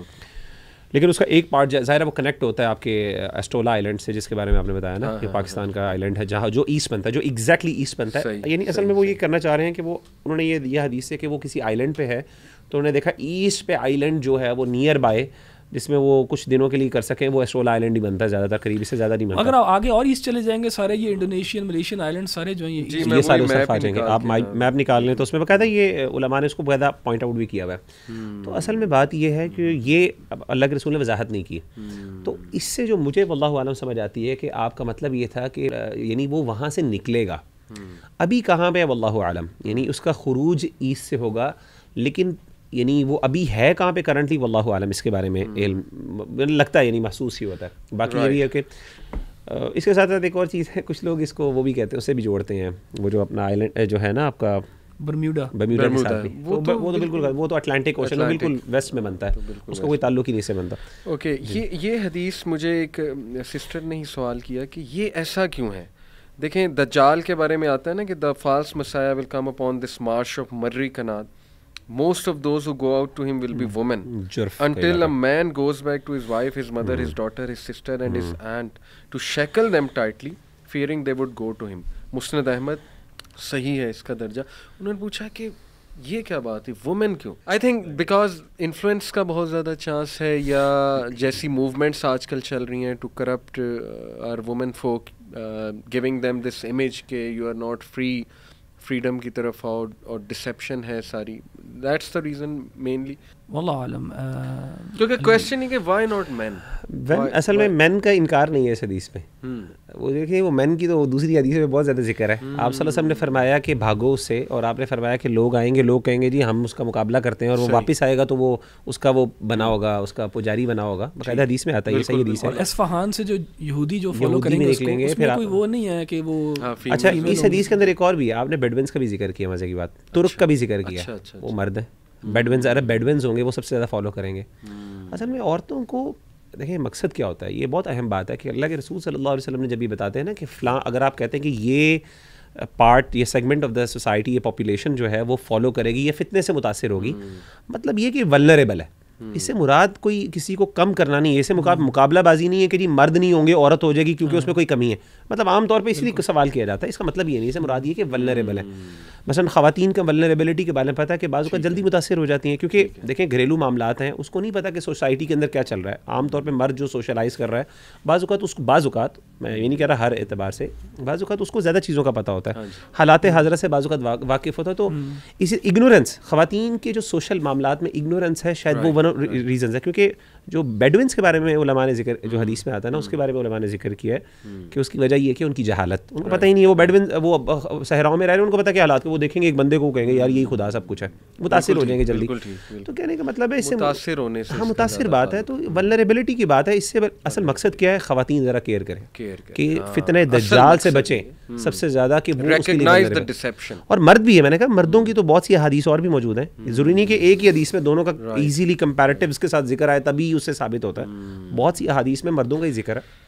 लेकिन उसका एक पार्ट ज़ाहिर वो कनेक्ट होता है आपके एस्टोला आइलैंड से जिसके बारे में आपने बताया ना हाँ, कि हाँ, पाकिस्तान हाँ। का आइलैंड है जहाँ जो ईस्ट बनता है जो एग्जैक्टली ईस्ट बनता है यानी असल में वो ये करना चाह रहे हैं कि वो उन्होंने ये दिया हदीस से कि वो किसी आइलैंड पे है तो उन्होंने देखा ईस्ट पे आइलैंड जो है वो नियर बाय जिसमें वो कुछ दिनों के लिए कर सकें वो एस्ट्रोल आइलैंड ही बनता है ज़्यादातर करीब इससे ज़्यादा नहीं बनता अगर आप आगे और ईस्ट चले जाएंगे सारे ये इंडोनेशियन मलेशियन आइलैंड सारे जो ये, ये सारे आ जाएंगे आप मैप निकाल लें तो उसमें बकायदा ये उलमा ने उसको बकायदा पॉइंट आउट भी किया हुआ है हम्म। तो असल में बात यह है कि ये अल्लाह के रसूल ने वजाहत नहीं की हम्म। तो इससे जो मुझे वल्ला आलम समझ आती है कि आपका मतलब ये था कि यानी वो वहाँ से निकलेगा हम्म। अभी कहाँ पर है वल्ला आलम यानी उसका खरूज ईस्ट से होगा लेकिन यानी वो अभी है कहाँ पे करंटली वल्लाह आलम इसके बारे में हम्म। मतलब लगता है यानी महसूस ही होता है बाकी ये भी है कि इसके साथ साथ एक और चीज़ है कुछ लोग इसको वो भी कहते हैं उससे भी जोड़ते हैं वो जो अपना आइलैंड जो है ना आपका बर्म्यूडा बर्म्यूडा के साथ भी वो तो, तो, वो तो बिल्कुल वो तो अटलांटिक ओशन बिल्कुल वेस्ट में बनता है तो उसका कोई ताल्लुक ही नहीं से बनता ओके ये ये हदीस मुझे एक सिस्टर ने ही सवाल किया कि ये ऐसा क्यों है देखें दज्जाल के बारे में आता है ना कि the Messiah will come upon this marsh of Marr Qanat most of those who go out to him will be women until a man goes back to his wife his mother mm. his daughter his sister and mm. his aunt to shackle them tightly fearing they would go to him Musnad Ahmad सही है इसका दर्जा उन्होंने पूछा कि ये क्या बात है वुमेन क्यों आई थिंक बिकॉज इन्फ्लुएंस का बहुत ज़्यादा चांस है या जैसी मूवमेंट्स आजकल चल रही हैं to corrupt our women folk giving them this image के you are not free freedom की तरफ आओ और डिसेप्शन है सारी दैट्स द रीज़न मेनली वल्लाह आलम क्योंकि क्वेश्चन ही कि व्हाई नॉट मैन वैन असल में मैन का इनकार नहीं है इस हदीस में हम्म। वो वो मैन की तो दूसरी हदीस में बहुत ज़्यादा जिक्र है आप हम्म। सल्लम ने फरमाया कि भागो उससे और आपने फरमाया कि लोग आएंगे लोग कहेंगे जी हम उसका मुकाबला करते हैं और वो वापस आएगा तो वो उसका वो बना हम्म। होगा उसका पुजारी बना होगा बाकायदा हदीस में आता है ये सही हदीस है इस्फहान हाँ, अच्छा, इस हदीस के अंदर एक और भी है आपने बेडवेंस का भी जिक्र किया मज़े की बात अच्छा। तुर्क का भी जिक्र किया अच्छा, वो मर्द है बेडवेंस अरे बेडवेंस होंगे वो सबसे ज़्यादा फॉलो करेंगे हम्म। असल में औरतों को देखिए मकसद क्या होता है ये बहुत अहम बात है कि अल्लाह के रसूल सल्लल्लाहु अलैहि वसल्लम ने जब भी बताते हैं ना कि फ़लाँ अगर आप कहते हैं कि ये पार्ट ये सेगमेंट ऑफ द सोसाइटी ये पॉपुलेशन जो है वो फॉलो करेगी ये फितने से मुतासर होगी हम्म। मतलब ये कि वलरेबल है हम्म। इससे मुराद कोई किसी को कम करना नहीं है इससे मुकाबलाबाजी नहीं है कि जी मर्द नहीं होंगे औरत हो जाएगी क्योंकि उसमें कोई कमी है मतलब आमतौर पर इसलिए सवाल किया जाता है इसका मतलब ये नहीं है मुराद ये कि वलनरेबल है मसलन खातन का वलनरेबिलिटी के बारे में पता है कि बाजू का जल्दी मुतासर हो जाती हैं क्योंकि देखें घरेलू मामला हैं उसको नहीं पता कि सोसाइटी के अंदर क्या चल रहा है आमतौर पर मर्द जो सोशलाइज़ कर रहा है बाज़ात उसको बाज़ात मैं ये नहीं कह रहा हर एतबार से बाज़ात उसको ज़्यादा चीज़ों का पता होता है हाँ हालात हाजरा से बाज़ात वाकिफ़ होता है तो हम्म। इसी इग्नोरेंस खुवान के जो सोशल मामला में इग्नोरेंस है शायद वो वन रीज़न है क्योंकि जो बेडविंस के बारे में उलमा ने जिक्र जो हदीस में आता है ना उसके बारे में उलमा ने जिक्र किया है कि उसकी वजह ये कि उनकी जहालत उनको पता ही नहीं है वो बेडविन वो सहराओं में रह रहे हैं उनको पता क्या हालात वो देखेंगे एक बंदे को कहेंगे यार यही खुदा सब कुछ है मुतासर हो जाएंगे जल्दी तो कहने का मतलब है इससे मतलब मुतासर होने से हाँ मुतासर बात है तो वलरेबिलिटी की बात है इससे असल मकसद क्या है खातन ज़रा केयर करें कि हाँ, फितने दज्जाल से बचें हम्म। सबसे ज़्यादा कि और मर्द भी है मैंने कहा मर्दों की तो बहुत सी हदीस और भी मौजूद है हम्म। ज़रूरी नहीं कि एक ही हदीस में दोनों का ईजिली कंपेरेटिव के साथ जिक्र आए तभी ही उससे साबित होता है बहुत सी अहादीस में मर्दों का ही जिक्र है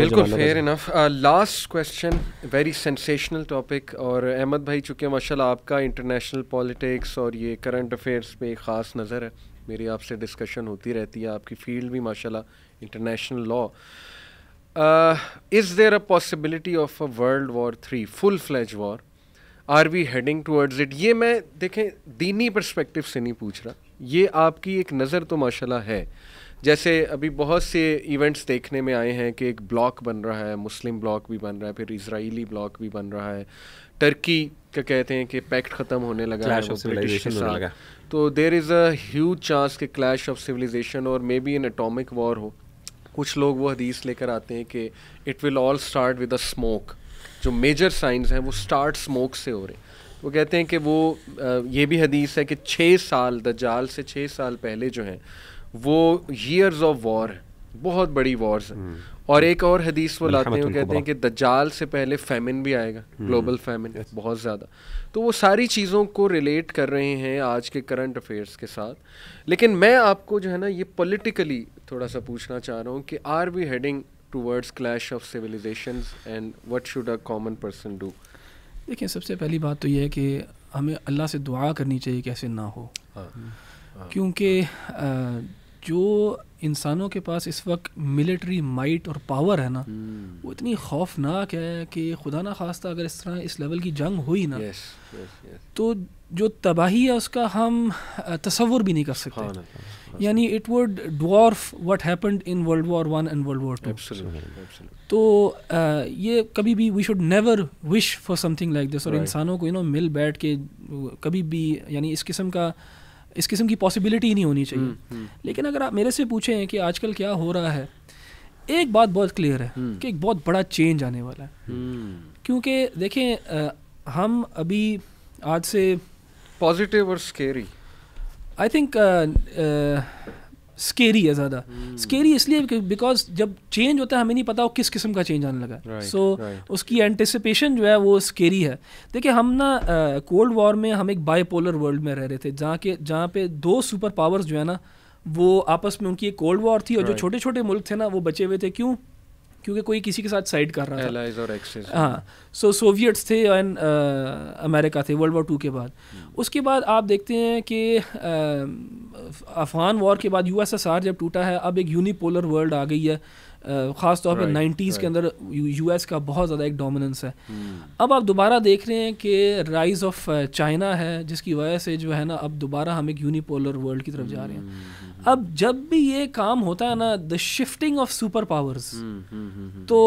बिल्कुल fair enough last question very sensational topic और अहमद भाई चूँकि माशाल्लाह आपका इंटरनेशनल पॉलिटिक्स और ये करंट अफेयर्स पे ख़ास नज़र है मेरी आपसे डिस्कशन होती रहती है आपकी फील्ड भी माशाल्लाह international law is there a possibility of a world war three full fledged war are we heading towards it ये मैं देखें दीनी परस्पेक्टिव से नहीं पूछ रहा ये आपकी एक नज़र तो माशाल्लाह है जैसे अभी बहुत से इवेंट्स देखने में आए हैं कि एक ब्लॉक बन रहा है मुस्लिम ब्लॉक भी बन रहा है फिर इसराइली ब्लॉक भी बन रहा है टर्की का कहते हैं कि पैक्ट ख़त्म होने लगा है ब्रिटिश तो देर इज़ अ चांस के क्लैश ऑफ सिविलाइजेशन और maybe an atomic war हो कुछ लोग वो हदीस लेकर आते हैं कि it will all start with a smoke जो मेजर साइंस हैं वो स्टार्ट स्मोक से हो रहे वो कहते हैं कि वो ये भी हदीस है कि छः साल जाल से छः साल पहले जो है वो ईयर्स ऑफ वॉर बहुत बड़ी वॉर्स है हम्म। और एक और हदीस वो लाते हैं वो कहते हैं कि दज्जाल से पहले फैमिन भी आएगा ग्लोबल हम्म। फैमिन बहुत ज़्यादा तो वो सारी चीज़ों को रिलेट कर रहे हैं आज के करंट अफेयर्स के साथ लेकिन मैं आपको जो है ना ये पॉलिटिकली थोड़ा सा पूछना चाह रहा हूँ कि are we heading towards clash of civilisation and what should a common person do देखिए सबसे पहली बात तो यह है कि हमें अल्लाह से दुआ करनी चाहिए कैसे ना हो हाँ। हाँ। क्योंकि हाँ। जो इंसानों के पास इस वक्त मिलिट्री माइट और पावर है ना hmm. वो इतनी खौफनाक है कि खुदा ना खास्ता अगर इस तरह इस लेवल की जंग हुई ना yes, yes, yes. तो जो तबाही है उसका हम तस्वुर भी नहीं कर सकते हाँ, हाँ, हाँ। यानी it would dwarf what happened in world war one and world war two तो आ, ये कभी भी we should never wish for something like this और इंसानों को यू नो मिल बैठ के कभी भी यानी इस किस्म का इस किस्म की पॉसिबिलिटी ही नहीं होनी चाहिए हुँ, हम्म, हुँ. हम्म। लेकिन अगर आप मेरे से पूछें कि आजकल क्या हो रहा है एक बात बहुत क्लियर है हुँ. हम्म। कि एक बहुत बड़ा चेंज आने वाला है क्योंकि देखें हम अभी आज से पॉजिटिव और स्केरी आई थिंक स्केरी है ज़्यादा स्केरी hmm. इसलिए बिकॉज जब चेंज होता है हमें नहीं पता वो किस किस्म का चेंज आने लगा है सो उसकी एंटिसिपेशन जो है वो स्केरी है देखिए हम ना कोल्ड वॉर में हम एक बाईपोलर वर्ल्ड में रह रहे थे जहाँ के जहाँ पे दो सुपर पावर्स जो है ना वो आपस में उनकी एक कोल्ड वॉर थी और जो छोटे छोटे मुल्क थे ना वो बचे हुए थे क्यों क्योंकि कोई किसी के साथ साइड कर रहा था हाँ सो सोवियट्स थे एंड अमेरिका uh, थे वर्ल्ड वॉर टू के बाद hmm. उसके बाद आप देखते हैं कि uh, अफगान वॉर के बाद यूएसएसआर जब टूटा है अब एक यूनिपोलर वर्ल्ड आ गई है ख़ास तौर पर नाइन्टीज़ के अंदर यूएस का बहुत ज़्यादा एक डोमिनेंस है hmm. अब आप दोबारा देख रहे हैं कि राइज़ ऑफ चाइना है जिसकी वजह से जो है ना अब दोबारा हम एक यूनिपोलर वर्ल्ड की तरफ जा रहे हैं hmm, hmm, अब जब भी ये काम होता है ना the shifting of super powers तो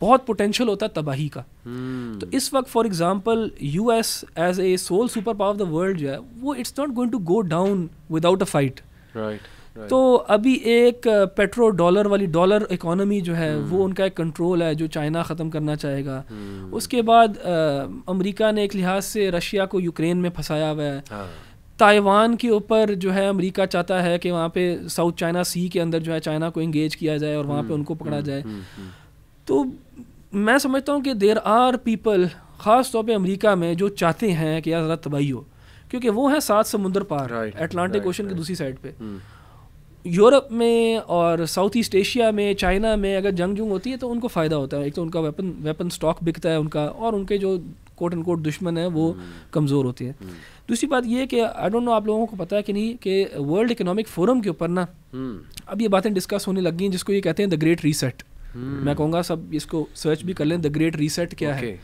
बहुत पोटेंशियल होता है तबाही का hmm. तो इस वक्त for example US as a sole super power of the world जो है वो it's not going to go down without a fight right तो अभी एक पेट्रो डॉलर वाली डॉलर इकोनॉमी जो है वो hmm. उनका एक कंट्रोल है जो चाइना ख़त्म करना चाहेगा hmm. उसके बाद अमेरिका ने एक लिहाज से रशिया को यूक्रेन में फंसाया हुआ है हाँ। ताइवान के ऊपर जो है अमेरिका चाहता है कि वहाँ पे साउथ चाइना सी के अंदर जो है चाइना को इंगेज किया जाए और वहाँ पे hmm. उनको पकड़ा जाए तो मैं समझता हूँ कि देर आर पीपल ख़ास तौर पे अमेरिका में जो चाहते हैं कि यार ज़रा तबाही हो क्योंकि वो है सात समुंदर पार एटलांटिक ओशन की दूसरी साइड पे यूरोप में और साउथ ईस्ट एशिया में चाइना में अगर जंग जंग होती है तो उनको फ़ायदा होता है एक तो उनका वेपन वेपन स्टॉक बिकता है उनका और उनके जो कोट एंड कोट दुश्मन है वो हम्म। कमज़ोर होती है हम्म। दूसरी बात ये कि आई डोंट नो आप लोगों को पता है कि नहीं कि वर्ल्ड इकोनॉमिक फोरम के ऊपर ना हम्म। अब ये बातें डिस्कस होने लगी गई जिसको ये कहते हैं द ग्रेट रीसेट मैं कहूँगा सब इसको सर्च भी कर लें द ग्रेट रीसेट क्या है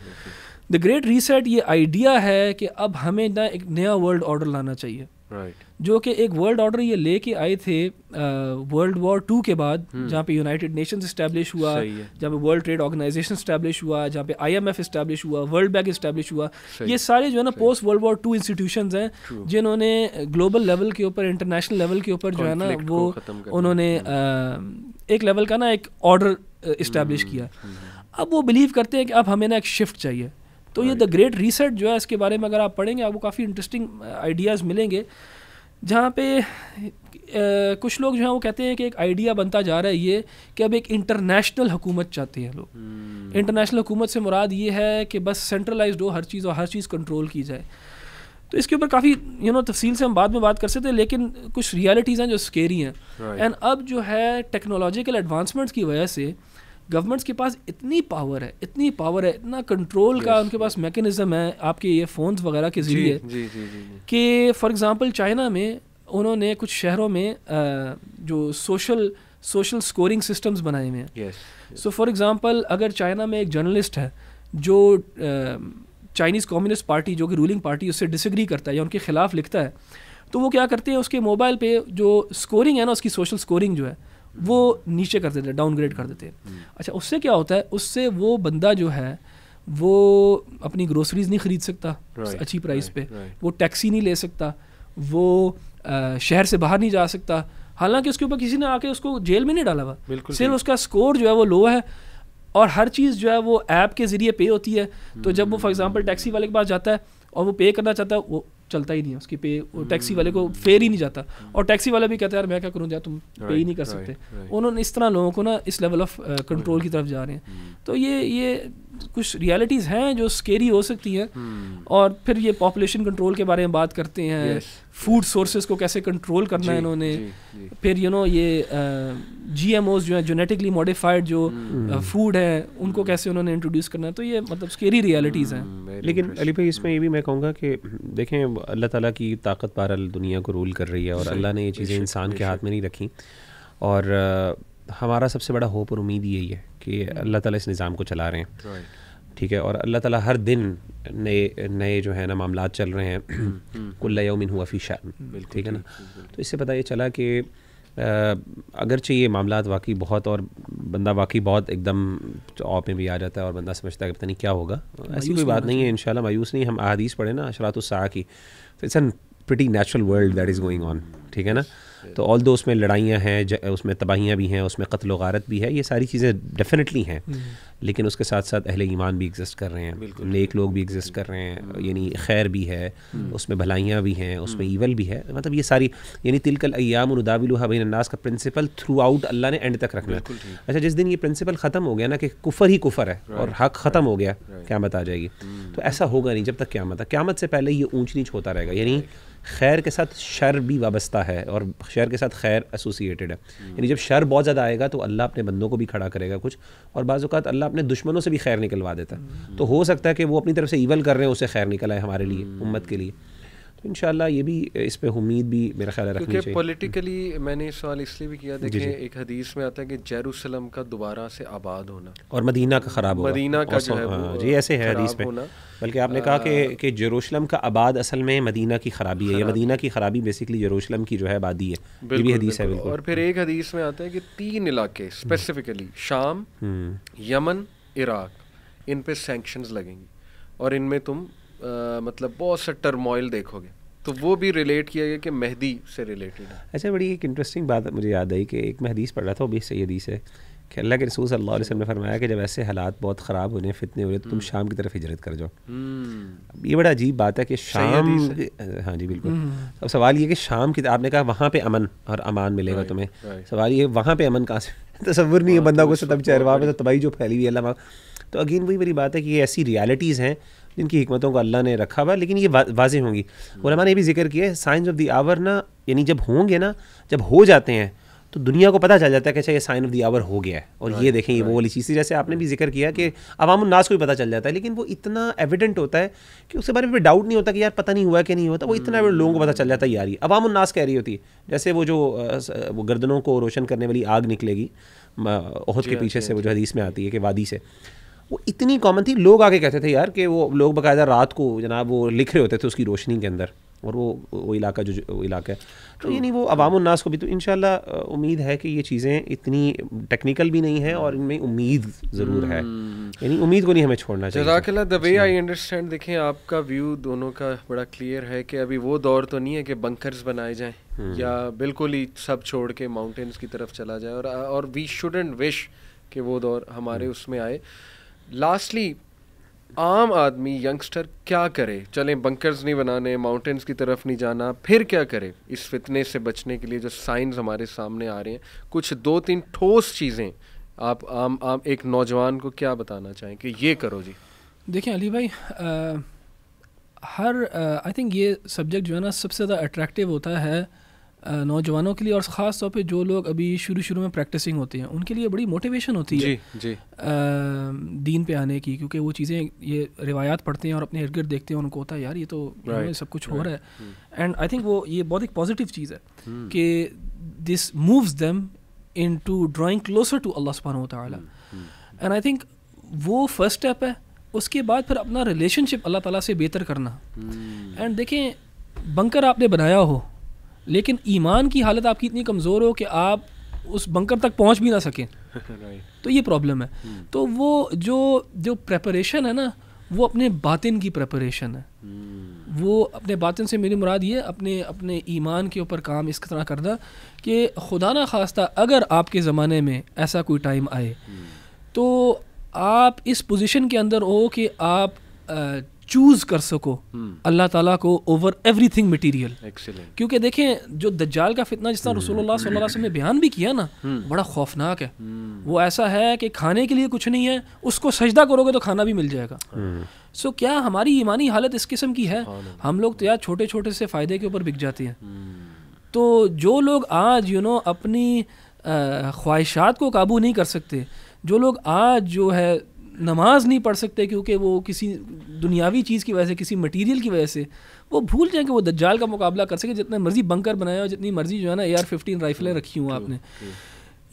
द ग्रेट रीसेट ये आइडिया है कि अब हमें ना एक नया वर्ल्ड ऑर्डर लाना चाहिए जो कि एक वर्ल्ड ऑर्डर ये लेके आए थे वर्ल्ड वॉर टू के बाद हम्म। जहाँ पे यूनाइटेड नेशंस इस्टेब्लिश हुआ जहाँ पे वर्ल्ड ट्रेड ऑर्गेनाइजेशन इस्टेब्लिश हुआ जहाँ पे आईएमएफ इस्टेब्लिश हुआ वर्ल्ड बैंक इस्टेब्लिश हुआ ये सारे जो है ना post world war two institution हैं जिन्होंने ग्लोबल लेवल के ऊपर इंटरनेशनल लेवल के ऊपर जो है ना वो उन्होंने हम्म। एक लेवल का ना एक ऑर्डर हम्म, इस्टेब्लिश किया अब वो बिलीव करते हैं कि अब हमें ना एक शिफ्ट चाहिए तो ये द ग्रेट रीसेट जो है इसके बारे में अगर आप पढ़ेंगे आपको काफ़ी इंटरेस्टिंग आइडियाज़ मिलेंगे जहाँ पे आ, uh, कुछ लोग जो हैं वो कहते हैं कि एक आइडिया बनता जा रहा है ये कि अब एक इंटरनेशनल हुकूमत चाहते हैं लोग इंटरनेशनल hmm. हुकूमत से मुराद ये है कि बस सेंट्रलाइज हो हर चीज़ और हर चीज़ कंट्रोल की जाए तो इसके ऊपर काफ़ी यू नो तफसील से हम बाद में बात कर सकते हैं लेकिन कुछ रियलिटीज़ हैं जो स्केरी हैं एंड right. अब जो है टेक्नोलॉजिकल एडवांसमेंट्स की वजह से गवर्नमेंट्स के पास इतनी पावर है इतनी पावर है इतना कंट्रोल yes, का उनके पास मैकेनिज्म है आपके ये फ़ोन्स वगैरह के ज़रिए कि फॉर एग्जांपल चाइना में उन्होंने कुछ शहरों में जो सोशल सोशल स्कोरिंग सिस्टम्स बनाए हुए हैं सो फॉर एग्ज़ाम्पल अगर चाइना में एक जर्नलिस्ट है जो चाइनीज़ कम्युनिस्ट पार्टी जो कि रूलिंग पार्टी उससे डिसग्री करता है या उनके ख़िलाफ़ लिखता है तो वो क्या करते हैं उसके मोबाइल पे जो स्कोरिंग है ना उसकी सोशल स्कोरिंग जो है वो नीचे कर देते डाउनग्रेड कर देते हम्म। अच्छा उससे क्या होता है उससे वो बंदा जो है वो अपनी ग्रोसरीज नहीं ख़रीद सकता right, अच्छी प्राइस right, पे right. वो टैक्सी नहीं ले सकता वो आ, शहर से बाहर नहीं जा सकता हालांकि उसके ऊपर किसी ने आके उसको जेल में नहीं डाला हुआ सिर्फ उसका स्कोर जो है वो लो है और हर चीज़ जो है वो ऐप के ज़रिए पे होती है तो हम्म। जब वो फॉर एग्ज़ाम्पल टैक्सी वाले के पास जाता है और वो पे करना चाहता है वो चलता ही नहीं है उसकी पे वो टैक्सी वाले को फेर ही नहीं जाता और टैक्सी वाला भी कहता है यार मैं क्या करूँ यार तुम पे ही नहीं कर सकते उन्होंने इस तरह लोगों को ना इस लेवल ऑफ कंट्रोल की तरफ जा रहे हैं hmm. तो ये ये कुछ रियलिटीज़ हैं जो स्केरी हो सकती हैं hmm. और फिर ये पॉपुलेशन कंट्रोल के बारे में बात करते हैं yes. फूड सोर्सेज को कैसे कंट्रोल करना है इन्होंने फिर यू नो ये जी एम ओज जो है जेनेटिकली मॉडिफाइड जो फूड hmm. है उनको कैसे उन्होंने इंट्रोड्यूस करना है तो ये मतलब स्केरी रियलिटीज़ hmm. हैं हम्म, लेकिन अली भाई इसमें हम्म। ये भी मैं कहूँगा कि देखें अल्लाह ताला की ताकत पार दुनिया को रूल कर रही है और अल्लाह ने ये चीज़ें इंसान के हाथ में नहीं रखी और हमारा सबसे बड़ा होप और उम्मीद यही है कि अल्लाह ताला इस निज़ाम को चला रहे हैं ठीक है और अल्लाह ताला हर दिन नए नए जो है ना मामला चल रहे हैं हम्म, हम्म। कुल्ला यौमिन हुआ फ़ी शान ठीक है ना तो इससे पता ये चला कि अगरचे ये मामला वाकई बहुत और बंदा वाकई बहुत एकदम ऑप में भी आ जाता है और बंदा समझता है कि पता नहीं क्या होगा ऐसी कोई बात नहीं है इन मायूस नहीं हम अदीस पढ़े ना अशरात की तो it's an pretty natural world that is going on ठीक है ना तो ऑल दो उसमें लड़ाइयाँ हैं उसमें तबाहियाँ भी हैं उसमें कत्ल वारत भी है ये सारी चीज़ें डेफिनेटली हैं हम्म। लेकिन उसके साथ साथ अहले ईमान भी एग्जिस्ट कर रहे हैं नेक लोग भी एग्जिस्ट कर रहे हैं हम्म। यानी खैर भी है हम्म। उसमें भलाइयाँ भी हैं उसमें ईवल भी है मतलब ये सारी यानी तिलकल अयाम उदाबिलहाबिनन्नास का प्रिंसिपल थ्रू आउट अल्लाह ने एंड तक रखना है अच्छा जिस दिन ये प्रिंसिपल ख़त्म हो गया ना कि कुफर ही कुफर है और हक ख़त्म हो गया क्यामत आ जाएगी तो ऐसा होगा नहीं जब तक क्यामत है क्यामत से पहले ये ऊँच नीच होता रहेगा यानी खैर के साथ शर भी वाबस्ता है और शर के साथ खैर एसोसिएटेड है यानी जब शर बहुत ज़्यादा आएगा तो अल्लाह अपने बंदों को भी खड़ा करेगा कुछ और बाज़ात अल्लाह अपने दुश्मनों से भी खैर निकलवा देता है तो हो सकता है कि वो अपनी तरफ से ईवल कर रहे हैं उसे खैर निकल है हमारे लिए हम्म। उम्मत के लिए तो इन ये भी इस पर उम्मीद भी मेरा ख्याल रखनी चाहिए पॉलिटिकली मैंने ये सवाल इसलिए भी किया देखिए एक हदीस में आता है कि जेरूसलम का दोबारा से आबाद होना और मदीना का ख़राब होना मदीना का जो है हाँ, जी ऐसे है हदीस में बल्कि आपने कहा कि कि जेरूशलम का आबाद असल में मदीना की खराबी है या मदीना की खराबी बेसिकली जेरूशलम की जो है आबादी है ये भी हदीस है बिल्कुल और फिर एक हदीस में आता है कि तीन इलाके स्पेसिफिकली हम्म। शाम हम्म। यमन इराक इन पे सैंक्शंस लगेंगी और इनमें तुम आ, मतलब बहुत सा टर्मोइल देखोगे तो वो भी रिलेट किया गया कि मेहदी से रिलेटेड है अच्छा बड़ी एक इंटरेस्टिंग बात मुझे याद आई कि एक मैं हदीस पढ़ रहा था वो भी सही हदीस है कि अल्लाह के रसूल सल्लल्लाहु अलैहि वसल्लम ने फरमाया कि जब ऐसे हालात बहुत ख़राब हो फितने हो रहे तो तुम हम्म। शाम की तरफ हिजरत कर जाओ अब हम्म। ये बड़ा अजीब बात है कि शाम हाँ जी बिल्कुल हम्म। अब सवाल ये कि शाम की आपने कहा वहाँ पर अमन और अमान मिलेगा तुम्हें सवाल ये वहाँ पर अमन कहाँ से (laughs) तस्वुर नहीं है हाँ, बंदा को सब बेचारे में तो तबाही जो फैली हुई है अल्लाह तो अगेन वही बड़ी बात है कि ये ऐसी रियालिटीज़ हैं जिनकी हमतों को अल्लाह ने रखा हुआ लेकिन ये वा, वाजे होंगी उलमा ने भी जिक्र किया है साइंस ऑफ दी आवर ना यानी जब होंगे ना जब हो जाते हैं तो दुनिया को पता चल जाता है कि अच्छा ये साइन ऑफ दी आवर हो गया है और ये देखें ये वो वाली चीज़ जैसे आपने भी जिक्र किया कि अवाम उन्नास को भी पता चल जाता है लेकिन वो इतना एविडेंट होता है कि उसके बारे में डाउट नहीं होता कि यार पता नहीं हुआ कि नहीं होता वो इतना hmm. लोगों को पता चल जाता है यार ये अवाम उन्नास कह रही होती है जैसे वो जो वो गर्दनों को रोशन करने वाली आग निकलेगी ओहद के पीछे से वो जो हदीस में आती है कि वादी से वो इतनी कॉमन थी लोग आके कहते थे यार कि वो लोग बाकायदा रात को जनाब वो लिख रहे होते थे उसकी रोशनी के अंदर और वो वो इलाका जो, जो वो इलाका है तो ये नहीं वो अवाम उन्नास को भी तो इन उम्मीद है कि ये चीज़ें इतनी टेक्निकल भी नहीं है और इनमें उम्मीद ज़रूर है hmm. यानी उम्मीद को नहीं हमें छोड़ना चाहिए द वे आई अंडरस्टैंड देखें आपका व्यू दोनों का बड़ा क्लियर है कि अभी वो दौर तो नहीं है कि बंकर्स बनाए जाएँ hmm. या बिल्कुल ही सब छोड़ के माउंटेन्स की तरफ चला जाए और वी शुडेंट विश कि वो दौर हमारे hmm. उसमें आए लास्टली आम आदमी यंगस्टर क्या करे चलें बंकर्स नहीं बनाने माउंटेंस की तरफ नहीं जाना फिर क्या करे इस फितने से बचने के लिए जो साइंस हमारे सामने आ रहे हैं कुछ दो तीन ठोस चीज़ें आप आम आम एक नौजवान को क्या बताना चाहें कि ये करो जी देखिए अली भाई आ, हर आई थिंक ये सब्जेक्ट जो है ना सबसे ज़्यादा अट्रैक्टिव होता है नौजवानों के लिए और ख़ास तौर पे जो लोग अभी शुरू शुरू में प्रैक्टिसिंग होते हैं उनके लिए बड़ी मोटिवेशन होती जी, है जी। आ, दीन पे आने की क्योंकि वो चीज़ें ये रिवायात पढ़ते हैं और अपने इर्द गिर्द देखते हैं उनको होता है यार ये तो right, सब कुछ right, हो रहा है एंड आई थिंक वो ये बहुत एक पॉजिटिव चीज़ है हम्म। कि this moves them into drawing closer to अल्लाह सुबहान तला एंड आई थिंक वो फर्स्ट स्टेप है उसके बाद फिर अपना रिलेशनशिप अल्लाह ताला से बेहतर करना एंड हम्म। देखें बंकर आपने बनाया हो लेकिन ईमान की हालत आपकी इतनी कमज़ोर हो कि आप उस बंकर तक पहुंच भी ना सकें (laughs) तो ये प्रॉब्लम है hmm. तो वो जो जो प्रेपरेशन है ना वो अपने बातिन की प्रेपरेशन है hmm. वो अपने बातिन से मेरी मुराद ये अपने अपने ईमान के ऊपर काम इस तरह करना कि खुदा ना खास्ता अगर आपके ज़माने में ऐसा कोई टाइम आए hmm. तो आप इस पोजीशन के अंदर हो कि आप चूज कर सको हम्म। अल्लाह ताला को ओवर एवरीथिंग मटेरियल क्योंकि देखें जो दज्जाल का फितना जिस तरह हम्म। रसूलुल्लाह सल्लल्लाहु अलैहि वसल्लम ने बयान भी किया ना हम्म। बड़ा खौफनाक है वो ऐसा है कि खाने के लिए कुछ नहीं है उसको सजदा करोगे तो खाना भी मिल जाएगा सो so, क्या हमारी ईमानी हालत इस किस्म की है हम लोग तो यार छोटे छोटे से फ़ायदे के ऊपर बिक जाते हैं तो जो लोग आज यू नो अपनी ख्वाहिशात को काबू नहीं कर सकते जो लोग आज जो है नमाज नहीं पढ़ सकते क्योंकि वो किसी दुनियावी चीज़ की वजह से किसी मटेरियल की वजह से वो भूल जाएं कि वो दज्जाल का मुकाबला कर सके जितने मर्ज़ी बंकर बनाए और जितनी मर्ज़ी जो है ना ए आर फिफ्टीन राइफलें रखी हुई आपने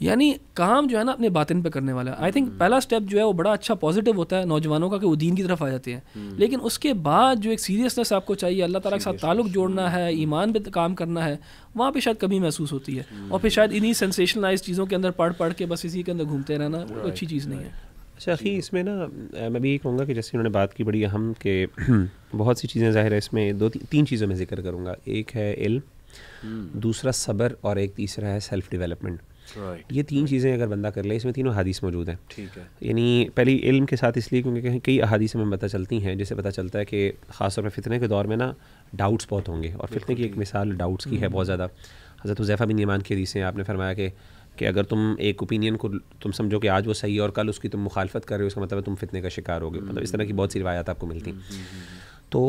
यानी काम जो है ना अपने बातिन पे करने वाला है आई थिंक hmm. पहला स्टेप जो है वो बड़ा अच्छा पॉजिटिव होता है नौजवानों का कि वो दीन की तरफ आ जाते हैं hmm. लेकिन उसके बाद जो एक सीरियसनेस आपको चाहिए अल्लाह ताला के साथ ताल्लुक hmm. जोड़ना है ईमान पे काम करना है वहाँ पे शायद कमी महसूस होती है और फिर शायद इन्हीं सेंसेशनलाइज चीज़ों के अंदर पढ़ पढ़ के बस इसी के अंदर घूमते रहना अच्छी चीज़ नहीं है अच्छा अखी इसमें ना मैं भी ये कहूँगा कि जैसे उन्होंने बात की बड़ी अहम के (clears throat) बहुत सी चीज़ें ज़ाहिर है इसमें दो ती, तीन चीज़ों में जिक्र करूँगा एक है इल्म हम्म। दूसरा सब्र और एक तीसरा है सेल्फ़ डिवेलपमेंट Right. ये तीन चीज़ें अगर बंदा कर ले इसमें तीनों हदीस मौजूद हैं ठीक है यानी पहली इल्म के साथ इसलिए क्योंकि कहीं कई अहादीस हमें पता चलती हैं जिससे पता चलता है कि ख़ासतौर पर फितने के दौर में ना डाउट्स बहुत होंगे और फितने की एक मिसाल डाउट्स की है बहुत हम्म। ज़्यादा हज़रत हज़ैफ़ा बिन ईमान की हदीसें आपने फरमाया कि कि अगर तुम एक ओपिनियन को तुम समझो कि आज वो सही है और कल उसकी तुम मुखालफत कर रहे हो उसका मतलब तुम फितने का शिकार हो गए मतलब इस तरह की बहुत सी रिवायात आपको मिलती तो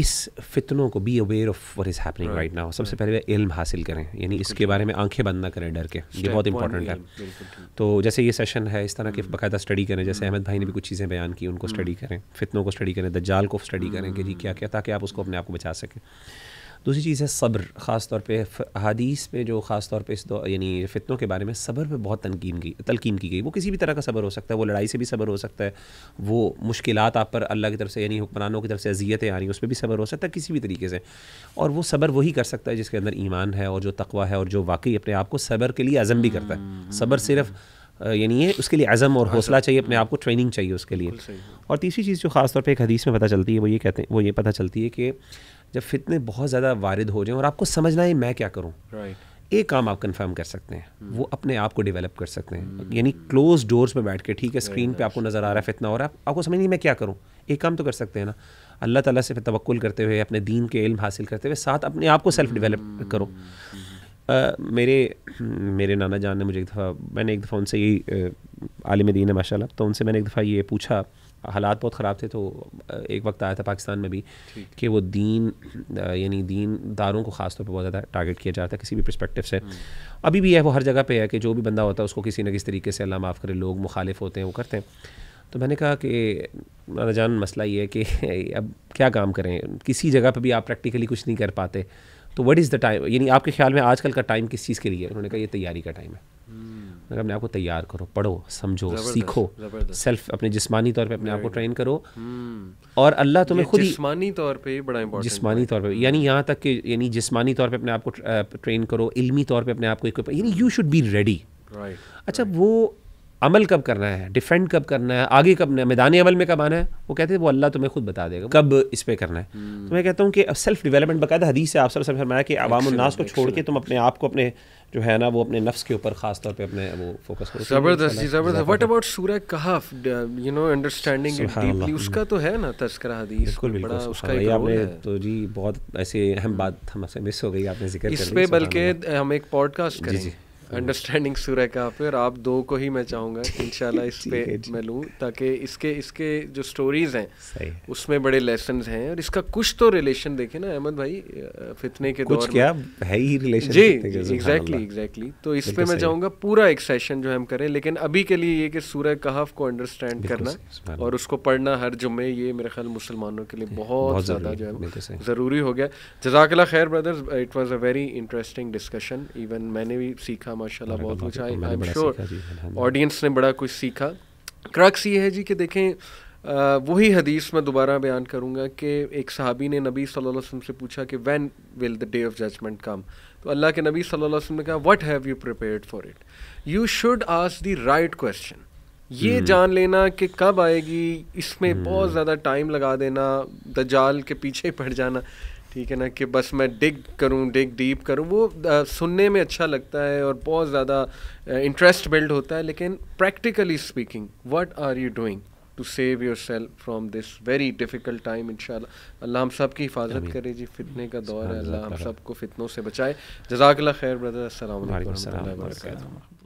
इस फितनों को be aware of what is happening right now सबसे पहले इल्म हासिल करें यानी इसके बारे में आंखें बंद ना करें डर के ये बहुत इंपॉर्टेंट है तो जैसे ये सेशन है इस तरह के हम्म। बाकायदा स्टडी करें जैसे हम्म। अहमद भाई ने भी कुछ चीज़ें बयान की उनको स्टडी हम्म। करें फितनों को स्टडी करें दज्जाल को स्टडी करें कि जी क्या क्या ताकि आप उसको अपने आप को बचा सकें दूसरी चीज़ है सब्र ख़ास तौर पे हदीस में जो ख़ास तौर पे इस दो यानी फितनों के बारे में सब्र पे बहुत तनकीन की तलकीन की गई वो किसी भी तरह का सब्र हो सकता है वो लड़ाई से भी सब्र हो सकता है वो मुश्किल आप पर अल्लाह की तरफ से यानी हुक्मरानों की तरफ से अजियतें आ रही हैं उस पर भी सब्र हो सकता है किसी भी तरीके से और वो सब्र वही कर सकता है जिसके अंदर ईमान है और जो तकवा है और जो वाकई अपने आप को सब्र के लिए अज़म भी करता है हम्म। सब्र सिर्फ़ यानी ये उसके लिए अज़म और हौसला अच्छा। चाहिए अपने आप को ट्रेनिंग चाहिए उसके लिए और तीसरी चीज़ जो खास तौर एक हदीस में पता चलती है वो ये कहते हैं वो ये पता चलती है कि जब फितने बहुत ज़्यादा वारद हो जाएँ और आपको समझना है मैं क्या करूँ right. एक काम आप कंफर्म कर सकते हैं hmm. वो अपने आप को डेवलप कर सकते हैं hmm. यानी क्लोज डोर्स में बैठ के ठीक है स्क्रीन पे आपको नज़र आ रहा है फितना हो रहा है आपको समझ नहीं मैं क्या करूँ एक काम तो कर सकते हैं ना अल्लाह ताला से तवक्ल करते हुए अपने दीन के इल्म हासिल करते हुए साथ अपने आप को सेल्फ डेवलप hmm. करो मेरे मेरे नाना जान ने मुझे एक दफ़ा मैंने एक दफ़ा उनसे यही आलिम दीन है माशा तो उनसे मैंने एक दफ़ा ये पूछा हालात बहुत ख़राब थे तो एक वक्त आया था पाकिस्तान में भी कि वो दीन यानी दीन दारों को ख़ास तौर पर बहुत ज़्यादा टारगेट किया जाता है किसी भी परस्पेक्टिव से हम्म। अभी भी है वो हर जगह पे है कि जो भी बंदा होता है उसको किसी न किसी तरीके से अल्लाह माफ़ करे लोग मुखालिफ होते हैं वो करते हैं तो मैंने कहा कि माना जान मसला ये है कि (laughs) अब क्या काम करें किसी जगह पर भी आप प्रैक्टिकली कुछ नहीं कर पाते तो वट इज़ द टाइम यानी आपके ख्याल में आजकल का टाइम किस चीज़ के लिए उन्होंने कहा ये तैयारी का टाइम है हम्म। मैं अपने आप को तैयार करो पढ़ो समझो सीखो सेल्फ अपने जिस्मानी तौर पे अपने आप को ट्रेन करो हम्म। और अल्लाह तुम्हें खुद जिस्मानी तौर पे बड़ा इंपॉर्टेंट जिस्मानी तौर पे यानी यहाँ तक कि यानी जिस्मानी तौर पे अपने आप को ट्रेन करो इल्मी तौर पे अपने आप को यानी यू शुड बी रेडी अच्छा वो अमल कब करना है डिफेंड कब करना है आगे कब ना मैदानी अमल में कब आना है वो कहते हैं वो अल्लाह तुम्हें खुद बता देगा कब इस पर करना है hmm. तो मैं कहता हूँ कि सेल्फ डिवेलपमेंट बकायदा हदीस से आप सब फरमाया कि उन्नास को छोड़ के तुम अपने आप को अपने जो है ना वो अपने नफ्स के ऊपर खास तौर पे अपने वो फोकस करो जबरदस्त जी जबरदस्त व्हाट अबाउट सूरह कहफ you know understanding it deeply उसका तो है ना तذکرہ हदीस बिल्कुल बिल्कुल उसका ये आपने तो जी बहुत ऐसे अहम बात हमसे मिस हो गई आपने जिक्र कर इस पे बल्कि हम एक पॉडकास्ट करेंगे अंडरस्टैंडिंग सूर्य का फिर आप दो को ही मैं चाहूँगा इंशाल्लाह इस पे (laughs) मैं लूँ ताकि इसके इसके जो स्टोरीज हैं उसमें बड़े लेसन हैं और इसका कुछ तो रिलेशन देखे ना अहमद भाई फितने के कुछ क्या है ही रिलेशन जी एग्जैक्टली एग्जैक्टली तो इस पे मैं चाहूँगा पूरा एक सेशन जो हम करें लेकिन अभी के लिए ये कि सूर्य कहफ को अंडरस्टैंड करना और उसको पढ़ना हर जुम्मे ये मेरे ख्याल मुसलमानों के लिए बहुत ज़्यादा जो है ज़रूरी हो गया जजाकला खैर brothers it was a very interesting discussion even मैंने भी सीखा माशाल्लाह बहुत कुछ I I am sure audience ने बड़ा कुछ सीखा क्रक्स ये है जी कि देखें वही हदीस मैं दोबारा बयान करूँगा कि एक सहाबी ने नबी सल्लल्लाहु अलैहि वसल्लम से पूछा कि when will the day of judgment come तो अल्लाह के नबी सल्लल्लाहु अलैहि वसल्लम ने कहा what have you prepared for it you should ask the right question ये hmm. जान लेना कि कब आएगी इसमें hmm. बहुत ज़्यादा टाइम लगा देना दजाल के पीछे पड़ जाना ठीक है ना कि बस मैं डिग करूं डिग डीप करूं वो आ, सुनने में अच्छा लगता है और बहुत ज़्यादा इंटरेस्ट बिल्ड होता है लेकिन practically speaking what are you doing to save yourself from this very difficult time इन अल्लाह हम सब की हिफाजत करे जी फितने का दौर है अल्लाह हम सब को फितनों से बचाए जजाकला खैर ब्रदर असल